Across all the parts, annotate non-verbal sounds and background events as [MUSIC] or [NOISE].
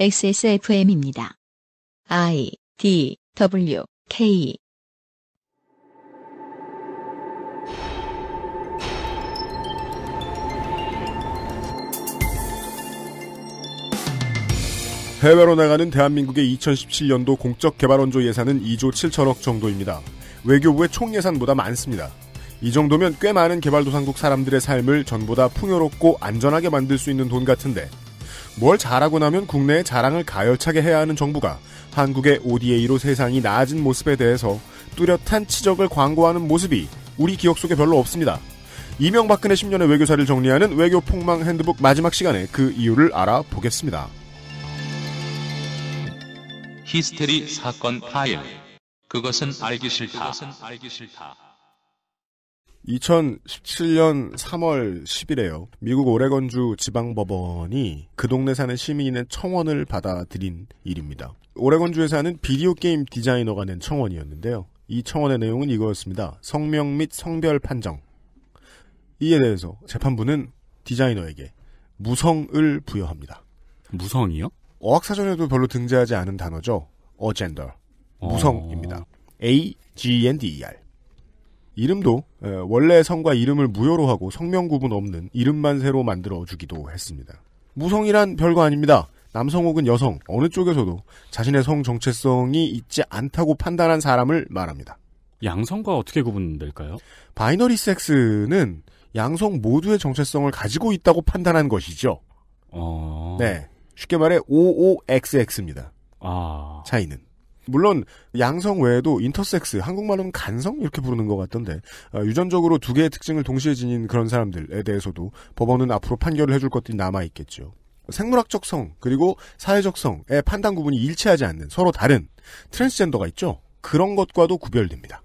XSFM입니다. I D W K 해외로 나가는 대한민국의 2017년도 공적 개발원조 예산은 2조 7천억 정도입니다. 외교부의 총 예산보다 많습니다. 이 정도면 꽤 많은 개발도상국 사람들의 삶을 전보다 풍요롭고 안전하게 만들 수 있는 돈 같은데 뭘 잘하고 나면 국내의 자랑을 가열차게 해야 하는 정부가 한국의 ODA로 세상이 나아진 모습에 대해서 뚜렷한 치적을 광고하는 모습이 우리 기억 속에 별로 없습니다. 이명박근혜 10년의 외교사를 정리하는 외교 폭망 핸드북 마지막 시간에 그 이유를 알아보겠습니다. 히스테리 사건 파일. 그것은 알기 싫다. 그것은 알기 싫다. 2017년 3월 10일에요. 미국 오레건주 지방법원이 그 동네 사는 시민의 청원을 받아들인 일입니다. 오레건주에 사는 비디오 게임 디자이너가 낸 청원이었는데요. 이 청원의 내용은 이거였습니다. 성명 및 성별 판정. 이에 대해서 재판부는 디자이너에게 무성을 부여합니다. 무성이요? 어학사전에도 별로 등재하지 않은 단어죠. 어젠더. 무성입니다. A, G, e N, D, E, R. 이름도 예, 원래 성과 이름을 무효로 하고 성명 구분 없는 이름만 새로 만들어 주기도 했습니다. 무성이란 별거 아닙니다. 남성 혹은 여성 어느 쪽에서도 자신의 성 정체성이 있지 않다고 판단한 사람을 말합니다. 양성과 어떻게 구분될까요? 바이너리 섹스는 양성 모두의 정체성을 가지고 있다고 판단한 것이죠. 어... 네. 쉽게 말해 OOXX입니다. 아... 차이는. 물론 양성 외에도 인터섹스, 한국말로는 간성 이렇게 부르는 것 같던데 어, 유전적으로 두 개의 특징을 동시에 지닌 그런 사람들에 대해서도 법원은 앞으로 판결을 해줄 것들이 남아 있겠죠. 생물학적 성 그리고 사회적 성의 판단 구분이 일치하지 않는 서로 다른 트랜스젠더가 있죠. 그런 것과도 구별됩니다.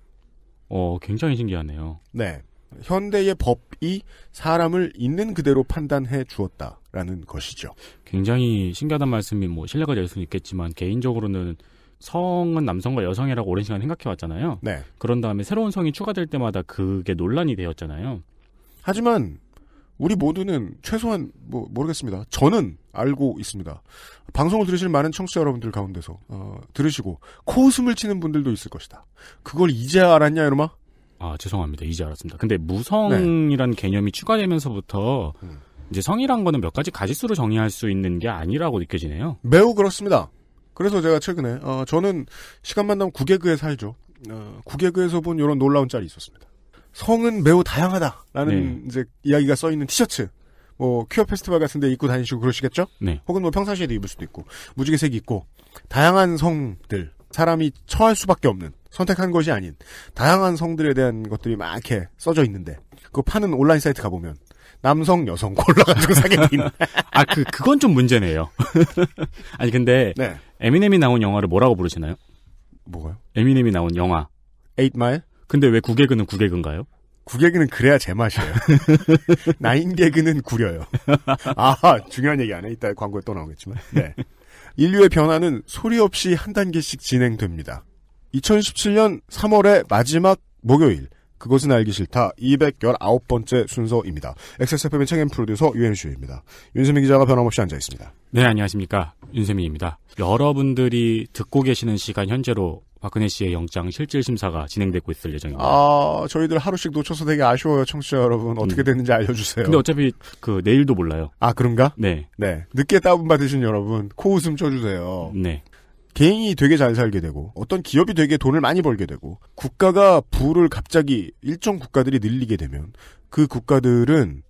어, 굉장히 신기하네요. 네. 현대의 법이 사람을 있는 그대로 판단해 주었다라는 것이죠. 굉장히 신기하다는 말씀이 뭐 신뢰가 될 수는 있겠지만 개인적으로는 성은 남성과 여성이라고 오랜 시간 생각해 왔잖아요. 네. 그런 다음에 새로운 성이 추가될 때마다 그게 논란이 되었잖아요. 하지만 우리 모두는 최소한 뭐 모르겠습니다. 저는 알고 있습니다. 방송을 들으실 많은 청취자 여러분들 가운데서 어, 들으시고 코웃음을 치는 분들도 있을 것이다. 그걸 이제 알았냐 이놈아? 아 죄송합니다. 이제 알았습니다. 근데 무성이란 네. 개념이 추가되면서부터 음. 이제 성이란 거는 몇 가지 가지수로 정의할 수 있는 게 아니라고 느껴지네요. 매우 그렇습니다. 그래서 제가 최근에 어, 저는 시간만 나면 구개그에 살죠. 어, 구개그에서 본 이런 놀라운 짤이 있었습니다. 성은 매우 다양하다라는 네. 이제 이야기가 써 있는 티셔츠. 뭐 퀴어 페스티벌 같은 데 입고 다니시고 그러시겠죠? 네. 혹은 뭐 평상시에도 입을 수도 있고 무지개색 있고 다양한 성들 사람이 처할 수밖에 없는 선택한 것이 아닌 다양한 성들에 대한 것들이 막 이렇게 써져 있는데 그 파는 온라인 사이트 가보면 남성 여성 골라가지고 사게 돼 있는 [LAUGHS] 아그 그건 좀 문제네요 [LAUGHS] 아니 근데 네. 에미넴이 나온 영화를 뭐라고 부르시나요? 뭐가요? 에미넴이 나온 영화. 8 마일? 근데 왜 구개그는 구개그인가요? 구개그는 그래야 제맛이에요. [LAUGHS] 나인개그는 구려요. 아, 하 중요한 얘기 안 해. 이따 광고에 또 나오겠지만. 네. 인류의 변화는 소리 없이 한 단계씩 진행됩니다. 2017년 3월의 마지막 목요일 그것은 알기 싫다 219번째 순서입니다. XSFM의 책임 프로듀서 유현수입니다. 윤세민 기자가 변함없이 앉아 있습니다. 네, 안녕하십니까. 윤세민입니다. 여러분들이 듣고 계시는 시간 현재로 박근혜 씨의 영장 실질 심사가 진행되고 있을 예정입니다. 아, 저희들 하루씩 놓쳐서 되게 아쉬워요, 청취자 여러분. 어떻게 음. 됐는지 알려주세요. 근데 어차피 그 내일도 몰라요. 아, 그런가? 네. 네. 늦게 다운받으신 여러분, 코웃음 쳐주세요. 네. 개인이 되게 잘 살게 되고 어떤 기업이 되게 돈을 많이 벌게 되고 국가가 부를 갑자기 일정 국가들이 늘리게 되면 그 국가들은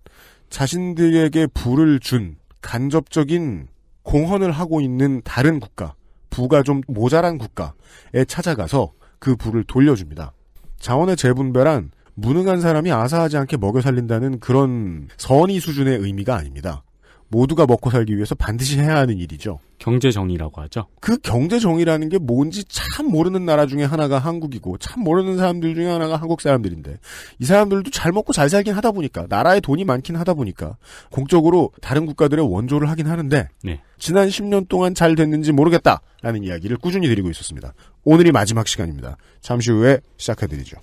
자신들에게 부를 준 간접적인 공헌을 하고 있는 다른 국가, 부가 좀 모자란 국가에 찾아가서 그 부를 돌려줍니다. 자원의 재분배란 무능한 사람이 아사하지 않게 먹여 살린다는 그런 선의 수준의 의미가 아닙니다. 모두가 먹고 살기 위해서 반드시 해야 하는 일이죠. 경제 정의라고 하죠. 그 경제 정의라는 게 뭔지 참 모르는 나라 중에 하나가 한국이고 참 모르는 사람들 중에 하나가 한국 사람들인데 이 사람들도 잘 먹고 잘 살긴 하다 보니까 나라에 돈이 많긴 하다 보니까 공적으로 다른 국가들의 원조를 하긴 하는데 네. 지난 10년 동안 잘 됐는지 모르겠다라는 이야기를 꾸준히 드리고 있었습니다. 오늘이 마지막 시간입니다. 잠시 후에 시작해드리죠.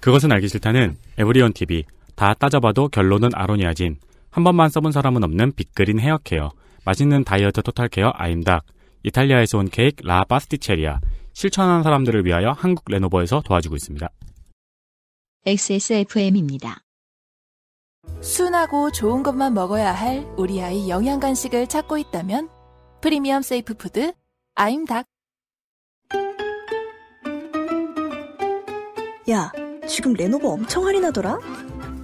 그것은 알기 싫다는 에브리온 TV 다 따져봐도 결론은 아로니아진 한 번만 써본 사람은 없는 빅그린 헤어케어, 맛있는 다이어트 토탈케어 아임닭, 이탈리아에서 온 케이크 라 파스티체리아, 실천하는 사람들을 위하여 한국 레노버에서 도와주고 있습니다. XSFM입니다. 순하고 좋은 것만 먹어야 할 우리 아이 영양 간식을 찾고 있다면 프리미엄 세이프 푸드 아임닭. 야, 지금 레노버 엄청 할인하더라.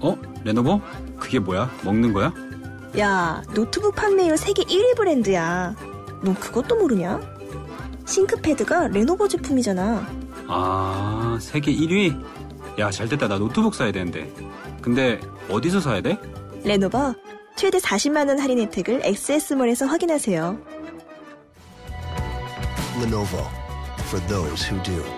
어? 레노버? 그게 뭐야? 먹는 거야? 야, 노트북 판매율 세계 1위 브랜드야. 넌 그것도 모르냐? 싱크패드가 레노버 제품이잖아. 아, 세계 1위? 야, 잘 됐다. 나 노트북 사야 되는데. 근데 어디서 사야 돼? 레노버 최대 40만 원 할인 혜택을 XS몰에서 확인하세요. Lenovo for those who do.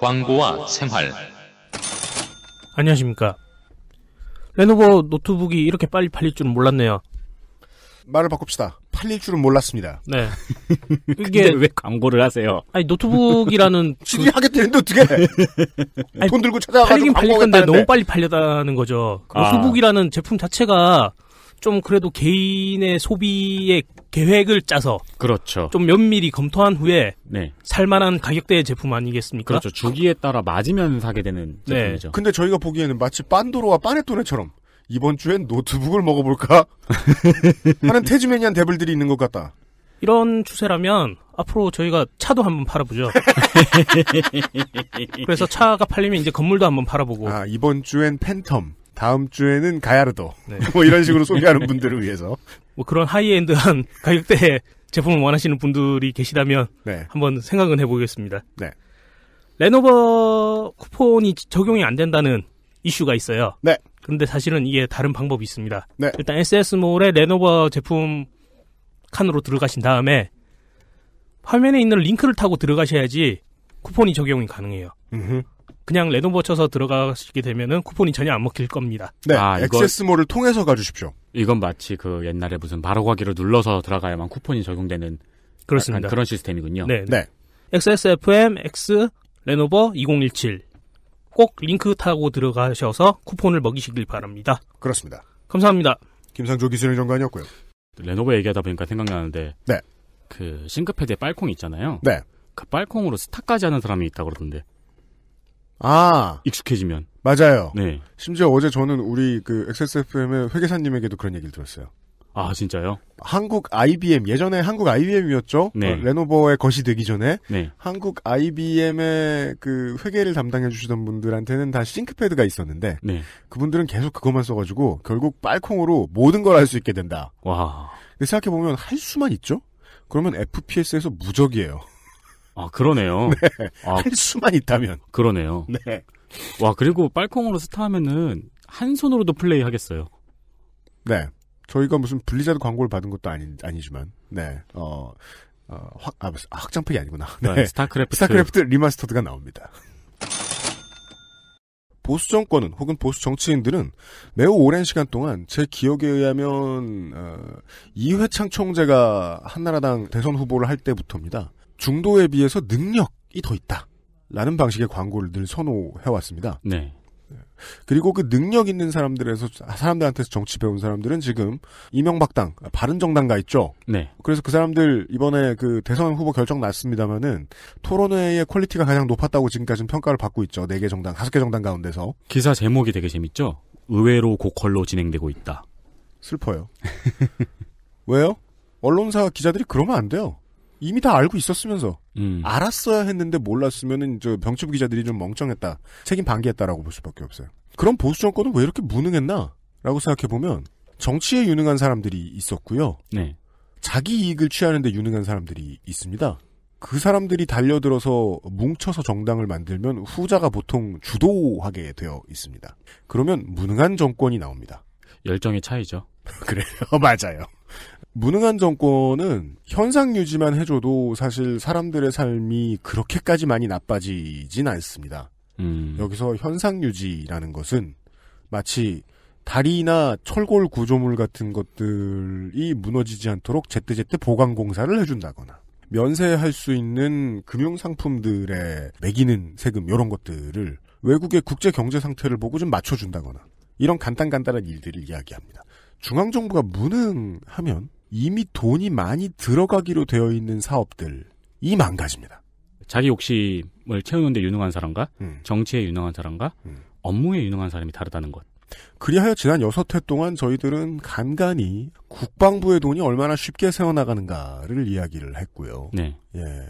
광고와 생활 안녕하십니까 레노버 노트북이 이렇게 빨리 팔릴 줄은 몰랐네요 말을 바꿉시다 팔릴 줄은 몰랐습니다 네 [LAUGHS] 이게 왜 광고를 하세요 아니 노트북이라는 지들 그... 하겠다는데 어떻게 아니, 돈 들고 찾아가서 팔리긴 팔릴 건데 는데 너무 빨리 팔려다는 거죠 그 아. 노트북이라는 제품 자체가 좀 그래도 개인의 소비의 계획을 짜서 그렇죠. 좀 면밀히 검토한 후에 네. 살만한 가격대의 제품 아니겠습니까? 그렇죠. 주기에 따라 맞으면 사게 되는 네. 제품이죠. 네. 근데 저희가 보기에는 마치 빤도로와 빠네토네처럼 이번 주엔 노트북을 먹어볼까 [LAUGHS] 하는 태즈메니안 데블들이 있는 것 같다. 이런 추세라면 앞으로 저희가 차도 한번 팔아보죠. [LAUGHS] 그래서 차가 팔리면 이제 건물도 한번 팔아보고. 아 이번 주엔 팬텀. 다음 주에는 가야르도 네. [LAUGHS] 뭐 이런 식으로 소개하는 분들을 위해서 뭐 그런 하이엔드한 [LAUGHS] 가격대의 제품을 원하시는 분들이 계시다면 네. 한번 생각은 해보겠습니다. 네. 레노버 쿠폰이 적용이 안 된다는 이슈가 있어요. 네. 근데 사실은 이게 다른 방법이 있습니다. 네. 일단 SS몰에 레노버 제품 칸으로 들어가신 다음에 화면에 있는 링크를 타고 들어가셔야지 쿠폰이 적용이 가능해요. 음흠. 그냥 레돈버 쳐서 들어가시게 되면은 쿠폰이 전혀 안 먹힐 겁니다. 네, 아, 액세스몰을 통해서 가주십시오. 이건 마치 그 옛날에 무슨 바로가기를 눌러서 들어가야만 쿠폰이 적용되는 그렇습니다. 그런 시스템이군요. 네, 네. XSFM 네. X 레노버 2017꼭 링크 타고 들어가셔서 쿠폰을 먹이시길 바랍니다. 그렇습니다. 감사합니다. 김상조 기술의 정관이었고요. 레노버 얘기하다 보니까 생각나는데 네. 그 싱크패드에 빨콩 있잖아요. 네. 그 빨콩으로 스타까지 하는 사람이 있다 고 그러던데. 아. 익숙해지면. 맞아요. 네. 심지어 어제 저는 우리 그 XSFM의 회계사님에게도 그런 얘기를 들었어요. 아, 진짜요? 한국 IBM, 예전에 한국 IBM이었죠? 네. 어, 레노버의 것이 되기 전에. 네. 한국 IBM의 그 회계를 담당해주시던 분들한테는 다 싱크패드가 있었는데. 네. 그분들은 계속 그것만 써가지고 결국 빨콩으로 모든 걸 할 수 있게 된다. 와. 근데 생각해보면 할 수만 있죠? 그러면 FPS에서 무적이에요. 아, 그러네요. [LAUGHS] 네. 아, 할 수만 있다면. 그러네요. 네. 와, 그리고 빨콩으로 스타 하면은 한 손으로도 플레이 하겠어요. 네. 저희가 무슨 블리자드 광고를 받은 것도 아니, 아니지만, 네. 어, 어, 확, 아, 아 확장팩이 아니구나. 네, 네. 스타크래프트. 스타크래프트 리마스터드가 나옵니다. 보수 정권은 혹은 보수 정치인들은 매우 오랜 시간 동안 제 기억에 의하면 어, 이회창 총재가 한나라당 대선 후보를 할 때부터입니다. 중도에 비해서 능력이 더 있다. 라는 방식의 광고를 늘 선호해왔습니다. 네. 네. 그리고 그 능력 있는 사람들에서 사람들한테서 정치 배운 사람들은 지금 이명박당 아, 바른정당가 있죠. 네. 그래서 그 사람들 이번에 그 대선 후보 결정 났습니다만은 토론회의 퀄리티가 가장 높았다고 지금까지는 평가를 받고 있죠. 네 개 정당, 다섯 개 정당 가운데서 기사 제목이 되게 재밌죠. 의외로 고퀄로 진행되고 있다. 슬퍼요. [LAUGHS] 왜요? 언론사 기자들이 그러면 안 돼요. 이미 다 알고 있었으면서 음. 알았어야 했는데 몰랐으면은 저 병추부 기자들이 좀 멍청했다 책임 방기했다라고 볼 수밖에 없어요. 그럼 보수 정권은 왜 이렇게 무능했나라고 생각해 보면 정치에 유능한 사람들이 있었고요. 네. 자기 이익을 취하는데 유능한 사람들이 있습니다. 그 사람들이 달려들어서 뭉쳐서 정당을 만들면 후자가 보통 주도하게 되어 있습니다. 그러면 무능한 정권이 나옵니다. 열정의 차이죠. [LAUGHS] 그래요, [LAUGHS] 맞아요. 무능한 정권은 현상 유지만 해줘도 사실 사람들의 삶이 그렇게까지 많이 나빠지진 않습니다. 음. 여기서 현상 유지라는 것은 마치 다리나 철골 구조물 같은 것들이 무너지지 않도록 제때제때 보강 공사를 해준다거나 면세할 수 있는 금융 상품들의 매기는 세금 이런 것들을 외국의 국제 경제 상태를 보고 좀 맞춰준다거나 이런 간단간단한 일들을 이야기합니다. 중앙 정부가 무능하면 이미 돈이 많이 들어가기로 되어 있는 사업들이 망가집니다. 자기 욕심을 채우는데 유능한 사람과 음. 정치에 유능한 사람과 음. 업무에 유능한 사람이 다르다는 것. 그리하여 지난 여섯 해 동안 저희들은 간간히 국방부의 돈이 얼마나 쉽게 새어나가는가를 이야기를 했고요. 네. 예.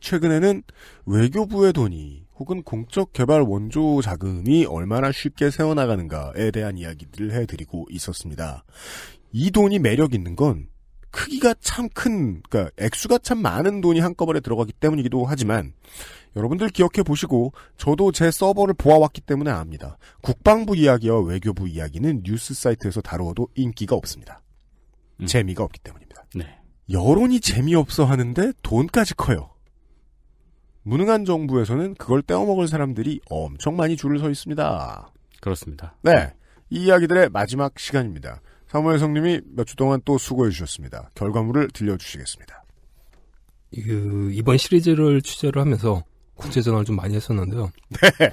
최근에는 외교부의 돈이 혹은 공적 개발 원조 자금이 얼마나 쉽게 새어나가는가에 대한 이야기들을 해드리고 있었습니다. 이 돈이 매력 있는 건 크기가 참 큰, 그니까 액수가 참 많은 돈이 한꺼번에 들어가기 때문이기도 하지만 여러분들 기억해 보시고 저도 제 서버를 보아왔기 때문에 압니다. 국방부 이야기와 외교부 이야기는 뉴스 사이트에서 다루어도 인기가 없습니다. 음. 재미가 없기 때문입니다. 네. 여론이 재미없어 하는데 돈까지 커요. 무능한 정부에서는 그걸 떼어먹을 사람들이 엄청 많이 줄을 서 있습니다. 그렇습니다. 네. 이 이야기들의 마지막 시간입니다. 사무엘성님이 몇 주 동안 또 수고해 주셨습니다. 결과물을 들려주시겠습니다. 그 이번 시리즈를 취재를 하면서 국제 전화를 좀 많이 했었는데요. 네.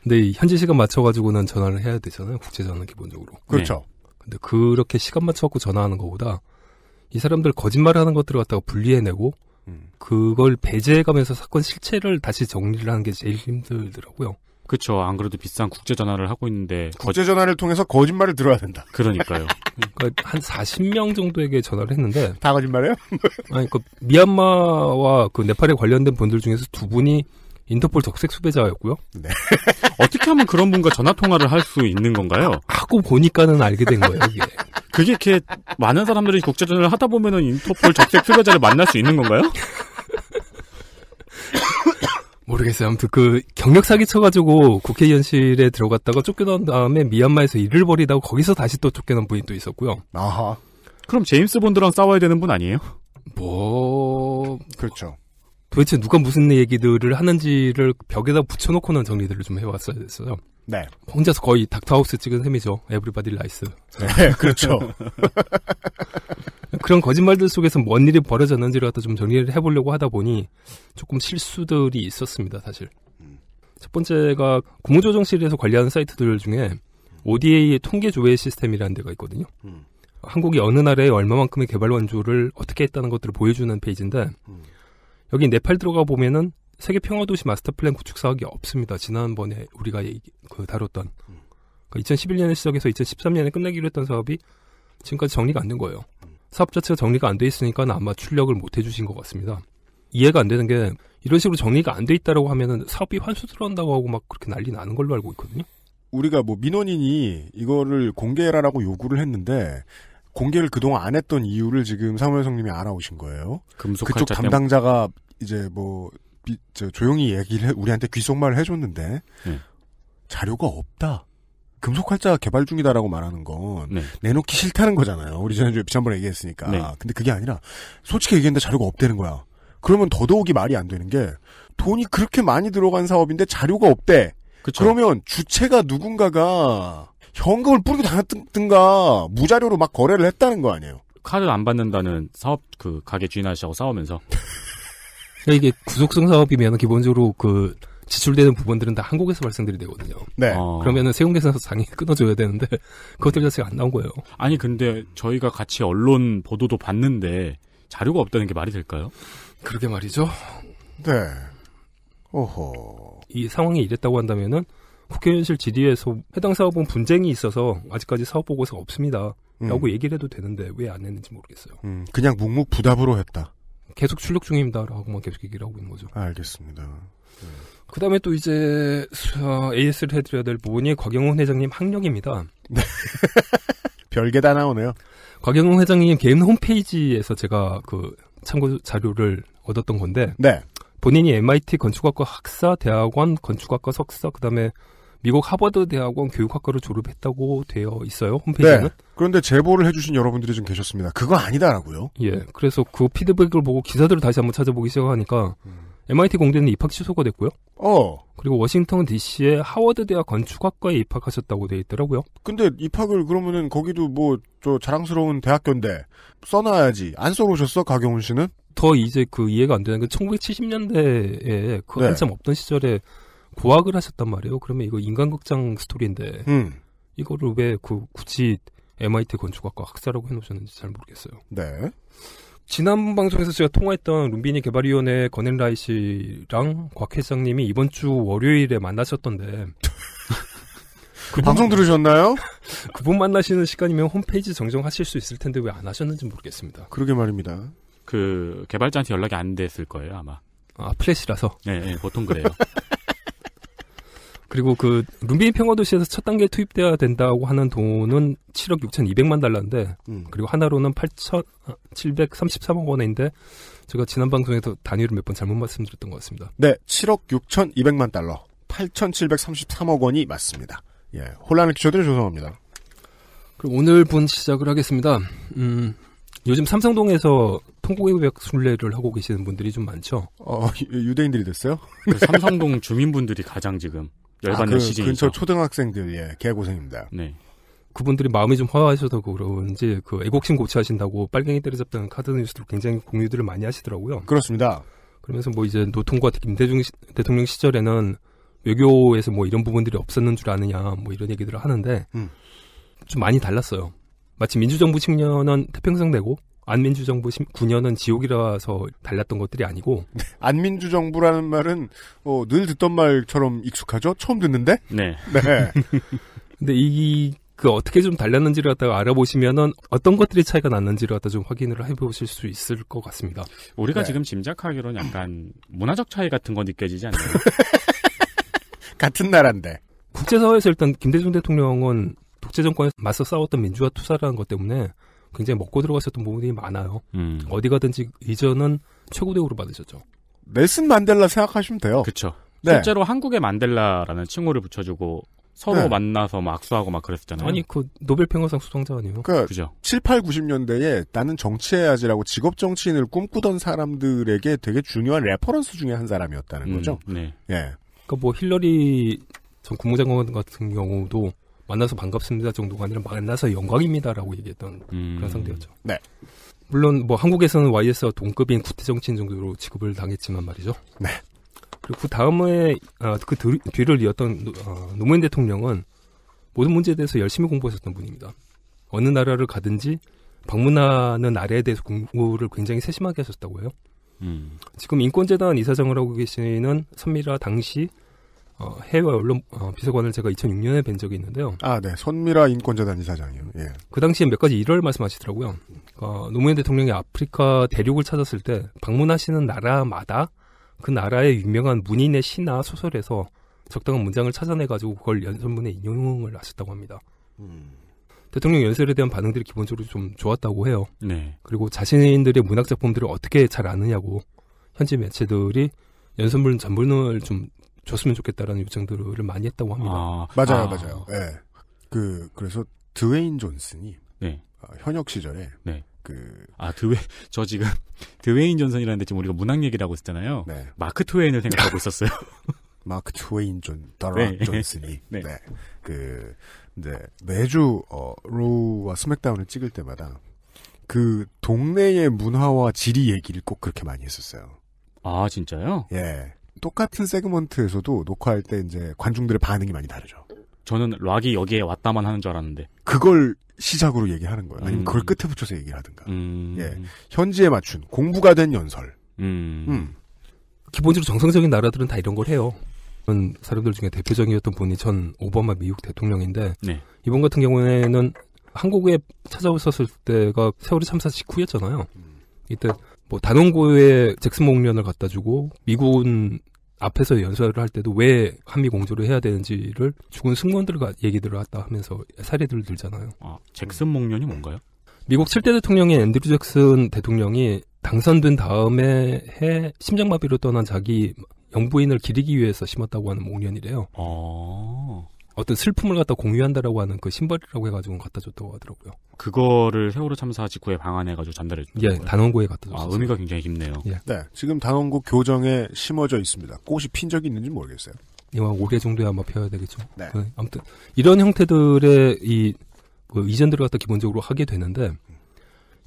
근데 현지 시간 맞춰가지고는 전화를 해야 되잖아요. 국제 전화 기본적으로. 네. 그렇죠. 네. 근데 그렇게 시간 맞춰갖고 전화하는 것보다 이 사람들 거짓말하는 것들을 갖다가 분리해내고 음. 그걸 배제해가면서 사건 실체를 다시 정리를 하는 게 제일 힘들더라고요. 그렇죠. 안 그래도 비싼 국제 전화를 하고 있는데 국제 전화를 통해서 거짓말을 들어야 된다. 그러니까요. [LAUGHS] 그러니까 한 40명 정도에게 전화를 했는데 다 거짓말이에요? [LAUGHS] 아니 그 미얀마와 그 네팔에 관련된 분들 중에서 두 분이 인터폴 적색 수배자였고요. 네. [LAUGHS] 어떻게 하면 그런 분과 전화 통화를 할 수 있는 건가요? 하고 보니까는 알게 된 거예요. 이게. 그게 이렇게 많은 사람들이 국제 전화를 하다 보면은 인터폴 적색 수배자를 만날 수 있는 건가요? 모르겠어요. 아무튼 그 경력 사기 쳐가지고 국회의원실에 들어갔다가 쫓겨난 다음에 미얀마에서 일을 벌이다가 거기서 다시 또 쫓겨난 부인도 있었고요. 아하. 그럼 제임스 본드랑 싸워야 되는 분 아니에요? 뭐 그렇죠. 도대체 누가 무슨 얘기들을 하는지를 벽에다 붙여놓고는 정리들을 좀 해왔어야 됐어요. 네. 혼자서 거의 닥터하우스 찍은 셈이죠. 에브리바디 라이스. 네, [LAUGHS] 그렇죠. [LAUGHS] 그런 거짓말들 속에서 뭔 일이 벌어졌는지를 갖다 좀 정리를 해보려고 하다 보니 조금 실수들이 있었습니다, 사실. 음. 첫 번째가 국무조정실에서 관리하는 사이트들 중에 ODA의 통계 조회 시스템이라는 데가 있거든요. 음. 한국이 어느 나라에 얼마만큼의 개발 원조를 어떻게 했다는 것들을 보여주는 페이지인데 음. 여기 네팔 들어가 보면은 세계 평화도시 마스터플랜 구축 사업이 없습니다. 지난번에 우리가 얘기, 그 다뤘던 2011년에 음. 그러니까 시작해서 2013년에 끝내기로 했던 사업이 지금까지 정리가 안 된 거예요. 음. 사업 자체가 정리가 안 돼 있으니까 아마 출력을 못 해주신 것 같습니다. 이해가 안 되는 게 이런 식으로 정리가 안 돼 있다라고 하면은 사업이 환수 들어온다고 하고 막 그렇게 난리 나는 걸로 알고 있거든요. 우리가 뭐 민원인이 이거를 공개해라라고 요구를 했는데 공개를 그동안 안 했던 이유를 지금 사무엘성님이 알아오신 거예요. 그쪽 담당자가 이제 뭐 비, 저, 조용히 얘기를 해, 우리한테 귀속말을 해줬는데 네. 자료가 없다. 금속활자 개발 중이다라고 말하는 건 네. 내놓기 싫다는 거잖아요. 우리 지난주에 비난번에 얘기했으니까. 네. 근데 그게 아니라 솔직히 얘기했는데 자료가 없다는 거야. 그러면 더더욱이 말이 안 되는 게 돈이 그렇게 많이 들어간 사업인데 자료가 없대. 그쵸. 그러면 주체가 누군가가 현금을 뿌리고 다녔든가 무자료로 막 거래를 했다는 거 아니에요? 칼을 안 받는다는 사업 그 가게 주인 아저씨하고 싸우면서 [LAUGHS] 그러니까 이게 구속성 사업이면 기본적으로 그 지출되는 부분들은 다 한국에서 발생들이 되거든요. 네. 어. 그러면은 세금 계산서 당연히 [LAUGHS] 끊어줘야 되는데 그것들 자체가 안 나온 거예요. 아니 근데 저희가 같이 언론 보도도 봤는데 자료가 없다는 게 말이 될까요? 그러게 말이죠. 네. 오호. 이 상황이 이랬다고 한다면은 국회의원실 질의에서 해당 사업은 분쟁이 있어서 아직까지 사업 보고서가 없습니다. 음. 라고 얘기를 해도 되는데 왜 안 했는지 모르겠어요. 음, 그냥 묵묵부답으로 했다. 계속 출력 중입니다라고만 계속 얘기를 하고 있는 거죠. 알겠습니다. 네. 그 다음에 또 이제 어, AS를 해드려야 될 부분이 곽영훈 회장님 학력입니다. 네. [LAUGHS] 별게 다 나오네요. 곽영훈 회장님 개인 홈페이지에서 제가 그 참고 자료를 얻었던 건데 네. 본인이 MIT 건축학과 학사, 대학원 건축학과 석사, 그 다음에 미국 하버드 대학원 교육학과를 졸업했다고 되어 있어요 홈페이지는. 네. 그런데 제보를 해주신 여러분들이 좀 계셨습니다. 그거 아니다라고요. 예. 그래서 그 피드백을 보고 기사들을 다시 한번 찾아보기 시작하니까 음. MIT 공대는 입학 취소가 됐고요. 어. 그리고 워싱턴 DC의 하워드 대학 건축학과에 입학하셨다고 되어 있더라고요. 근데 입학을 그러면은 거기도 뭐 저 자랑스러운 대학교인데 써놔야지 안써놓셨어 가경훈 씨는? 더 이제 그 이해가 안 되는 건 1970년대에 그 네. 한참 없던 시절에 고학을 하셨단 말이에요. 그러면 이거 인간극장 스토리인데 음. 이거를 왜그 굳이 MIT 건축학과 학사라고 해놓으셨는지 잘 모르겠어요. 네. 지난 방송에서 제가 통화했던 룸비니 개발위원회 건앤라이 씨랑 곽 회장님이 이번 주 월요일에 만나셨던데. [LAUGHS] 그 방송 들으셨나요? [LAUGHS] 그분 만나시는 시간이면 홈페이지 정정하실 수 있을 텐데 왜 안 하셨는지 모르겠습니다. 그러게 말입니다. 그 개발자한테 연락이 안 됐을 거예요 아마. 아 플래시라서. 네, 네 보통 그래요. [LAUGHS] 그리고 그 룸비니 평화도시에서 첫 단계 에 투입돼야 된다고 하는 돈은 7억 6,200만 달러인데 음. 그리고 하나로는 8,733억 아, 원인데 제가 지난 방송에서 단위를 몇 번 잘못 말씀드렸던 것 같습니다. 네, 7억 6,200만 달러, 8,733억 원이 맞습니다. 예, 혼란을 끼쳐드려 죄송합니다. 그럼 오늘 분 시작을 하겠습니다. 음, 요즘 삼성동에서 통고객 순례를 하고 계시는 분들이 좀 많죠. 어, 유대인들이 됐어요? 그 삼성동 주민분들이 가장 지금 아, 열받는 아, 그 시즌이죠. 근처 초등학생들 예 개고생입니다. 네. 그분들이 마음이 좀 허하셔서 그런지 그 애국심 고치하신다고 빨갱이 때려잡다는 카드 뉴스도 굉장히 공유들을 많이 하시더라고요. 그렇습니다. 그러면서 뭐 이제 노통과 김대중 시, 대통령 시절에는 외교에서 뭐 이런 부분들이 없었는 줄 아느냐 뭐 이런 얘기들을 하는데 음. 좀 많이 달랐어요. 마치 민주정부 측면은 태평성되고 안민주 정부 9년은 지옥이라서 달랐던 것들이 아니고 네. 안민주 정부라는 말은 어, 늘 듣던 말처럼 익숙하죠. 처음 듣는데. 네. 네. [LAUGHS] 근데 이 그 어떻게 좀 달랐는지를 갖다가 알아보시면은 어떤 것들이 차이가 났는지를 갖다 좀 확인을 해보실 수 있을 것 같습니다. 우리가 네. 지금 짐작하기로는 약간 문화적 차이 같은 거 느껴지지 않나요? [LAUGHS] 같은 나라인데. 국제사회에서 일단 김대중 대통령은 독재 정권에 맞서 싸웠던 민주화 투사라는 것 때문에 굉장히 먹고 들어갔었던 부분이 많아요. 음. 어디 가든지 이전은 최고 대우를 받으셨죠. 넬슨 만델라 생각하시면 돼요. 그렇죠. 네. 실제로 한국의 만델라라는 칭호를 붙여주고 서로 네. 만나서 막 악수하고 막 그랬었잖아요. 아니 그 노벨 평화상 수상자 아니에요? 그러니까 죠 7, 8, 90년대에 나는 정치해야지라고 직업 정치인을 꿈꾸던 사람들에게 되게 중요한 레퍼런스 중에 한 사람이었다는 음, 거죠. 네. 예. 그러니까 뭐 힐러리 전 국무장관 같은 경우도 만나서 반갑습니다 정도가 아니라 만나서 영광입니다라고 얘기했던 음. 그런 상태였죠 네. 물론 뭐 한국에서는 YS와 동급인 구태정치인 정도로 취급을 당했지만 말이죠. 네. 그리고 그 다음에 아, 그 뒤, 뒤를 이었던 어, 노무현 대통령은 모든 문제에 대해서 열심히 공부하셨던 분입니다. 어느 나라를 가든지 방문하는 나라에 대해서 공부를 굉장히 세심하게 하셨다고 해요. 음. 지금 인권재단 이사장을 하고 계시는 선미라 당시 어, 해외 언론 어, 비서관을 제가 2006년에 뵌 적이 있는데요. 아, 네. 선미라 인권재단 이사장이요. 예. 그 당시에 몇 가지 일을 말씀하시더라고요. 어, 노무현 대통령이 아프리카 대륙을 찾았을 때 방문하시는 나라마다 그 나라의 유명한 문인의 시나 소설에서 적당한 문장을 찾아내가지고 그걸 연설문에 인용을 하셨다고 합니다. 음. 대통령 연설에 대한 반응들이 기본적으로 좀 좋았다고 해요. 네. 그리고 자신들의 문학 작품들을 어떻게 잘 아느냐고 현지 매체들이 연설문 전문을 좀 줬으면 좋겠다라는 요청들을 많이 했다고 합니다. 아, 맞아요, 아. 맞아요. 예. 네. 그 그래서 드웨인 존슨이 네. 아, 현역 시절에 네. 그... 아, 드웨, [LAUGHS] 저 지금, [LAUGHS] 드웨인 존슨이라는데 지금 우리가 문학 얘기를 하고 있었잖아요. 네. 마크 트웨인을 생각하고 있었어요. [LAUGHS] 마크 트웨인 존, 더락 네. 존슨이. 네. 네. 그, 이제, 매주, 어, 로우와 스맥다운을 찍을 때마다 그 동네의 문화와 지리 얘기를 꼭 그렇게 많이 했었어요. 아, 진짜요? 예. 똑같은 세그먼트에서도 녹화할 때 이제 관중들의 반응이 많이 다르죠. 저는 락이 여기에 왔다만 하는 줄 알았는데 그걸 시작으로 얘기하는 거예요. 아니면 그걸 음. 끝에 붙여서 얘기 하든가. 음. 예, 현지에 맞춘 공부가 된 연설. 음. 음. 기본적으로 정상적인 나라들은 다 이런 걸 해요. 사람들 중에 대표적이었던 분이 전 오바마 미국 대통령인데 네. 이번 같은 경우에는 한국에 찾아오셨을 때가 세월이 참사 직후였잖아요. 음. 이때 뭐 단원고에 잭슨 목련을 갖다 주고 미군 앞에서 연설을 할 때도 왜 한미 공조를 해야 되는지를 죽은 승무원들과 얘기들을 했다 하면서 사례들을 들잖아요. 아, 잭슨 목련이 뭔가요? 미국 7대 대통령인 앤드류 잭슨 대통령이 당선된 다음에 해 심장마비로 떠난 자기 영부인을 기리기 위해서 심었다고 하는 목련이래요. 아. 어떤 슬픔을 갖다 공유한다라고 하는 그 심벌이라고 해가지고 갖다 줬다고 하더라고요. 그거를 세월호 참사 직후에 방안해가지고 전달해 준다예 단원고에 갖다 줬어요. 아, 의미가 굉장히 깊네요. 예. 네, 지금 단원고 교정에 심어져 있습니다. 꽃이 핀 적이 있는지 모르겠어요. 이만 5개 정도에 아마 펴야 되겠죠. 네. 네. 아무튼 이런 형태들의 이그 이전들을 갖다 기본적으로 하게 되는데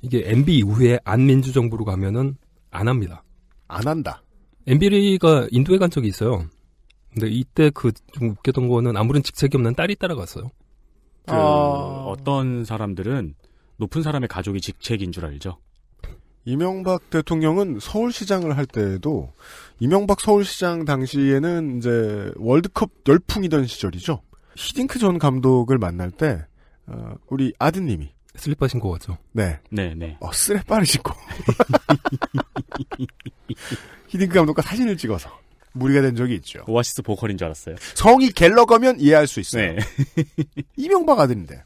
이게 MB 이후에 안민주 정부로 가면은 안 합니다. 안 한다. MB가 인도에 간 적이 있어요. 근데 이때 그 웃겼던 거는 아무런 직책이 없는 딸이 따라갔어요. 그 아... 어떤 사람들은 높은 사람의 가족이 직책인 줄 알죠. 이명박 대통령은 서울시장을 할 때에도 이명박 서울시장 당시에는 이제 월드컵 열풍이던 시절이죠. 히딩크 전 감독을 만날 때 어, 우리 아드님이 슬리퍼 신고 왔죠. 네, 네, 네. 어, 쓰레빠를 신고 [LAUGHS] 히딩크 감독과 사진을 찍어서 무리가 된 적이 있죠. 오아시스 보컬인 줄 알았어요. 성이 갤러거면 이해할 수 있어요. 네. [LAUGHS] 이명박 아들인데.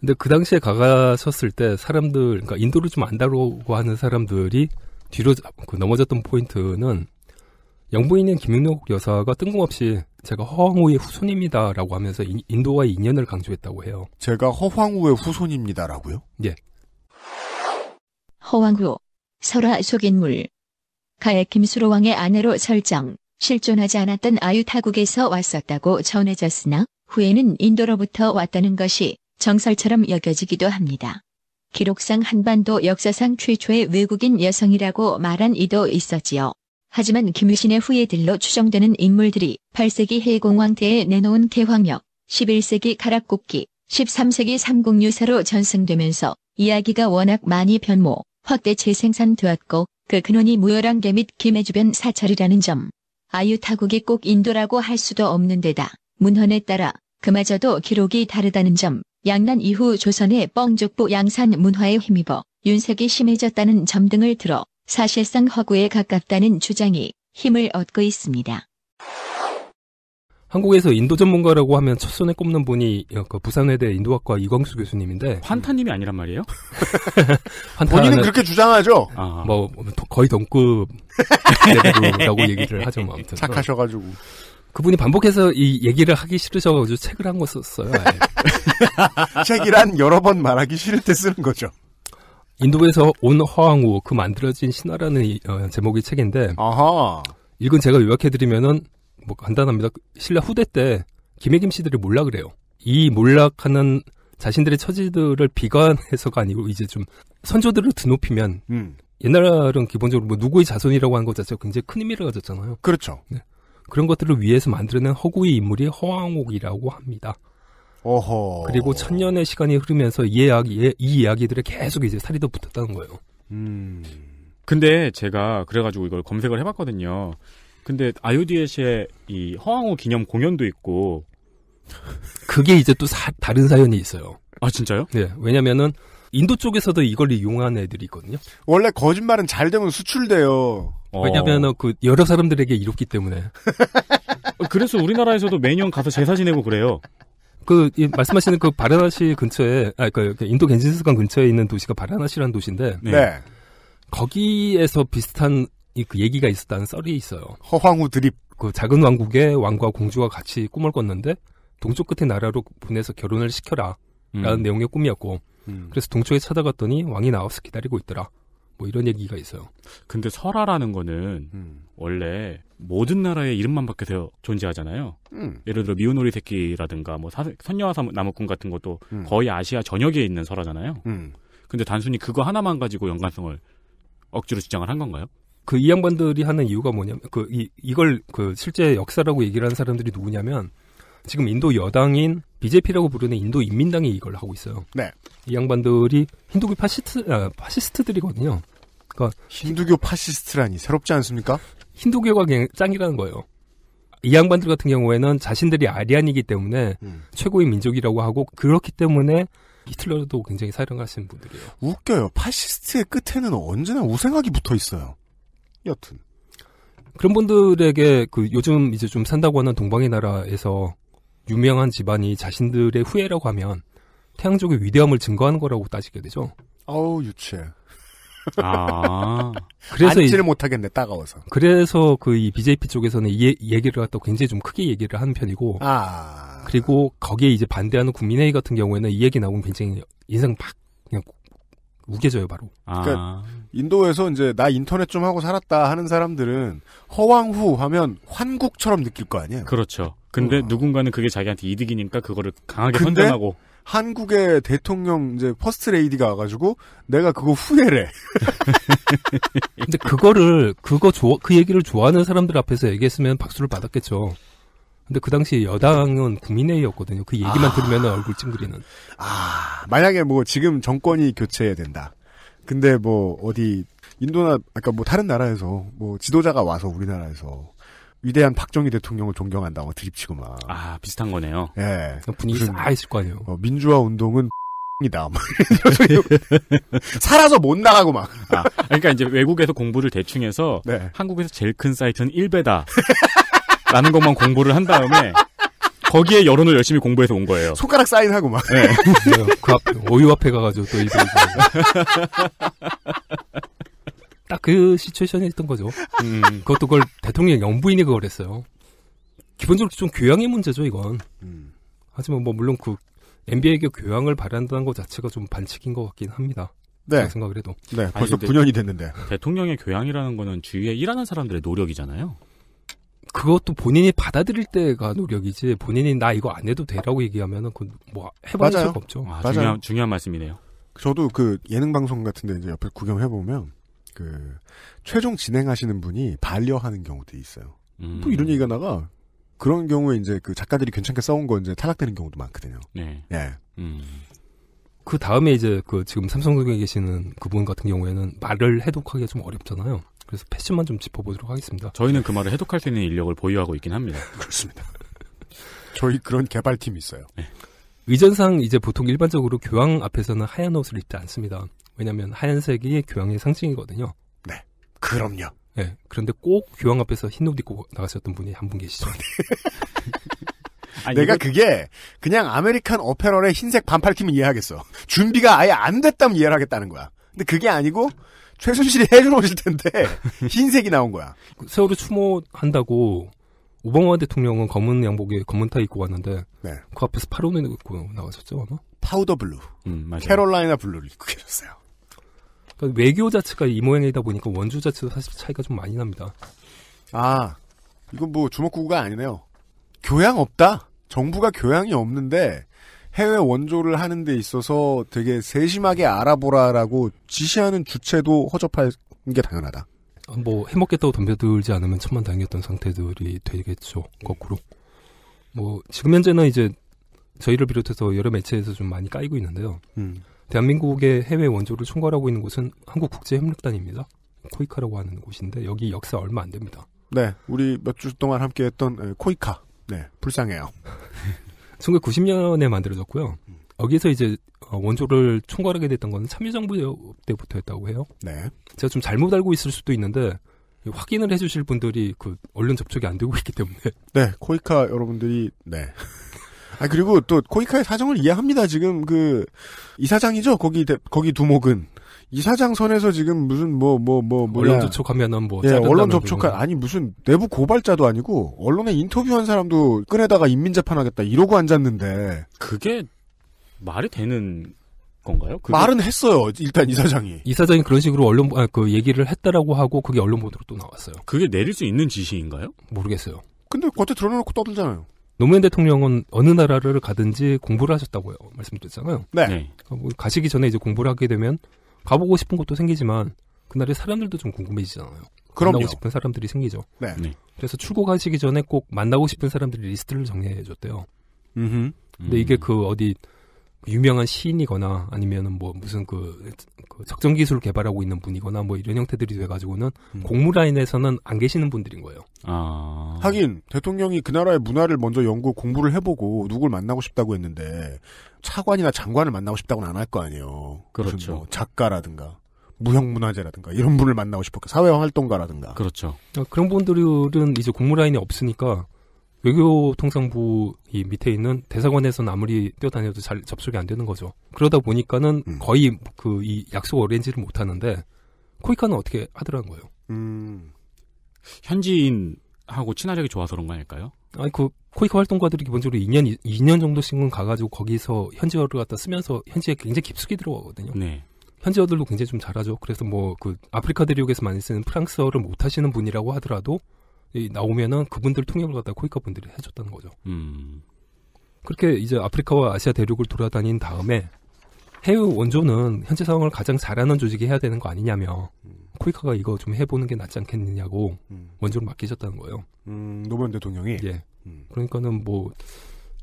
근데 그 당시에 가가셨을 때 사람들, 그러니까 인도를 좀 안다고 하는 사람들이 뒤로 그 넘어졌던 포인트는 영부인인 김윤록 여사가 뜬금없이 제가 허황우의 후손입니다라고 하면서 인, 인도와의 인연을 강조했다고 해요. 제가 허황우의 후손입니다라고요? 예. 허황우, 설화 속인물. 가의 김수로 왕의 아내로 설정, 실존하지 않았던 아유타국에서 왔었다고 전해졌으나 후에는 인도로부터 왔다는 것이 정설처럼 여겨지기도 합니다. 기록상 한반도 역사상 최초의 외국인 여성이라고 말한 이도 있었지요. 하지만 김유신의 후예들로 추정되는 인물들이 8세기 해공왕 때에 내놓은 개황역, 11세기 가락국기, 13세기 삼국유사로 전승되면서 이야기가 워낙 많이 변모, 확대 재생산되었고 그 근원이 무열한계 및 김해 주변 사찰이라는 점. 아유 타국이 꼭 인도라고 할 수도 없는 데다 문헌에 따라 그마저도 기록이 다르다는 점. 양난 이후 조선의 뻥족부 양산 문화에 힘입어 윤색이 심해졌다는 점 등을 들어 사실상 허구에 가깝다는 주장이 힘을 얻고 있습니다. 한국에서 인도 전문가라고 하면 첫 손에 꼽는 분이 어, 그 부산외대 인도학과 이광수 교수님인데 환타님이 아니란 말이에요? [LAUGHS] 본인은 그렇게 주장하죠. 아. 뭐 거의 동급 라고 [LAUGHS] 얘기를 하죠. 뭐 아무튼 착하셔가지고 그분이 반복해서 이 얘기를 하기 싫으셔가지고 책을 한 거 썼어요. [LAUGHS] 책이란 여러 번 말하기 싫을 때 쓰는 거죠. 인도에서 온허황후그 만들어진 신화라는 이, 어, 제목의 책인데 아하. 읽은 제가 요약해드리면은 뭐 간단합니다. 그 신라 후대 때 김해김 씨들이 몰라 그래요. 이 몰락하는 자신들의 처지들을 비관해서가 아니고 이제 좀 선조들을 드높이면 음. 옛날은 기본적으로 뭐 누구의 자손이라고 하는 것 자체가 굉장히 큰 의미를 가졌잖아요. 그렇죠. 네. 그런 것들을 위해서 만들어낸 허구의 인물이 허황옥이라고 합니다. 어허. 그리고 천년의 시간이 흐르면서 이 이야기, 이 이야기들에 계속 이제 살이 더 붙었다는 거예요. 음. 근데 제가 그래가지고 이걸 검색을 해봤거든요. 근데 IODS에 이 허황호 기념 공연도 있고 그게 이제 또 사, 다른 사연이 있어요. 아 진짜요? 네. 왜냐면은 인도 쪽에서도 이걸 이용하는 애들이 있거든요. 원래 거짓말은 잘 되면 수출돼요. 어. 왜냐면은 그 여러 사람들에게 이롭기 때문에. [LAUGHS] 그래서 우리나라에서도 매년 가서 제사 지내고 그래요. 그 말씀하시는 그 바라나시 근처에 아그 그 인도 겐지스관 근처에 있는 도시가 바라나시라는 도시인데 네. 거기에서 비슷한 그 얘기가 있었다는 썰이 있어요. 허황후 드립. 그 작은 왕국에 왕과 공주와 같이 꿈을 꿨는데 동쪽 끝의 나라로 보내서 결혼을 시켜라. 라는 음. 내용의 꿈이었고 음. 그래서 동쪽에 찾아갔더니 왕이 나와서 기다리고 있더라. 뭐 이런 얘기가 있어요. 근데 설화라는 거는 음. 원래 모든 나라의 이름만 밖에 서 존재하잖아요. 음. 예를 들어 미운오리 새끼라든가 뭐 선녀와 나무꾼 같은 것도 음. 거의 아시아 전역에 있는 설화잖아요. 음. 근데 단순히 그거 하나만 가지고 연관성을 억지로 주장을 한 건가요? 그이 양반들이 하는 이유가 뭐냐면 그 이 이걸 그 실제 역사라고 얘기를 하는 사람들이 누구냐면 지금 인도 여당인 BJP라고 부르는 인도 인민당이 이걸 하고 있어요. 네. 이 양반들이 힌두교 파시스트 아, 파시스트들이거든요. 그러니까 힌두교 파시스트라니 새롭지 않습니까? 힌두교가 짱이라는 거예요. 이 양반들 같은 경우에는 자신들이 아리안이기 때문에 음. 최고의 민족이라고 하고 그렇기 때문에 히틀러도 굉장히 사랑하시는 분들이에요. 웃겨요. 파시스트의 끝에는 언제나 우생학이 붙어 있어요. 여튼 그런 분들에게 그 요즘 이제 좀 산다고 하는 동방의 나라에서 유명한 집안이 자신들의 후예라고 하면 태양족의 위대함을 증거하는 거라고 따지게 되죠. 아우 유치해. 아 [LAUGHS] 그래서 앉지를 못하겠네 따가워서. 그래서 그 이 BJP 쪽에서는 이 얘기를 갖다 굉장히 좀 크게 얘기를 하는 편이고. 아 그리고 거기에 이제 반대하는 국민회의 같은 경우에는 이 얘기 나오면 굉장히 인상 팍 그냥 우겨져요 바로. 아. 그러니까 인도에서 이제 나 인터넷 좀 하고 살았다 하는 사람들은 허황후 하면 환국처럼 느낄 거 아니에요. 그렇죠. 근데 우와. 어. 누군가는 그게 자기한테 이득이니까 그거를 강하게 선전하고 한국의 대통령 이제 퍼스트 레이디가 와가지고 내가 그거 후회래. [LAUGHS] 근데 그거를 그거 좋아 그 얘기를 좋아하는 사람들 앞에서 얘기했으면 박수를 받았겠죠. 근데 그 당시 여당은 국민회의였거든요. 그 얘기만 아... 들으면 얼굴 찡그리는. 아 만약에 뭐 지금 정권이 교체된다. 해야 근데 뭐 어디 인도나 아까 뭐 다른 나라에서 뭐 지도자가 와서 우리나라에서 위대한 박정희 대통령을 존경한다고 드립치고 막. 아 비슷한 거네요. 예. 분위기 다 있을 거아니에요 어, 민주화 운동은 이다. 뭐 [LAUGHS] 살아서 못 나가고 막. 아, 그러니까 이제 외국에서 공부를 대충 해서 네. 한국에서 제일 큰 사이트는 1배다. 라는 것만 공부를 한 다음에 거기에 여론을 열심히 공부해서 온 거예요. 손가락 사인하고 막. 네. [LAUGHS] 그 앞, 오유 앞에 가가지고 또 이들. [LAUGHS] 딱그 시츄에이션이 있던 거죠. 음. 그것도 그걸 대통령 영부인이 그걸 했어요. 기본적으로 좀 교양의 문제죠, 이건. 음. 하지만 뭐, 물론 그, NBA에게 교양을 발휘한다는것 자체가 좀 반칙인 것 같긴 합니다. 네. 생각을 해도. 네, 벌써 아니, 9년이 됐는데. 대통령의 교양이라는 거는 주위에 일하는 사람들의 노력이잖아요. 그것도 본인이 받아들일 때가 노력이지 본인이 나 이거 안 해도 되라고 얘기하면은 그 뭐 해봐야 할아요가 없죠. 아, 맞아요. 중요한 중요한 말씀이네요. 저도 그 예능 방송 같은데 이제 옆에 구경해 보면 그 최종 진행하시는 분이 반려하는 경우도 있어요. 음. 또 이런 얘기가 나가 그런 경우에 이제 그 작가들이 괜찮게 싸운 거 이제 타락되는 경우도 많거든요. 네. 예. 음. 그 다음에 이제 그 지금 삼성동에 계시는 그분 같은 경우에는 말을 해독하기가 좀 어렵잖아요. 그래서 패션만 좀 짚어보도록 하겠습니다. 저희는 그 말을 해독할 수 있는 인력을 보유하고 있긴 합니다. [LAUGHS] 그렇습니다. [LAUGHS] 저희 그런 개발팀이 있어요. 네. 의전상 이제 보통 일반적으로 교황 앞에서는 하얀 옷을 입지 않습니다. 왜냐하면 하얀색이 교황의 상징이거든요. 네, 그럼요. 네, 그런데 꼭 교황 앞에서 흰 옷 입고 나가셨던 분이 한 분 계시죠. 네. [LAUGHS] 아니, 내가 이거... 그게 그냥 아메리칸 어페럴의 흰색 반팔 팀은 이해하겠어. 준비가 아예 안 됐다면 이해 하겠다는 거야. 근데 그게 아니고 최순실이 [LAUGHS] 해주러 오실 텐데 [LAUGHS] 흰색이 나온 거야. 세월호 추모한다고 오바마 대통령은 검은 양복에 검은 타 입고 갔는데 네. 그 앞에서 파로을 입고 나가셨죠 아마? 파우더 블루, 음, 캐롤라이나 블루를 입고 계셨어요. 그러니까 외교 자체가 이 모양이다 보니까 원주 자체도 사실 차이가 좀 많이 납니다. 아, 이건 뭐 주먹구구가 아니네요. 교양 없다. 정부가 교양이 없는데 해외 원조를 하는 데 있어서 되게 세심하게 알아보라라고 지시하는 주체도 허접한 게 당연하다. 뭐 해먹겠다고 덤벼들지 않으면 천만 당했던 상태들이 되겠죠. 거꾸로. 뭐 지금 현재는 이제 저희를 비롯해서 여러 매체에서 좀 많이 까이고 있는데요. 음. 대한민국의 해외 원조를 총괄하고 있는 곳은 한국국제협력단입니다. 코이카라고 하는 곳인데 여기 역사 얼마 안 됩니다. 네, 우리 몇 주 동안 함께했던 코이카. 네, 불쌍해요. [LAUGHS] 1990년에 만들어졌고요. 여기서 음. 이제 어, 원조를 총괄하게 됐던 건 참여정부 때부터였다고 해요. 네. 제가 좀 잘못 알고 있을 수도 있는데 확인을 해주실 분들이 그 언론 접촉이 안 되고 있기 때문에. 네, 코이카 여러분들이 네. [LAUGHS] 아 그리고 또 코이카의 사정을 이해합니다. 지금 그 이사장이죠 거기 거기 두목은 이사장 선에서 지금 무슨 뭐 뭐 뭐 뭐, 뭐, 뭐 언론 접촉하면은 뭐 예, 언론 접촉한 아니 무슨 내부 고발자도 아니고 언론에 인터뷰한 사람도 꺼내다가 인민 재판하겠다 이러고 앉았는데 그게 말이 되는 건가요? 그게? 말은 했어요. 일단 이사장이 이사장이 그런 식으로 언론 아, 그 얘기를 했다라고 하고 그게 언론 보도로 또 나왔어요. 그게 내릴 수 있는 지시인가요? 모르겠어요. 근데 겉에 드러내놓고 떠들잖아요. 노무현 대통령은 어느 나라를 가든지 공부를 하셨다고요 말씀드렸잖아요. 네. 네. 어, 뭐 가시기 전에 이제 공부를 하게 되면 가보고 싶은 것도 생기지만 그날의 사람들도 좀 궁금해지잖아요. 그럼요. 만나고 싶은 사람들이 생기죠. 네. 네. 그래서 출국하시기 전에 꼭 만나고 싶은 사람들이 리스트를 정리해줬대요. 음흠. 근데 이게 그 어디 유명한 시인이거나 아니면은 뭐 무슨 그, 그 적정 기술을 개발하고 있는 분이거나 뭐 이런 형태들이 돼가지고는 음. 공무라인에서는 안 계시는 분들인 거예요. 아... 하긴 대통령이 그 나라의 문화를 먼저 연구 공부를 해보고 누굴 만나고 싶다고 했는데 차관이나 장관을 만나고 싶다고는 안 할 거 아니에요. 그렇죠. 뭐 작가라든가 무형문화재라든가 이런 분을 만나고 싶었고 사회활동가라든가 그렇죠. 어, 그런 분들은 이제 공무라인이 없으니까 외교통상부 이 밑에 있는 대사관에서는 아무리 뛰어다녀도 잘 접촉이 안 되는 거죠. 그러다 보니까는 음. 거의 그 이 약속 어렌지를 못 하는데 코이카는 어떻게 하더라는 거예요. 음. 현지인하고 친화력이 좋아서 그런 거 아닐까요? 아니 그 코이카 활동가들이 기본적으로 2년 2년 정도씩은 가가지고 거기서 현지어를 갖다 쓰면서 현지에 굉장히 깊숙이 들어가거든요. 네. 현지어들도 굉장히 좀 잘하죠. 그래서 뭐 그 아프리카 대륙에서 많이 쓰는 프랑스어를 못 하시는 분이라고 하더라도 나오면은 그분들 통역을 갖다 코이카 분들이 해줬다는 거죠. 음. 그렇게 이제 아프리카와 아시아 대륙을 돌아다닌 다음에 해외 원조는 현재 상황을 가장 잘하는 조직이 해야 되는 거 아니냐며 음. 코이카가 이거 좀 해보는 게 낫지 않겠느냐고 음. 원조로 맡기셨다는 거예요. 음, 노무현 대통령이. 예. 음. 그러니까는 뭐.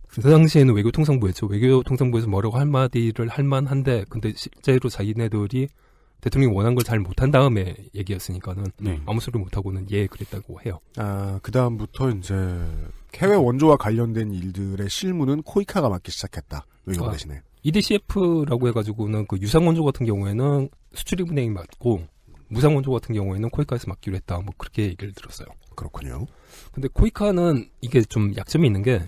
그 당시에는 외교통상부였죠. 외교통상부에서 뭐라고 할말디를할 만한데, 근데 실제로 자기네들이 대통령이 원한 걸 잘 못한 다음에 얘기였으니까는 네. 아무 소리 못하고는 예 그랬다고 해요. 아 그다음부터 이제 해외 원조와 관련된 일들의 실무는 코이카가 맡기 시작했다. 외교 아, 대신에. EDCF라고 해가지고는 그 유상 원조 같은 경우에는 수출입은행이 맡고 무상 원조 같은 경우에는 코이카에서 맡기로 했다. 뭐 그렇게 얘기를 들었어요. 그렇군요. 근데 코이카는 이게 좀 약점이 있는 게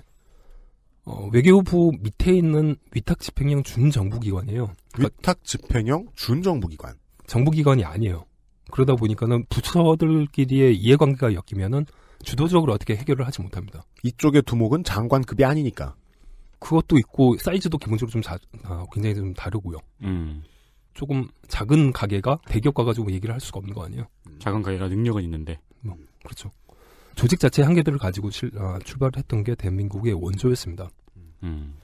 어, 외교부 밑에 있는 위탁 집행령 준정부 기관이에요. 그러니까 위탁 집행령 준정부 기관. 정부기관이 아니에요. 그러다 보니까는 부처들끼리의 이해관계가 엮이면은 주도적으로 어떻게 해결을 하지 못합니다. 이쪽의 두목은 장관급이 아니니까. 그것도 있고 사이즈도 기본적으로 좀 자, 아, 굉장히 좀 다르고요. 음. 조금 작은 가게가 대기업 가가지고 얘기를 할 수가 없는 거 아니에요? 작은 가게가 능력은 있는데. 뭐, 그렇죠. 조직 자체의 한계들을 가지고 실, 아, 출발 했던 게 대한민국의 원조였습니다. 음.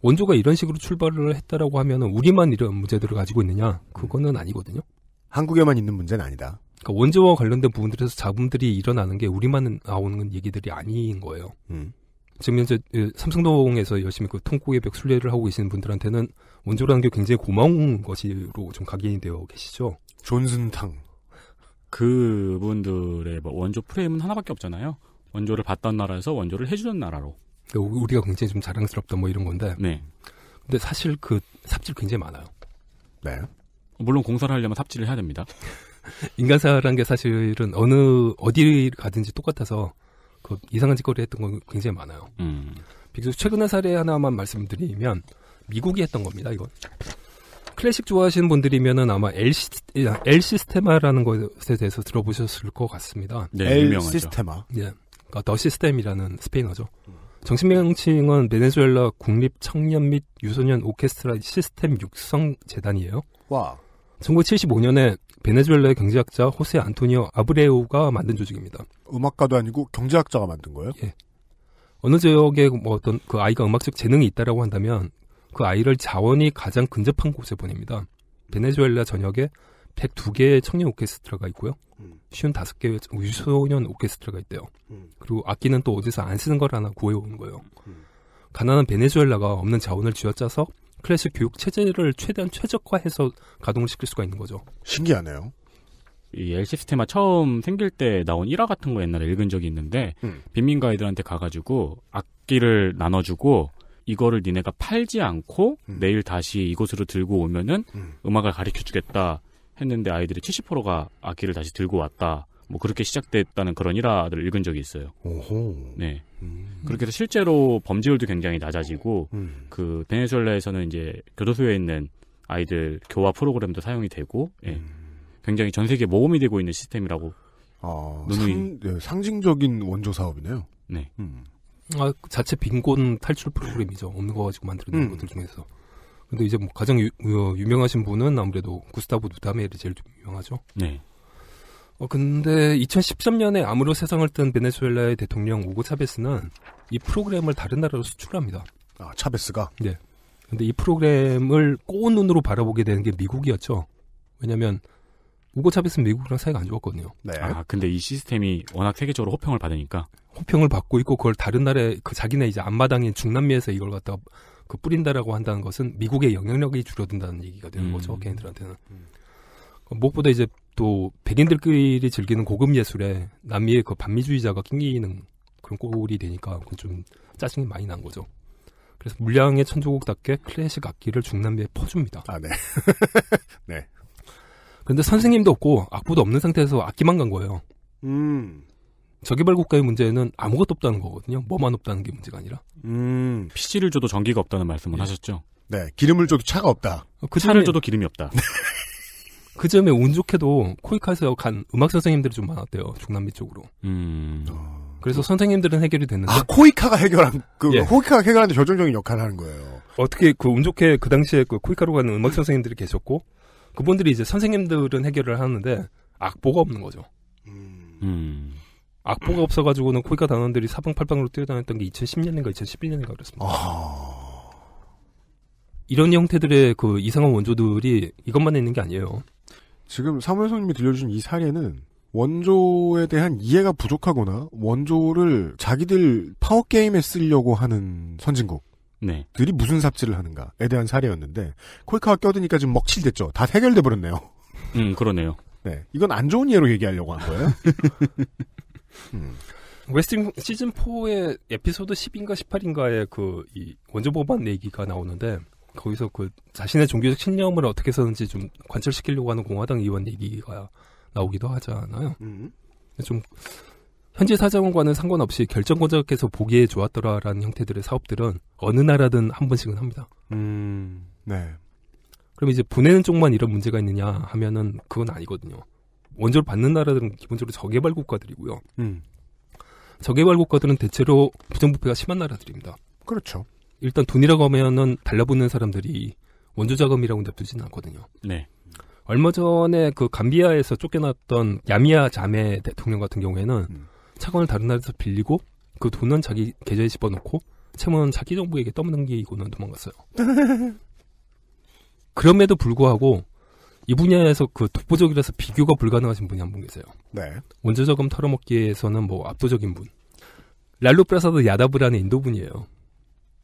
원조가 이런 식으로 출발을 했다라고 하면 우리만 이런 문제들을 가지고 있느냐? 그거는 아니거든요. 한국에만 있는 문제는 아니다. 그러니까 원조와 관련된 부분들에서 잡음들이 일어나는 게 우리만 나오는 얘기들이 아닌 거예요. 음. 지금 현재 예, 삼성동에서 열심히 그 통곡의벽 순례를 하고 계시는 분들한테는 원조라는 게 굉장히 고마운 것으로 좀 각인이 되어 계시죠. 존슨탕. 그분들의 뭐 원조 프레임은 하나밖에 없잖아요. 원조를 봤던 나라에서 원조를 해주는 나라로. 우리가 굉장히 좀 자랑스럽다 뭐 이런 건데. 네. 근데 사실 그 삽질 굉장히 많아요. 네. 물론 공사를 하려면 삽질을 해야 됩니다. [LAUGHS] 인간사라는 게 사실은 어느 어디 가든지 똑같아서 그 이상한 짓거리 했던 건 굉장히 많아요. 음. 비교 최근의 사례 하나만 말씀드리면 미국이 했던 겁니다. 이거 클래식 좋아하시는 분들이면은 아마 L, 시, 아, L 시스테마라는 것에 대해서 들어보셨을 것 같습니다. 네, 유명하죠. 시스테마. 예, 그러니까 더 시스템이라는 스페인어죠. 음. 정신명칭은 베네수엘라 국립 청년 및 유소년 오케스트라 시스템 육성 재단이에요. 와. 1975년에 베네수엘라의 경제학자 호세 안토니오 아브레오가 만든 조직입니다. 음악가도 아니고 경제학자가 만든 거예요? 예. 어느 지역에 뭐 어떤 그 아이가 음악적 재능이 있다라고 한다면 그 아이를 자원이 가장 근접한 곳에 보냅니다. 베네수엘라 전역에 102개의 청년 오케스트라가 있고요. 음. 쉬운 55개 유소년 오케스트라가 있대요. 음. 그리고 악기는 또 어디서 안 쓰는 걸 하나 구해온 거예요. 음. 가난한 베네수엘라가 없는 자원을 쥐어짜서 클래식 교육 체제를 최대한 최적화해서 가동을 시킬 수가 있는 거죠. 신기하네요. 이엘 시스테마 처음 생길 때 나온 일화 같은 거 옛날에 읽은 적이 있는데 음. 빈민가 이들한테 가가지고 악기를 나눠주고 이거를 니네가 팔지 않고 음. 내일 다시 이곳으로 들고 오면은 음. 악을 가르쳐주겠다 했는데 아이들이 70%가 악기를 다시 들고 왔다. 뭐 그렇게 시작됐다는 그런 일화들을 읽은 적이 있어요. 오호. 네. 음. 그렇게 해서 실제로 범죄율도 굉장히 낮아지고 음. 그 베네수엘라에서는 이제 교도소에 있는 아이들 교화 프로그램도 사용이 되고 예. 네. 굉장히 전 세계 모범이 되고 있는 시스템이라고 아, 상, 네, 상징적인 원조 사업이네요. 네. 음. 아, 그 자체 빈곤 탈출 프로그램이죠. 없는 거 가지고 만들어낸 음. 것들 중에서. 근데 이제 뭐 가장 유, 어, 유명하신 분은 아무래도 구스타브 누다멜이 제일 유명하죠. 네. 어, 근데 2013년에 암으로 세상을 뜬 베네수엘라의 대통령 오고 차베스는 이 프로그램을 다른 나라로 수출합니다. 아, 차베스가? 네. 근데 이 프로그램을 꼬운 눈으로 바라보게 되는 게 미국이었죠. 왜냐면 하 우고 차베스는 미국이랑 사이가 안 좋았거든요. 네. 아, 근데 이 시스템이 워낙 세계적으로 호평을 받으니까. 호평을 받고 있고 그걸 다른 나라에 그 자기네 이제 앞마당인 중남미에서 이걸 갖다가 그 뿌린다라고 한다는 것은 미국의 영향력이 줄어든다는 얘기가 되는 거죠 음. 개인들한테는 음. 그 무엇보다 이제 또 백인들끼리 즐기는 고급 예술에 남미의 그 반미주의자가 낑기는 그런 꼴이 되니까 그 좀 짜증이 많이 난 거죠. 그래서 물량의 천조국답게 클래식 악기를 중남미에 퍼줍니다. 아, 네. [LAUGHS] 네. 그런데 선생님도 없고 악보도 없는 상태에서 악기만 간 거예요. 음. 저개발 국가의 문제는 아무것도 없다는 거거든요. 뭐만 없다는 게 문제가 아니라. 음. PC를 줘도 전기가 없다는 말씀을 예. 하셨죠. 네. 기름을 줘도 차가 없다. 어, 그 차를 줘도 기름이 없다. 네. 그 점에 운 좋게도 코이카에서 간 음악 선생님들이 좀 많았대요. 중남미 쪽으로. 음. 어. 그래서 선생님들은 해결이 됐는데. 아, 코이카가 해결한, 그, 예. 코이카가 해결하는데 결정적인 역할을 하는 거예요. 어떻게 그 운 좋게 그 당시에 그 코이카로 가는 음악 선생님들이 계셨고, 그분들이 이제 선생님들은 해결을 하는데, 악보가 없는 거죠. 음. 음. 악보가 없어가지고는 코이카 단원들이 사방팔방으로 뛰어다녔던 게 2010년인가 2011년인가 그랬습니다. 아... 이런 형태들의 그 이상한 원조들이 이것만 있는 게 아니에요. 지금 사무엘소님이 들려주신 이 사례는 원조에 대한 이해가 부족하거나 원조를 자기들 파워 게임에 쓰려고 하는 선진국. 네. 들이 무슨 삽질을 하는가에 대한 사례였는데 코이카가 껴드니까 지금 먹칠됐죠. 다 해결돼 버렸네요. 음 그러네요. 네, 이건 안 좋은 예로 얘기하려고 한 거예요. [LAUGHS] 음. 웨스팅 시즌 4의 에피소드 10인가 18인가에 그이 원조 법안 얘기가 나오는데 거기서 그 자신의 종교적 신념을 어떻게 쓰는지 좀 관철시키려고 하는 공화당 의원 얘기가 나오기도 하잖아요. 음. 좀 현재 사정과는 상관없이 결정권자께서 보기에 좋았더라라는 형태들의 사업들은 어느 나라든 한 번씩은 합니다. 음, 네. 그럼 이제 보내는 쪽만 이런 문제가 있느냐 하면은 그건 아니거든요. 원조를 받는 나라들은 기본적으로 저개발 국가들이고요. 음. 저개발 국가들은 대체로 부정부패가 심한 나라들입니다. 그렇죠. 일단 돈이라고 하면은 달라붙는 사람들이 원조 자금이라고 잡두지는 않거든요. 네. 얼마 전에 그 감비아에서 쫓겨났던 야미야 자매 대통령 같은 경우에는 음. 차관을 다른 나라에서 빌리고 그 돈은 자기 계좌에 집어넣고 채무는 자기 정부에게 떠넘기고는 도망갔어요. [LAUGHS] 그럼에도 불구하고 이 분야에서 그 독보적이라서 비교가 불가능하신 분이 한 분 계세요. 네. 원자저금 털어먹기에서는 뭐 압도적인 분. 랄루 프라사드 야다브라는 인도 분이에요.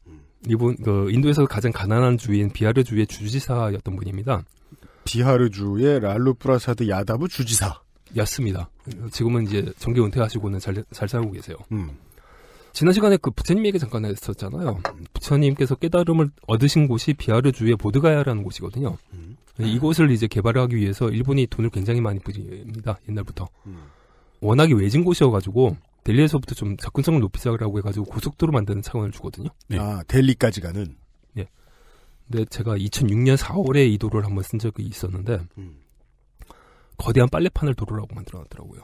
음. 이분 그 인도에서 가장 가난한 주인 비하르주의 주지사였던 분입니다. 비하르주의 랄루 프라사드 야다브 주지사. 였습니다. 지금은 이제 정계 은퇴하시고는 잘, 잘 살고 계세요. 음. 지난 시간에 그 부처님 얘기 잠깐 했었잖아요. 부처님께서 깨달음을 얻으신 곳이 비하르주의 보드가야라는 곳이거든요. 음. 이곳을 이제 개발하기 위해서 일본이 돈을 굉장히 많이 뿌립니다. 옛날부터. 음. 워낙에 외진 곳이어가지고 델리에서부터 좀 접근성을 높이자라고 해가지고 고속도로 만드는 차원을 주거든요. 네. 아 델리까지 가는. 네. 근데 제가 2006년 4월에 이 도로를 한번 쓴 적이 있었는데 음. 거대한 빨래판을 도로라고 만들어놨더라고요.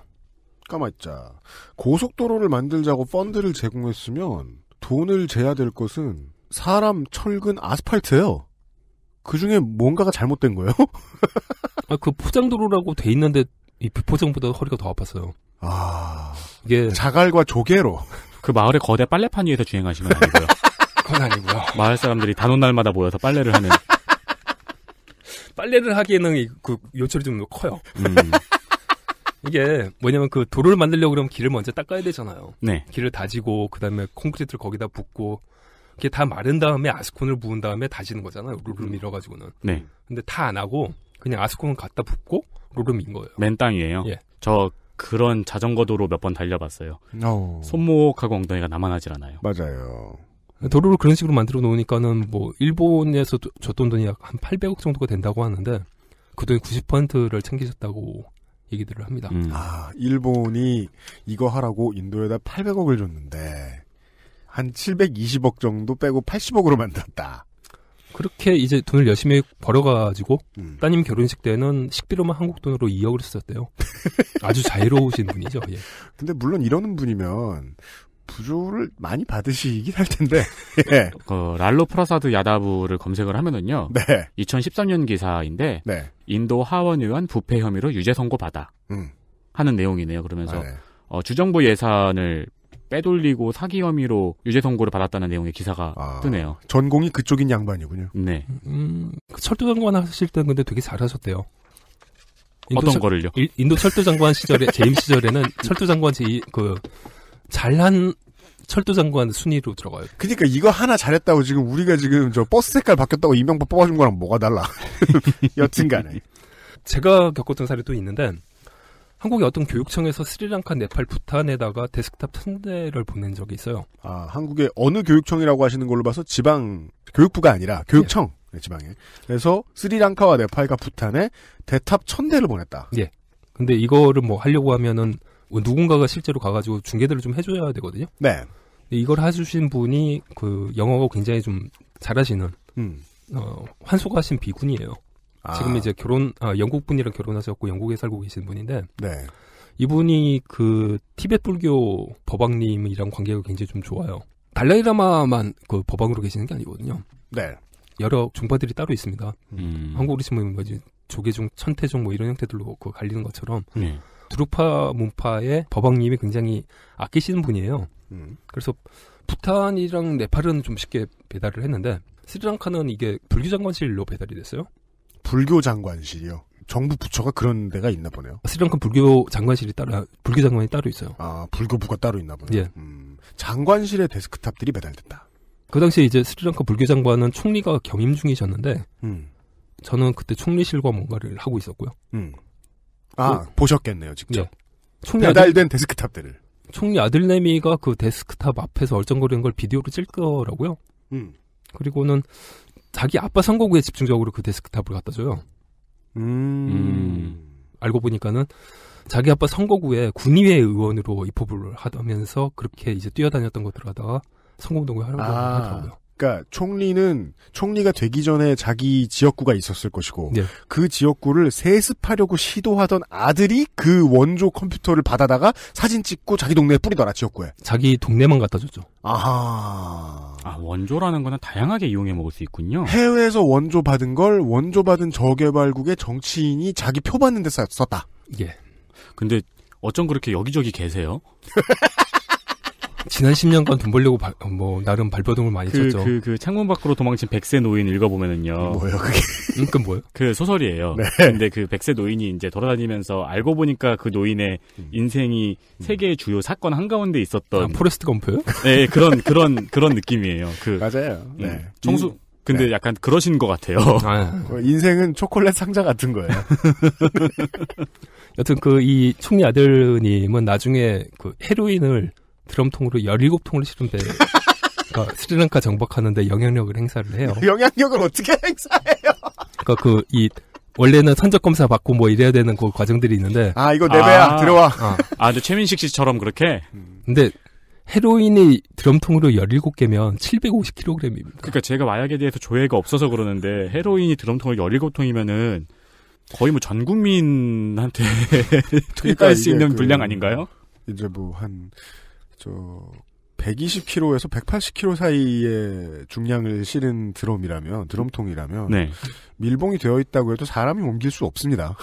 만있자 고속도로를 만들자고 펀드를 제공했으면 돈을 재야 될 것은 사람, 철근, 아스팔트예요. 그 중에 뭔가가 잘못된 거예요. [LAUGHS] 아, 그 포장도로라고 돼 있는데 이 비포장보다 허리가 더 아팠어요. 아, 이게 자갈과 조개로 그 마을의 거대 빨래판 위에서 주행하시는 건 아니고요. [LAUGHS] 그건 아니고요. 마을 사람들이 단오 날마다 모여서 빨래를 하는. 빨래를 하기에는 그 요철이 좀 커요. 음. 이게 뭐냐면 그 도로를 만들려고 그러면 길을 먼저 닦아야 되잖아요. 네. 길을 다지고 그다음에 콘크리트를 거기다 붓고 그게 다 마른 다음에 아스콘을 부은 다음에 다지는 거잖아요. 롤을 음. 밀어 가지고는. 네. 근데 다 안 하고 그냥 아스콘을 갖다 붓고 롤을 인 거예요. 맨땅이에요 예. 저 그런 자전거 도로 몇 번 달려봤어요. 오. 어. 손목하고 엉덩이가 남아나질 않아요. 맞아요. 도로를 그런 식으로 만들어 놓으니까는 뭐 일본에서 줬던 돈이 약 한 800억 정도가 된다고 하는데 그 돈의 90%를 챙기셨다고 얘기들을 합니다. 음. 아, 일본이 이거 하라고 인도에다 800억을 줬는데 한 720억 정도 빼고 80억으로 만들었다. 그렇게 이제 돈을 열심히 벌어가지고 음. 따님 결혼식 때는 식비로만 한국 돈으로 2억을 썼대요. 아주 자유로우신 분이죠. 예. 근데 물론 이러는 분이면 부조를 많이 받으시긴 할 텐데. [LAUGHS] 예. 그 랄로 프라사드 야다부를 검색을 하면은요. 네. 2013년 기사인데 네. 인도 하원 의원 부패 혐의로 유죄 선고 받아 음. 하는 내용이네요. 그러면서 아, 네. 어, 주정부 예산을 빼돌리고 사기 혐의로 유죄 선고를 받았다는 내용의 기사가 아, 뜨네요. 전공이 그쪽인 양반이군요. 네. 음, 그 철도 장관 하실 때는 근데 되게 잘하셨대요. 어떤 철, 거를요? 인도 철도 장관 시절에 재임 [LAUGHS] 시절에는 철도 장관 제그 잘한 철도 장관 순위로 들어가요. 그러니까 이거 하나 잘했다고 지금 우리가 지금 저 버스 색깔 바뀌었다고 이명박 뽑아준 거랑 뭐가 달라. [LAUGHS] 여튼간에 제가 겪었던 사례도 있는데 한국의 어떤 교육청에서 스리랑카, 네팔, 부탄에다가 데스크탑 천 대를 보낸 적이 있어요. 아 한국의 어느 교육청이라고 하시는 걸로 봐서 지방 교육부가 아니라 교육청 예. 지방에 그래서 스리랑카와 네팔과 부탄에 대탑 천 대를 보냈다. 예. 근데 이거를 뭐 하려고 하면은 누군가가 실제로 가가지고 중계들을 좀 해줘야 되거든요. 네. 이걸 해주신 분이 그 영어가 굉장히 좀 잘하시는 음. 어, 환속하신 비군이에요. 아. 지금 이제 결혼 아, 영국 분이랑 결혼하셨고 영국에 살고 계신 분인데 네. 이분이 그 티벳 불교 법왕님이랑 관계가 굉장히 좀 좋아요. 달라이라마만 그 법왕으로 계시는 게 아니거든요. 네. 여러 종파들이 따로 있습니다. 음. 한국 우리 신문 뭐지 조계종, 천태종 뭐 이런 형태들로 그 갈리는 것처럼 음. 드루파 문파의 법왕님이 굉장히 아끼시는 분이에요. 음. 그래서 부탄이랑 네팔은 좀 쉽게 배달을 했는데 스리랑카는 이게 불교 장관실로 배달이 됐어요. 불교 장관실이요. 정부 부처가 그런 데가 있나 보네요. 스리랑카 불교 장관실이 따로 불교 장관이 따로 있어요. 아 불교부가 따로 있나 보네요. 예. 음, 장관실의 데스크탑들이 배달됐다. 그 당시에 이제 스리랑카 불교 장관은 총리가 겸임 중이셨는데 음. 저는 그때 총리실과 뭔가를 하고 있었고요. 음. 아 그, 보셨겠네요 직접. 네. 총리 배달된 아들, 데스크탑들을. 총리 아들내미가 그 데스크탑 앞에서 얼쩡거리는 걸 비디오로 찍 거라고요. 음. 그리고는 자기 아빠 선거구에 집중적으로 그 데스크탑을 갖다 줘요. 음. 음. 알고 보니까는 자기 아빠 선거구에 군의회 의원으로 입법을 하면서 그렇게 이제 뛰어다녔던 것들 하다가 성공동을 하려고 아. 하더라고요. 그러니까 총리는 총리가 되기 전에 자기 지역구가 있었을 것이고 네. 그 지역구를 세습하려고 시도하던 아들이 그 원조 컴퓨터를 받아다가 사진 찍고 자기 동네에 뿌리더라 지역구에. 자기 동네만 갖다 줬죠. 아하. 아 원조라는 거는 다양하게 이용해 먹을 수 있군요. 해외에서 원조 받은 걸 원조 받은 저개발국의 정치인이 자기 표 받는 데 썼다. 예. 근데 어쩜 그렇게 여기저기 계세요? [LAUGHS] 지난 10년간 돈 벌려고 바, 어, 뭐 나름 발버둥을 많이 그, 쳤죠. 그, 그 창문 밖으로 도망친 백세 노인 읽어보면은요. 뭐예요 그게? 그 그러니까 뭐요? 그 소설이에요. 네. 근데 그 백세 노인이 이제 돌아다니면서 알고 보니까 그 노인의 음. 인생이 음. 세계의 주요 사건 한 가운데 있었던. 아, 포레스트 검프요? [LAUGHS] 네 그런 그런 그런 느낌이에요. 그 맞아요. 음. 네. 음, 청수. 근데 네. 약간 그러신 것 같아요. [LAUGHS] 아. 어, 인생은 초콜릿 상자 같은 거예요. [LAUGHS] 여튼 그 이 총리 아들님은 나중에 그 헤로인을 드럼통으로 17통을 실은배 [LAUGHS] 어, 스리랑카 정복하는데 영향력을 행사를 해요. 영향력을 어떻게 행사해요? 그러니까 그 이 원래는 선적 검사 받고 뭐 이래야 되는 그 과정들이 있는데 아 이거 내배야 아, 들어와. 어. 아, 아 최민식 씨처럼 그렇게. 음. 근데 헤로인이 드럼통으로 17개면 750kg입니다. 그러니까 제가 마약에 대해서 조회가 없어서 그러는데 헤로인이 드럼통을 17통이면은 거의 뭐 전 국민한테 [LAUGHS] 투입할 그러니까 수 있는 그... 분량 아닌가요? 이제 뭐한 저 120kg에서 180kg 사이의 중량을 실은 드럼이라면 드럼통이라면 네. 밀봉이 되어 있다고 해도 사람이 옮길 수 없습니다.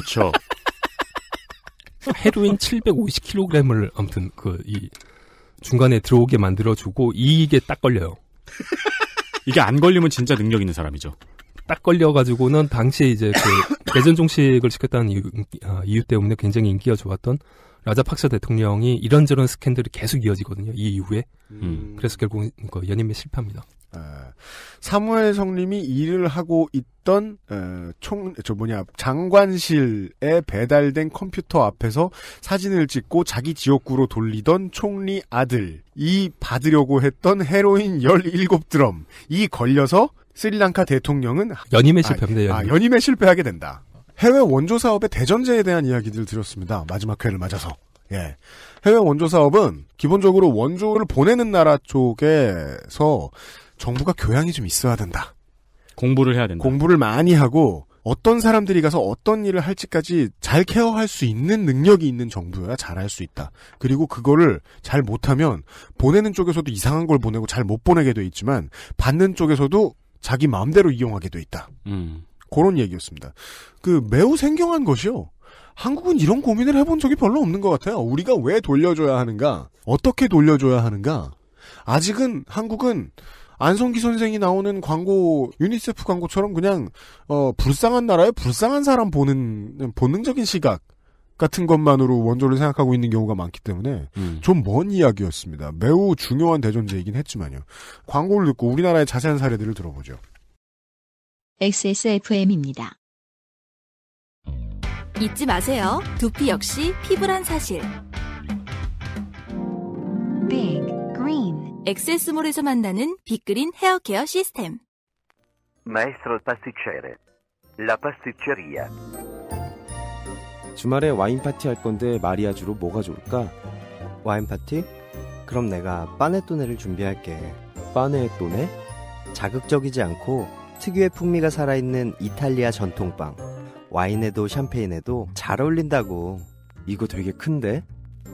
그렇죠. 헤로인 750kg을 아무튼 그 이 중간에 들어오게 만들어주고 이게 딱 걸려요. 이게 안 걸리면 진짜 능력 있는 사람이죠. 딱 걸려가지고는 당시 이제 그 [COUGHS] 대전 종식을 시켰다는 이유, 아, 이유 때문에 굉장히 인기가 좋았던 라자팍스 대통령이 이런저런 스캔들이 계속 이어지거든요. 이 이후에. 음. 음. 그래서 결국 그 연임에 실패합니다. 에, 사무엘 성님이 일을 하고 있던 에, 총, 저 뭐냐, 장관실에 배달된 컴퓨터 앞에서 사진을 찍고 자기 지역구로 돌리던 총리 아들, 이 받으려고 했던 헤로인 17드럼, 이 걸려서 스리랑카 대통령은 연임에 실패합니다. 연임. 아, 연임에 실패하게 된다. 해외 원조 사업의 대전제에 대한 이야기들을 드렸습니다. 마지막 회를 맞아서. 예. 해외 원조 사업은 기본적으로 원조를 보내는 나라 쪽에서 정부가 교양이 좀 있어야 된다. 공부를 해야 된다. 공부를 많이 하고 어떤 사람들이 가서 어떤 일을 할지까지 잘 케어할 수 있는 능력이 있는 정부여야 잘 할 수 있다. 그리고 그거를 잘 못하면 보내는 쪽에서도 이상한 걸 보내고 잘 못 보내게 돼 있지만 받는 쪽에서도 자기 마음대로 이용하게 돼 있다. 음. 그런 얘기였습니다. 그 매우 생경한 것이요. 한국은 이런 고민을 해본 적이 별로 없는 것 같아요. 우리가 왜 돌려줘야 하는가? 어떻게 돌려줘야 하는가? 아직은 한국은 안성기 선생이 나오는 광고 유니세프 광고처럼 그냥 어 불쌍한 나라에 불쌍한 사람 보는 본능적인 시각 같은 것만으로 원조를 생각하고 있는 경우가 많기 때문에 음. 좀먼 이야기였습니다. 매우 중요한 대전제이긴 했지만요. 광고를 듣고 우리나라의 자세한 사례들을 들어보죠. XSFM입니다. 잊지 마세요. 두피 역시 피부란 사실. Big Green. 엑세스몰에서 만나는 빅그린 헤어케어 시스템. Maestro pasticcere. La pasticceria. 주말에 와인 파티 할 건데 마리아주로 뭐가 좋을까? 와인 파티? 그럼 내가 빠네또네를 준비할게. 빠네또네? 자극적이지 않고 특유의 풍미가 살아있는 이탈리아 전통빵. 와인에도 샴페인에도 잘 어울린다고. 이거 되게 큰데?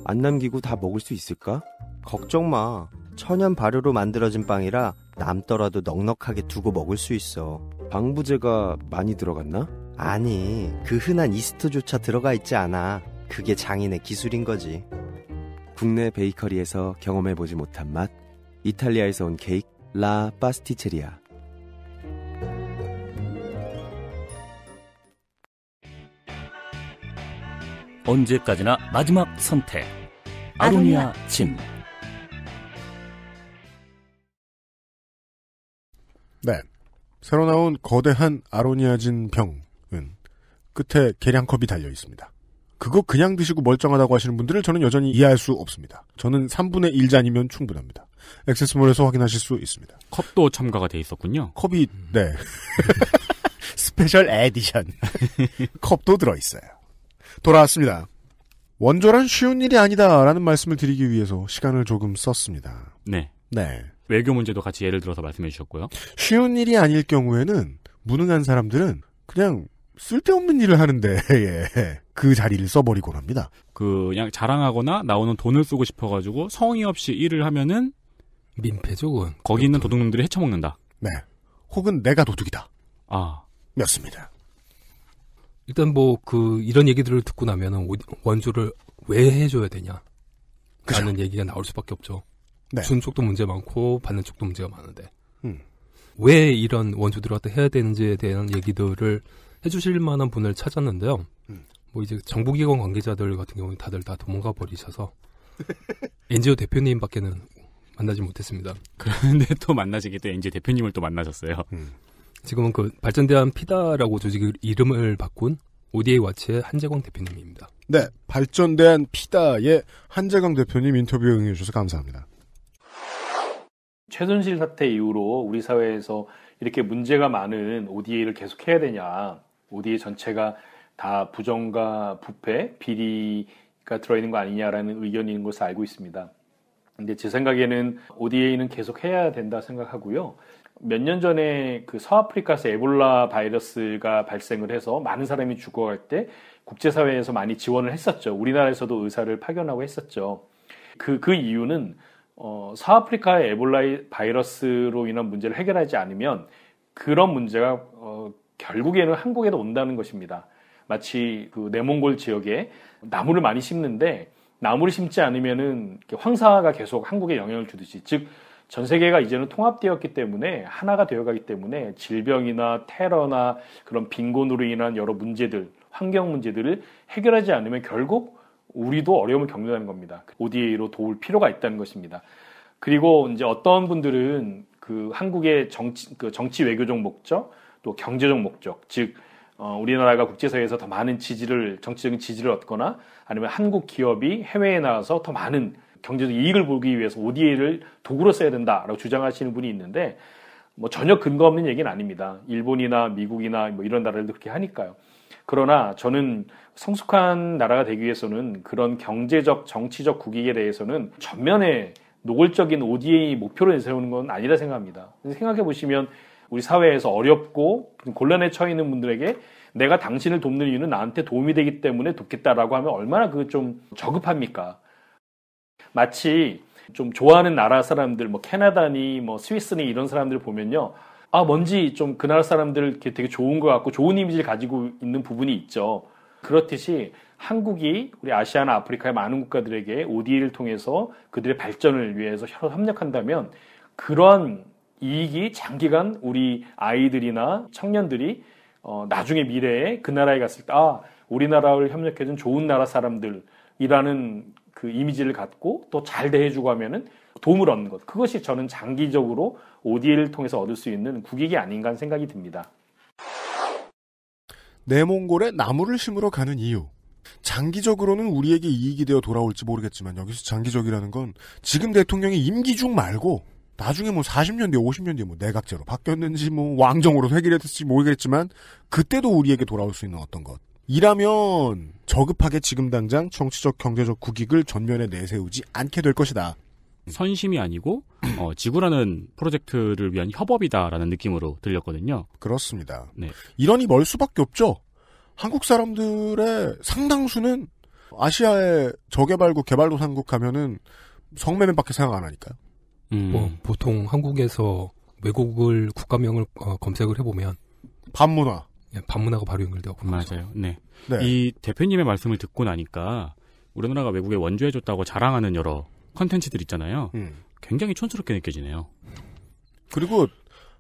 안 남기고 다 먹을 수 있을까? 걱정 마. 천연 발효로 만들어진 빵이라 남더라도 넉넉하게 두고 먹을 수 있어. 방부제가 많이 들어갔나? 아니, 그 흔한 이스트조차 들어가 있지 않아. 그게 장인의 기술인 거지. 국내 베이커리에서 경험해보지 못한 맛, 이탈리아에서 온 케이크, 라 파스티체리아. 언제까지나 마지막 선택 아로니아 진 네. 새로 나온 거대한 아로니아진 병은 끝에 계량컵이 달려 있습니다. 그거 그냥 드시고 멀쩡하다고 하시는 분들을 저는 여전히 이해할 수 없습니다. 저는 3분의 1잔이면 충분합니다. 액세스몰에서 확인하실 수 있습니다. 컵도 첨가가 돼 있었군요. 컵이 네. [LAUGHS] 스페셜 에디션 [LAUGHS] 컵도 들어 있어요. 돌아왔습니다. 원조란 쉬운 일이 아니다라는 말씀을 드리기 위해서 시간을 조금 썼습니다. 네. 네. 외교 문제도 같이 예를 들어서 말씀해 주셨고요. 쉬운 일이 아닐 경우에는 무능한 사람들은 그냥 쓸데없는 일을 하는데 [LAUGHS] 예. 그 자리를 써버리곤 합니다. 그, 그냥 자랑하거나 나오는 돈을 쓰고 싶어가지고 성의 없이 일을 하면은 민폐죠, 그건. 거기 있는 그렇죠. 도둑놈들이 헤쳐먹는다. 네. 혹은 내가 도둑이다. 아. 였습니다. 일단 뭐그 이런 얘기들을 듣고 나면은 원조를 왜 해줘야 되냐? 라는 그쵸. 얘기가 나올 수밖에 없죠. 네. 준 쪽도 문제 많고 받는 쪽도 문제가 많은데 음. 왜 이런 원조들을 갖다 해야 되는지에 대한 얘기들을 해주실 만한 분을 찾았는데요. 음. 뭐 이제 정부기관 관계자들 같은 경우는 다들 다 도망가 버리셔서 [LAUGHS] 엔지오 대표님밖에는 만나지 못했습니다. 그런데 또 만나시게 또 엔지오 대표님을 또 만나셨어요. 음. 지금은 그 발전대한 피다라고 조직 이름을 바꾼 ODA 와치의 한재광 대표님입니다. 네, 발전대한 피다의 한재광 대표님 인터뷰 응해주셔서 감사합니다. 최순실 사태 이후로 우리 사회에서 이렇게 문제가 많은 ODA를 계속 해야 되냐, ODA 전체가 다 부정과 부패, 비리가 들어있는 거 아니냐라는 의견이 있는 것을 알고 있습니다. 근데 제 생각에는 ODA는 계속 해야 된다 생각하고요. 몇년 전에 그 서아프리카에서 에볼라 바이러스가 발생을 해서 많은 사람이 죽어갈 때 국제사회에서 많이 지원을 했었죠. 우리나라에서도 의사를 파견하고 했었죠. 그, 그 이유는 어, 서아프리카의 에볼라 바이러스로 인한 문제를 해결하지 않으면 그런 문제가 어, 결국에는 한국에도 온다는 것입니다. 마치 그 내몽골 지역에 나무를 많이 심는데 나무를 심지 않으면은 황사가 계속 한국에 영향을 주듯이 즉전 세계가 이제는 통합되었기 때문에 하나가 되어가기 때문에 질병이나 테러나 그런 빈곤으로 인한 여러 문제들, 환경 문제들을 해결하지 않으면 결국 우리도 어려움을 겪는다는 겁니다. ODA로 그 도울 필요가 있다는 것입니다. 그리고 이제 어떤 분들은 그 한국의 정치, 그 정치 외교적 목적, 또 경제적 목적, 즉 어, 우리나라가 국제사회에서 더 많은 지지를 정치적인 지지를 얻거나 아니면 한국 기업이 해외에 나와서 더 많은 경제적 이익을 보기 위해서 ODA를 도구로 써야 된다라고 주장하시는 분이 있는데 뭐 전혀 근거 없는 얘기는 아닙니다. 일본이나 미국이나 뭐 이런 나라들도 그렇게 하니까요. 그러나 저는 성숙한 나라가 되기 위해서는 그런 경제적, 정치적 국익에 대해서는 전면에 노골적인 ODA 목표를 내세우는 건 아니라 생각합니다. 생각해 보시면 우리 사회에서 어렵고 곤란에 처해 있는 분들에게 내가 당신을 돕는 이유는 나한테 도움이 되기 때문에 돕겠다라고 하면 얼마나 그좀 저급합니까? 마치 좀 좋아하는 나라 사람들, 뭐 캐나다니, 뭐 스위스니 이런 사람들 보면요. 아, 뭔지 좀 그 나라 사람들 되게 좋은 것 같고 좋은 이미지를 가지고 있는 부분이 있죠. 그렇듯이 한국이 우리 아시아나 아프리카의 많은 국가들에게 ODA를 통해서 그들의 발전을 위해서 협력한다면 그런 이익이 장기간 우리 아이들이나 청년들이 어, 나중에 미래에 그 나라에 갔을 때, 아, 우리나라를 협력해준 좋은 나라 사람들이라는 그 이미지를 갖고 또 잘 대해주고 하면은 도움을 얻는 것. 그것이 저는 장기적으로 ODL을 통해서 얻을 수 있는 국익이 아닌가 생각이 듭니다. 내몽골에 나무를 심으러 가는 이유. 장기적으로는 우리에게 이익이 되어 돌아올지 모르겠지만 여기서 장기적이라는 건 지금 대통령이 임기 중 말고 나중에 뭐 40년 뒤 50년 뒤에 뭐 내각제로 바뀌었는지 뭐 왕정으로 회귀했을지 모르겠지만 그때도 우리에게 돌아올 수 있는 어떤 것. 일하면 저급하게 지금 당장 정치적 경제적 국익을 전면에 내세우지 않게 될 것이다. 선심이 아니고 어, 지구라는 프로젝트를 위한 협업이다라는 느낌으로 들렸거든요. 그렇습니다. 네. 이러니 멀 수밖에 없죠. 한국 사람들의 상당수는 아시아의 저개발국 개발도상국 하면은 성매매 밖에 생각 안 하니까요. 음. 뭐 보통 한국에서 외국을 국가명을 어, 검색을 해보면 반문화 예, 반문하고 바로 연결되고 맞아요. 네. 네. 이 대표님의 말씀을 듣고 나니까 우리나라가 외국에 원조해줬다고 자랑하는 여러 컨텐츠들 있잖아요. 음. 굉장히 촌스럽게 느껴지네요. 그리고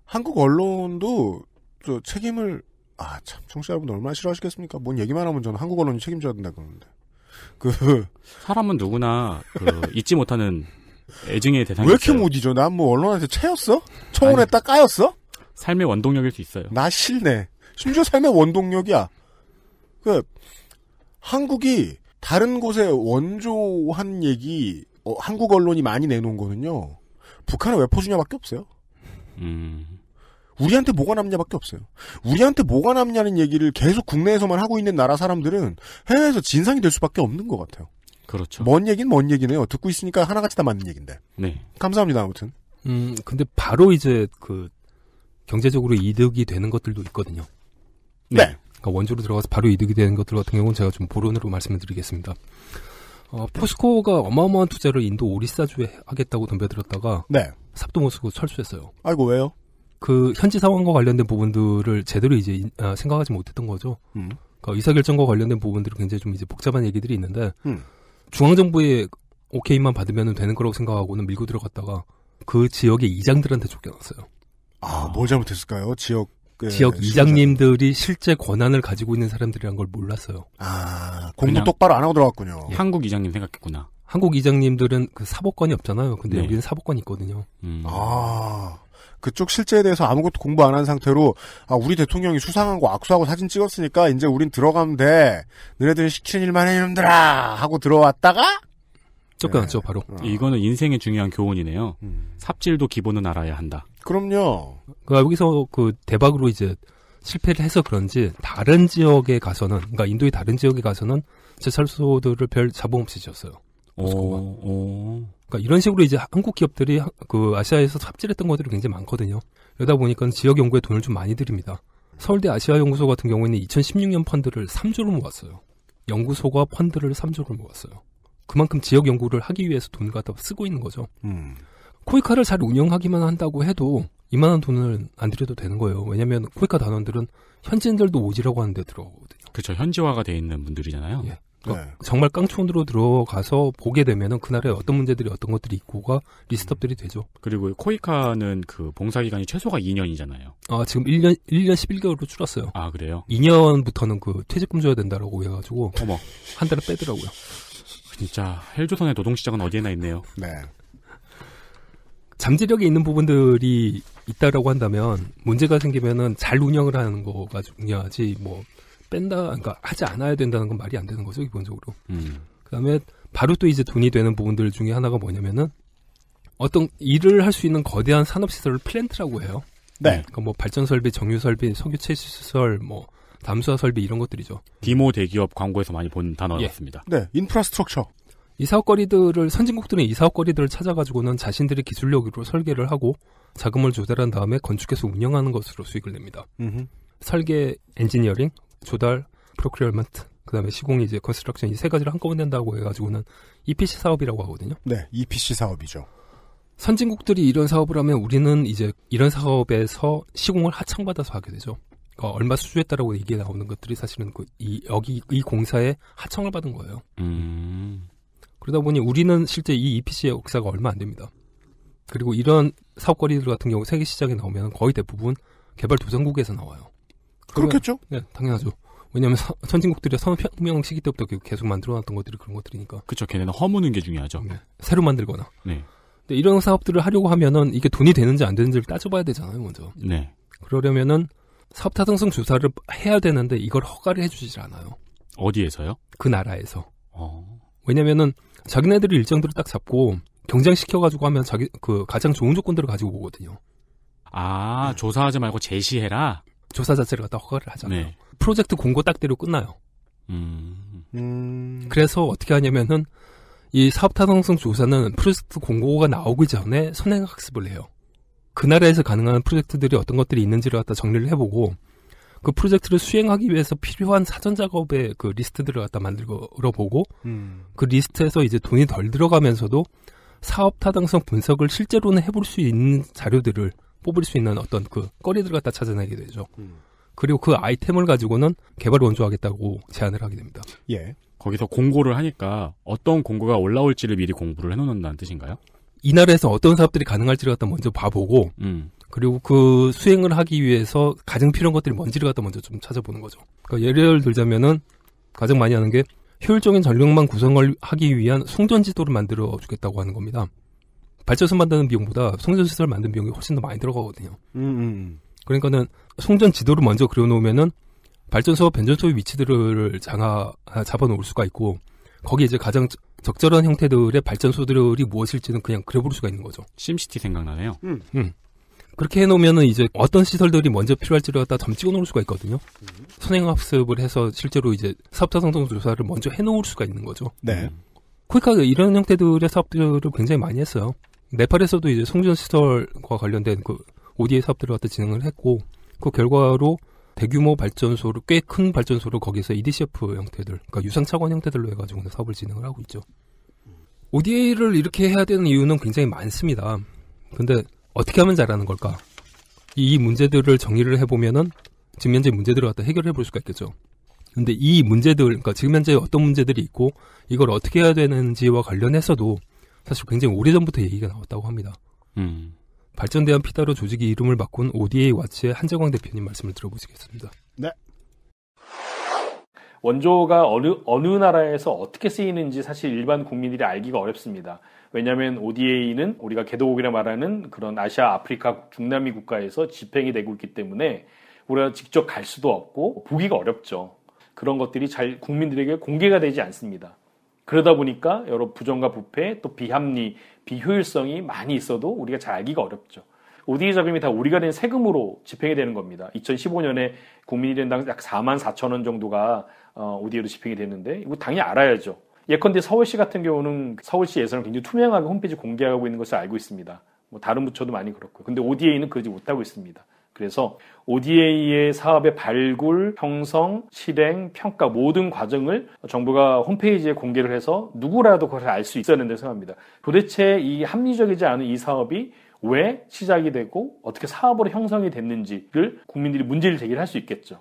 한국 언론도 저 책임을 아참 청취자 여러분 얼마나 싫어하시겠습니까? 뭔 얘기만 하면 저는 한국 언론이 책임져야 된다 그러는데 그 사람은 누구나 그 잊지 못하는 애증의 대상이 왜 이렇게 못 잊어? 난뭐 언론한테 채였어? 청혼했딱 까였어? 삶의 원동력일 수 있어요. 나 싫네. 심지어 삶의 원동력이야. 그 한국이 다른 곳에 원조한 얘기 어, 한국 언론이 많이 내놓은 거는요. 북한에 왜 퍼주냐밖에 없어요. 음. 우리한테 뭐가 남냐밖에 없어요. 우리한테 뭐가 남냐는 얘기를 계속 국내에서만 하고 있는 나라 사람들은 해외에서 진상이 될 수밖에 없는 것 같아요. 그렇죠. 먼 얘긴 뭔 얘기네요. 듣고 있으니까 하나같이 다 맞는 얘긴데. 네. 감사합니다. 아무튼. 음, 근데 바로 이제 그 경제적으로 이득이 되는 것들도 있거든요. 네. 네. 그러니까 원조로 들어가서 바로 이득이 되는 것들 같은 경우는 제가 좀 보론으로 말씀을 드리겠습니다. 어, 포스코가 어마어마한 투자를 인도 오리사주에 하겠다고 덤벼들었다가 네. 삽도 못 쓰고 철수했어요. 아이고 왜요? 그 현지 상황과 관련된 부분들을 제대로 이제 아, 생각하지 못했던 거죠. 음. 그러니까 의사결정과 관련된 부분들이 굉장히 좀 이제 복잡한 얘기들이 있는데 음. 중앙정부의 오케이만 받으면 되는 거라고 생각하고는 밀고 들어갔다가 그 지역의 이장들한테 쫓겨났어요. 아, 뭘 잘못했을까요? 지역 그 지역 수용 이장님들이 실제 권한을 가지고 있는 사람들이란 걸 몰랐어요. 아, 공부 똑바로 안 하고 들어갔군요. 예. 한국 이장님 생각했구나. 한국 이장님들은 그 사법권이 없잖아요. 근데 네. 우리는 사법권이 있거든요. 음. 아, 그쪽 실제에 대해서 아무것도 공부 안 한 상태로 아 우리 대통령이 수상하고 악수하고 사진 찍었으니까 이제 우린 들어가면 돼. 너네들이 시키는 일만 해 이놈들아 하고 들어왔다가 쫓겨났죠, 네. 바로. 아. 이거는 인생의 중요한 교훈이네요. 음. 삽질도 기본은 알아야 한다. 그럼요. 그러니까 여기서 그 대박으로 이제 실패를 해서 그런지 다른 지역에 가서는, 그러니까 인도의 다른 지역에 가서는 제설소들을별 자본 없이 지었어요. 오, 오. 그러니까 이런 식으로 이제 한국 기업들이 그 아시아에서 삽질했던 것들이 굉장히 많거든요. 그러다 보니까 지역 연구에 돈을 좀 많이 들입니다. 서울대 아시아연구소 같은 경우에는 2016년 펀드를 3조로 모았어요. 연구소가 펀드를 3조로 모았어요. 그만큼 지역 연구를 하기 위해서 돈을 갖다 쓰고 있는 거죠. 음. 코이카를 잘 운영하기만 한다고 해도 이만한 돈을 안드려도 되는 거예요. 왜냐하면 코이카 단원들은 현지인들도 오지라고 하는데 들어오거든요. 그렇죠. 현지화가 돼 있는 분들이잖아요. 예. 네. 그러니까 네. 정말 깡촌으로 들어가서 보게 되면은 그날에 어떤 문제들이 어떤 것들이 있고가 리스트업들이 되죠. 그리고 코이카는 그 봉사 기간이 최소가 2년이잖아요. 아 지금 1년 1년 11개월로 줄었어요. 아 그래요? 2년부터는 그 퇴직금 줘야 된다라고 해가지고 어머 한 달을 빼더라고요. 진짜 헬조선의 노동시장은 어디에나 있네요. [LAUGHS] 네. 잠재력이 있는 부분들이 있다라고 한다면 문제가 생기면은 잘 운영을 하는 거가 중요하지 뭐 뺀다 그러니까 하지 않아야 된다는 건 말이 안 되는 거죠 기본적으로. 음. 그다음에 바로 또 이제 돈이 되는 부분들 중에 하나가 뭐냐면은 어떤 일을 할 수 있는 거대한 산업 시설을 플랜트라고 해요. 네. 그러니까 뭐 발전 설비, 정유 설비, 석유 채취 시설, 뭐 담수화 설비 이런 것들이죠. 디모 대기업 광고에서 많이 본 단어였습니다. 예. 네, 인프라스트럭처. 이 사업거리들을 선진국들은 이 사업거리들을 찾아가지고는 자신들의 기술력으로 설계를 하고 자금을 조달한 다음에 건축해서 운영하는 것으로 수익을 냅니다. 음흠. 설계, 엔지니어링, 조달, 프로크리얼먼트, 그다음에 시공이 이제 컨스트럭션 이 세 가지를 한꺼번에 된다고 해가지고는 EPC 사업이라고 하거든요. 네, EPC 사업이죠. 선진국들이 이런 사업을 하면 우리는 이제 이런 사업에서 시공을 하청받아서 하게 되죠. 어, 얼마 수주했다라고 얘기에 나오는 것들이 사실은 그, 이, 여기, 이 공사에 하청을 받은 거예요. 음. 그러다 보니 우리는 실제 이 EPC의 역사가 얼마 안 됩니다. 그리고 이런 사업거리들 같은 경우 세계 시장에 나오면 거의 대부분 개발 도상국에서 나와요. 그렇겠죠 네, 당연하죠. 왜냐하면 서, 선진국들이 산업혁명 시기 때부터 그 계속 만들어놨던 것들이 그런 것들이니까. 그렇죠. 걔네는 허무는 게 중요하죠. 네, 새로 만들거나. 네. 근데 이런 사업들을 하려고 하면은 이게 돈이 되는지 안 되는지를 따져봐야 되잖아요, 먼저. 네. 그러려면은 섭타등성 조사를 해야 되는데 이걸 허가를 해주질 않아요. 어디에서요? 그 나라에서. 어. 왜냐면은 자기네들이 일정들을 딱 잡고 경쟁시켜가지고 하면 자기 그 가장 좋은 조건들을 가지고 오거든요. 아 네. 조사하지 말고 제시해라. 조사 자체를 갖다 허가를 하잖아요. 네. 프로젝트 공고 딱때로 끝나요. 음. 음. 그래서 어떻게 하냐면은 이 사업타당성 조사는 프로젝트 공고가 나오기 전에 선행학습을 해요. 그 나라에서 가능한 프로젝트들이 어떤 것들이 있는지를 갖다 정리를 해보고 그 프로젝트를 수행하기 위해서 필요한 사전 작업의 그 리스트들을 갖다 만들어 보고 음. 그 리스트에서 이제 돈이 덜 들어가면서도 사업 타당성 분석을 실제로는 해볼 수 있는 자료들을 뽑을 수 있는 어떤 그 꺼리들을 갖다 찾아내게 되죠. 음. 그리고 그 아이템을 가지고는 개발 원조하겠다고 제안을 하게 됩니다. 예. 거기서 공고를 하니까 어떤 공고가 올라올지를 미리 공부를 해놓는다는 뜻인가요? 이 나라에서 어떤 사업들이 가능할지를 갖다 먼저 봐보고 음. 그리고 그 수행을 하기 위해서 가장 필요한 것들이 뭔지를 갖다 먼저 좀 찾아보는 거죠. 그러니까 예를 들자면은 가장 많이 하는 게 효율적인 전력망 구성을 하기 위한 송전 지도를 만들어 주겠다고 하는 겁니다. 발전소 만드는 비용보다 송전 시설 만드는 비용이 훨씬 더 많이 들어가거든요. 음, 음. 음. 그러니까는 송전 지도를 먼저 그려놓으면은 발전소 와 변전소의 위치들을 장하 잡아놓을 수가 있고 거기에 이제 가장 적절한 형태들의 발전소들이 무엇일지는 그냥 그려볼 수가 있는 거죠. 심시티 생각나네요. 음. 음. 그렇게 해놓으면은 이제 어떤 시설들이 먼저 필요할지를 갖다 점 찍어 놓을 수가 있거든요. 음. 선행학습을 해서 실제로 이제 사업자 성장 조사를 먼저 해놓을 수가 있는 거죠. 네. 코이카가 음. 이런 형태들의 사업들을 굉장히 많이 했어요. 네팔에서도 이제 송전 시설과 관련된 그 ODA 사업들을 갖다 진행을 했고 그 결과로 대규모 발전소로꽤 큰발전소로 거기서 EDCF 형태들, 그러니까 유상차관 형태들로 해가지고 사업을 진행을 하고 있죠. ODA를 이렇게 해야 되는 이유는 굉장히 많습니다. 근데 어떻게 하면 잘하는 걸까? 이 문제들을 정리를 해보면은 지금 현재 문제들을 갖다 해결해 볼 수가 있겠죠. 근데 이 문제들, 그러니까 지금 현재 어떤 문제들이 있고 이걸 어떻게 해야 되는지와 관련해서도 사실 굉장히 오래전부터 얘기가 나왔다고 합니다. 음. 발전대한 피다로 조직이 이름을 바꾼 ODA 와치의 한재광 대표님 말씀을 들어보시겠습니다. 네. 원조가 어느, 어느 나라에서 어떻게 쓰이는지 사실 일반 국민들이 알기가 어렵습니다. 왜냐하면 ODA는 우리가 개도국이라 말하는 그런 아시아, 아프리카, 중남미 국가에서 집행이 되고 있기 때문에 우리가 직접 갈 수도 없고 보기가 어렵죠. 그런 것들이 잘 국민들에게 공개가 되지 않습니다. 그러다 보니까 여러 부정과 부패 또 비합리, 비효율성이 많이 있어도 우리가 잘 알기가 어렵죠. 오디 자금이 다 우리가 낸 세금으로 집행이 되는 겁니다. 2015년에 국민일인당 약 4만 4천 원 정도가 어, 오디로 집행이 됐는데 이거 당연히 알아야죠. 예컨대 서울시 같은 경우는 서울시 예산을 굉장히 투명하게 홈페이지 공개하고 있는 것을 알고 있습니다. 뭐 다른 부처도 많이 그렇고요. 근데 ODA는 그러지 못하고 있습니다. 그래서 ODA의 사업의 발굴, 형성, 실행, 평가 모든 과정을 정부가 홈페이지에 공개를 해서 누구라도 그걸 알 수 있어야 된다고 생각합니다. 도대체 이 합리적이지 않은 이 사업이 왜 시작이 되고 어떻게 사업으로 형성이 됐는지를 국민들이 문제를 제기를 할 수 있겠죠.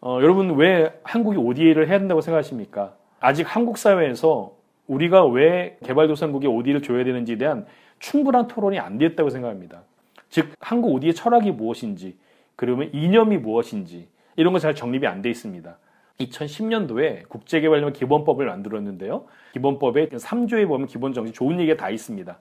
어, 여러분 왜 한국이 ODA를 해야 된다고 생각하십니까? 아직 한국 사회에서 우리가 왜 개발도상국에 ODA를 줘야 되는지에 대한 충분한 토론이 안 됐다고 생각합니다. 즉 한국 오디의 철학이 무엇인지 그러면 이념이 무엇인지 이런 거잘 정립이 안 돼 있습니다. 2010년도에 국제개발령 기본법을 만들었는데요. 기본법에 3조에 보면 기본 정신 좋은 얘기가 다 있습니다.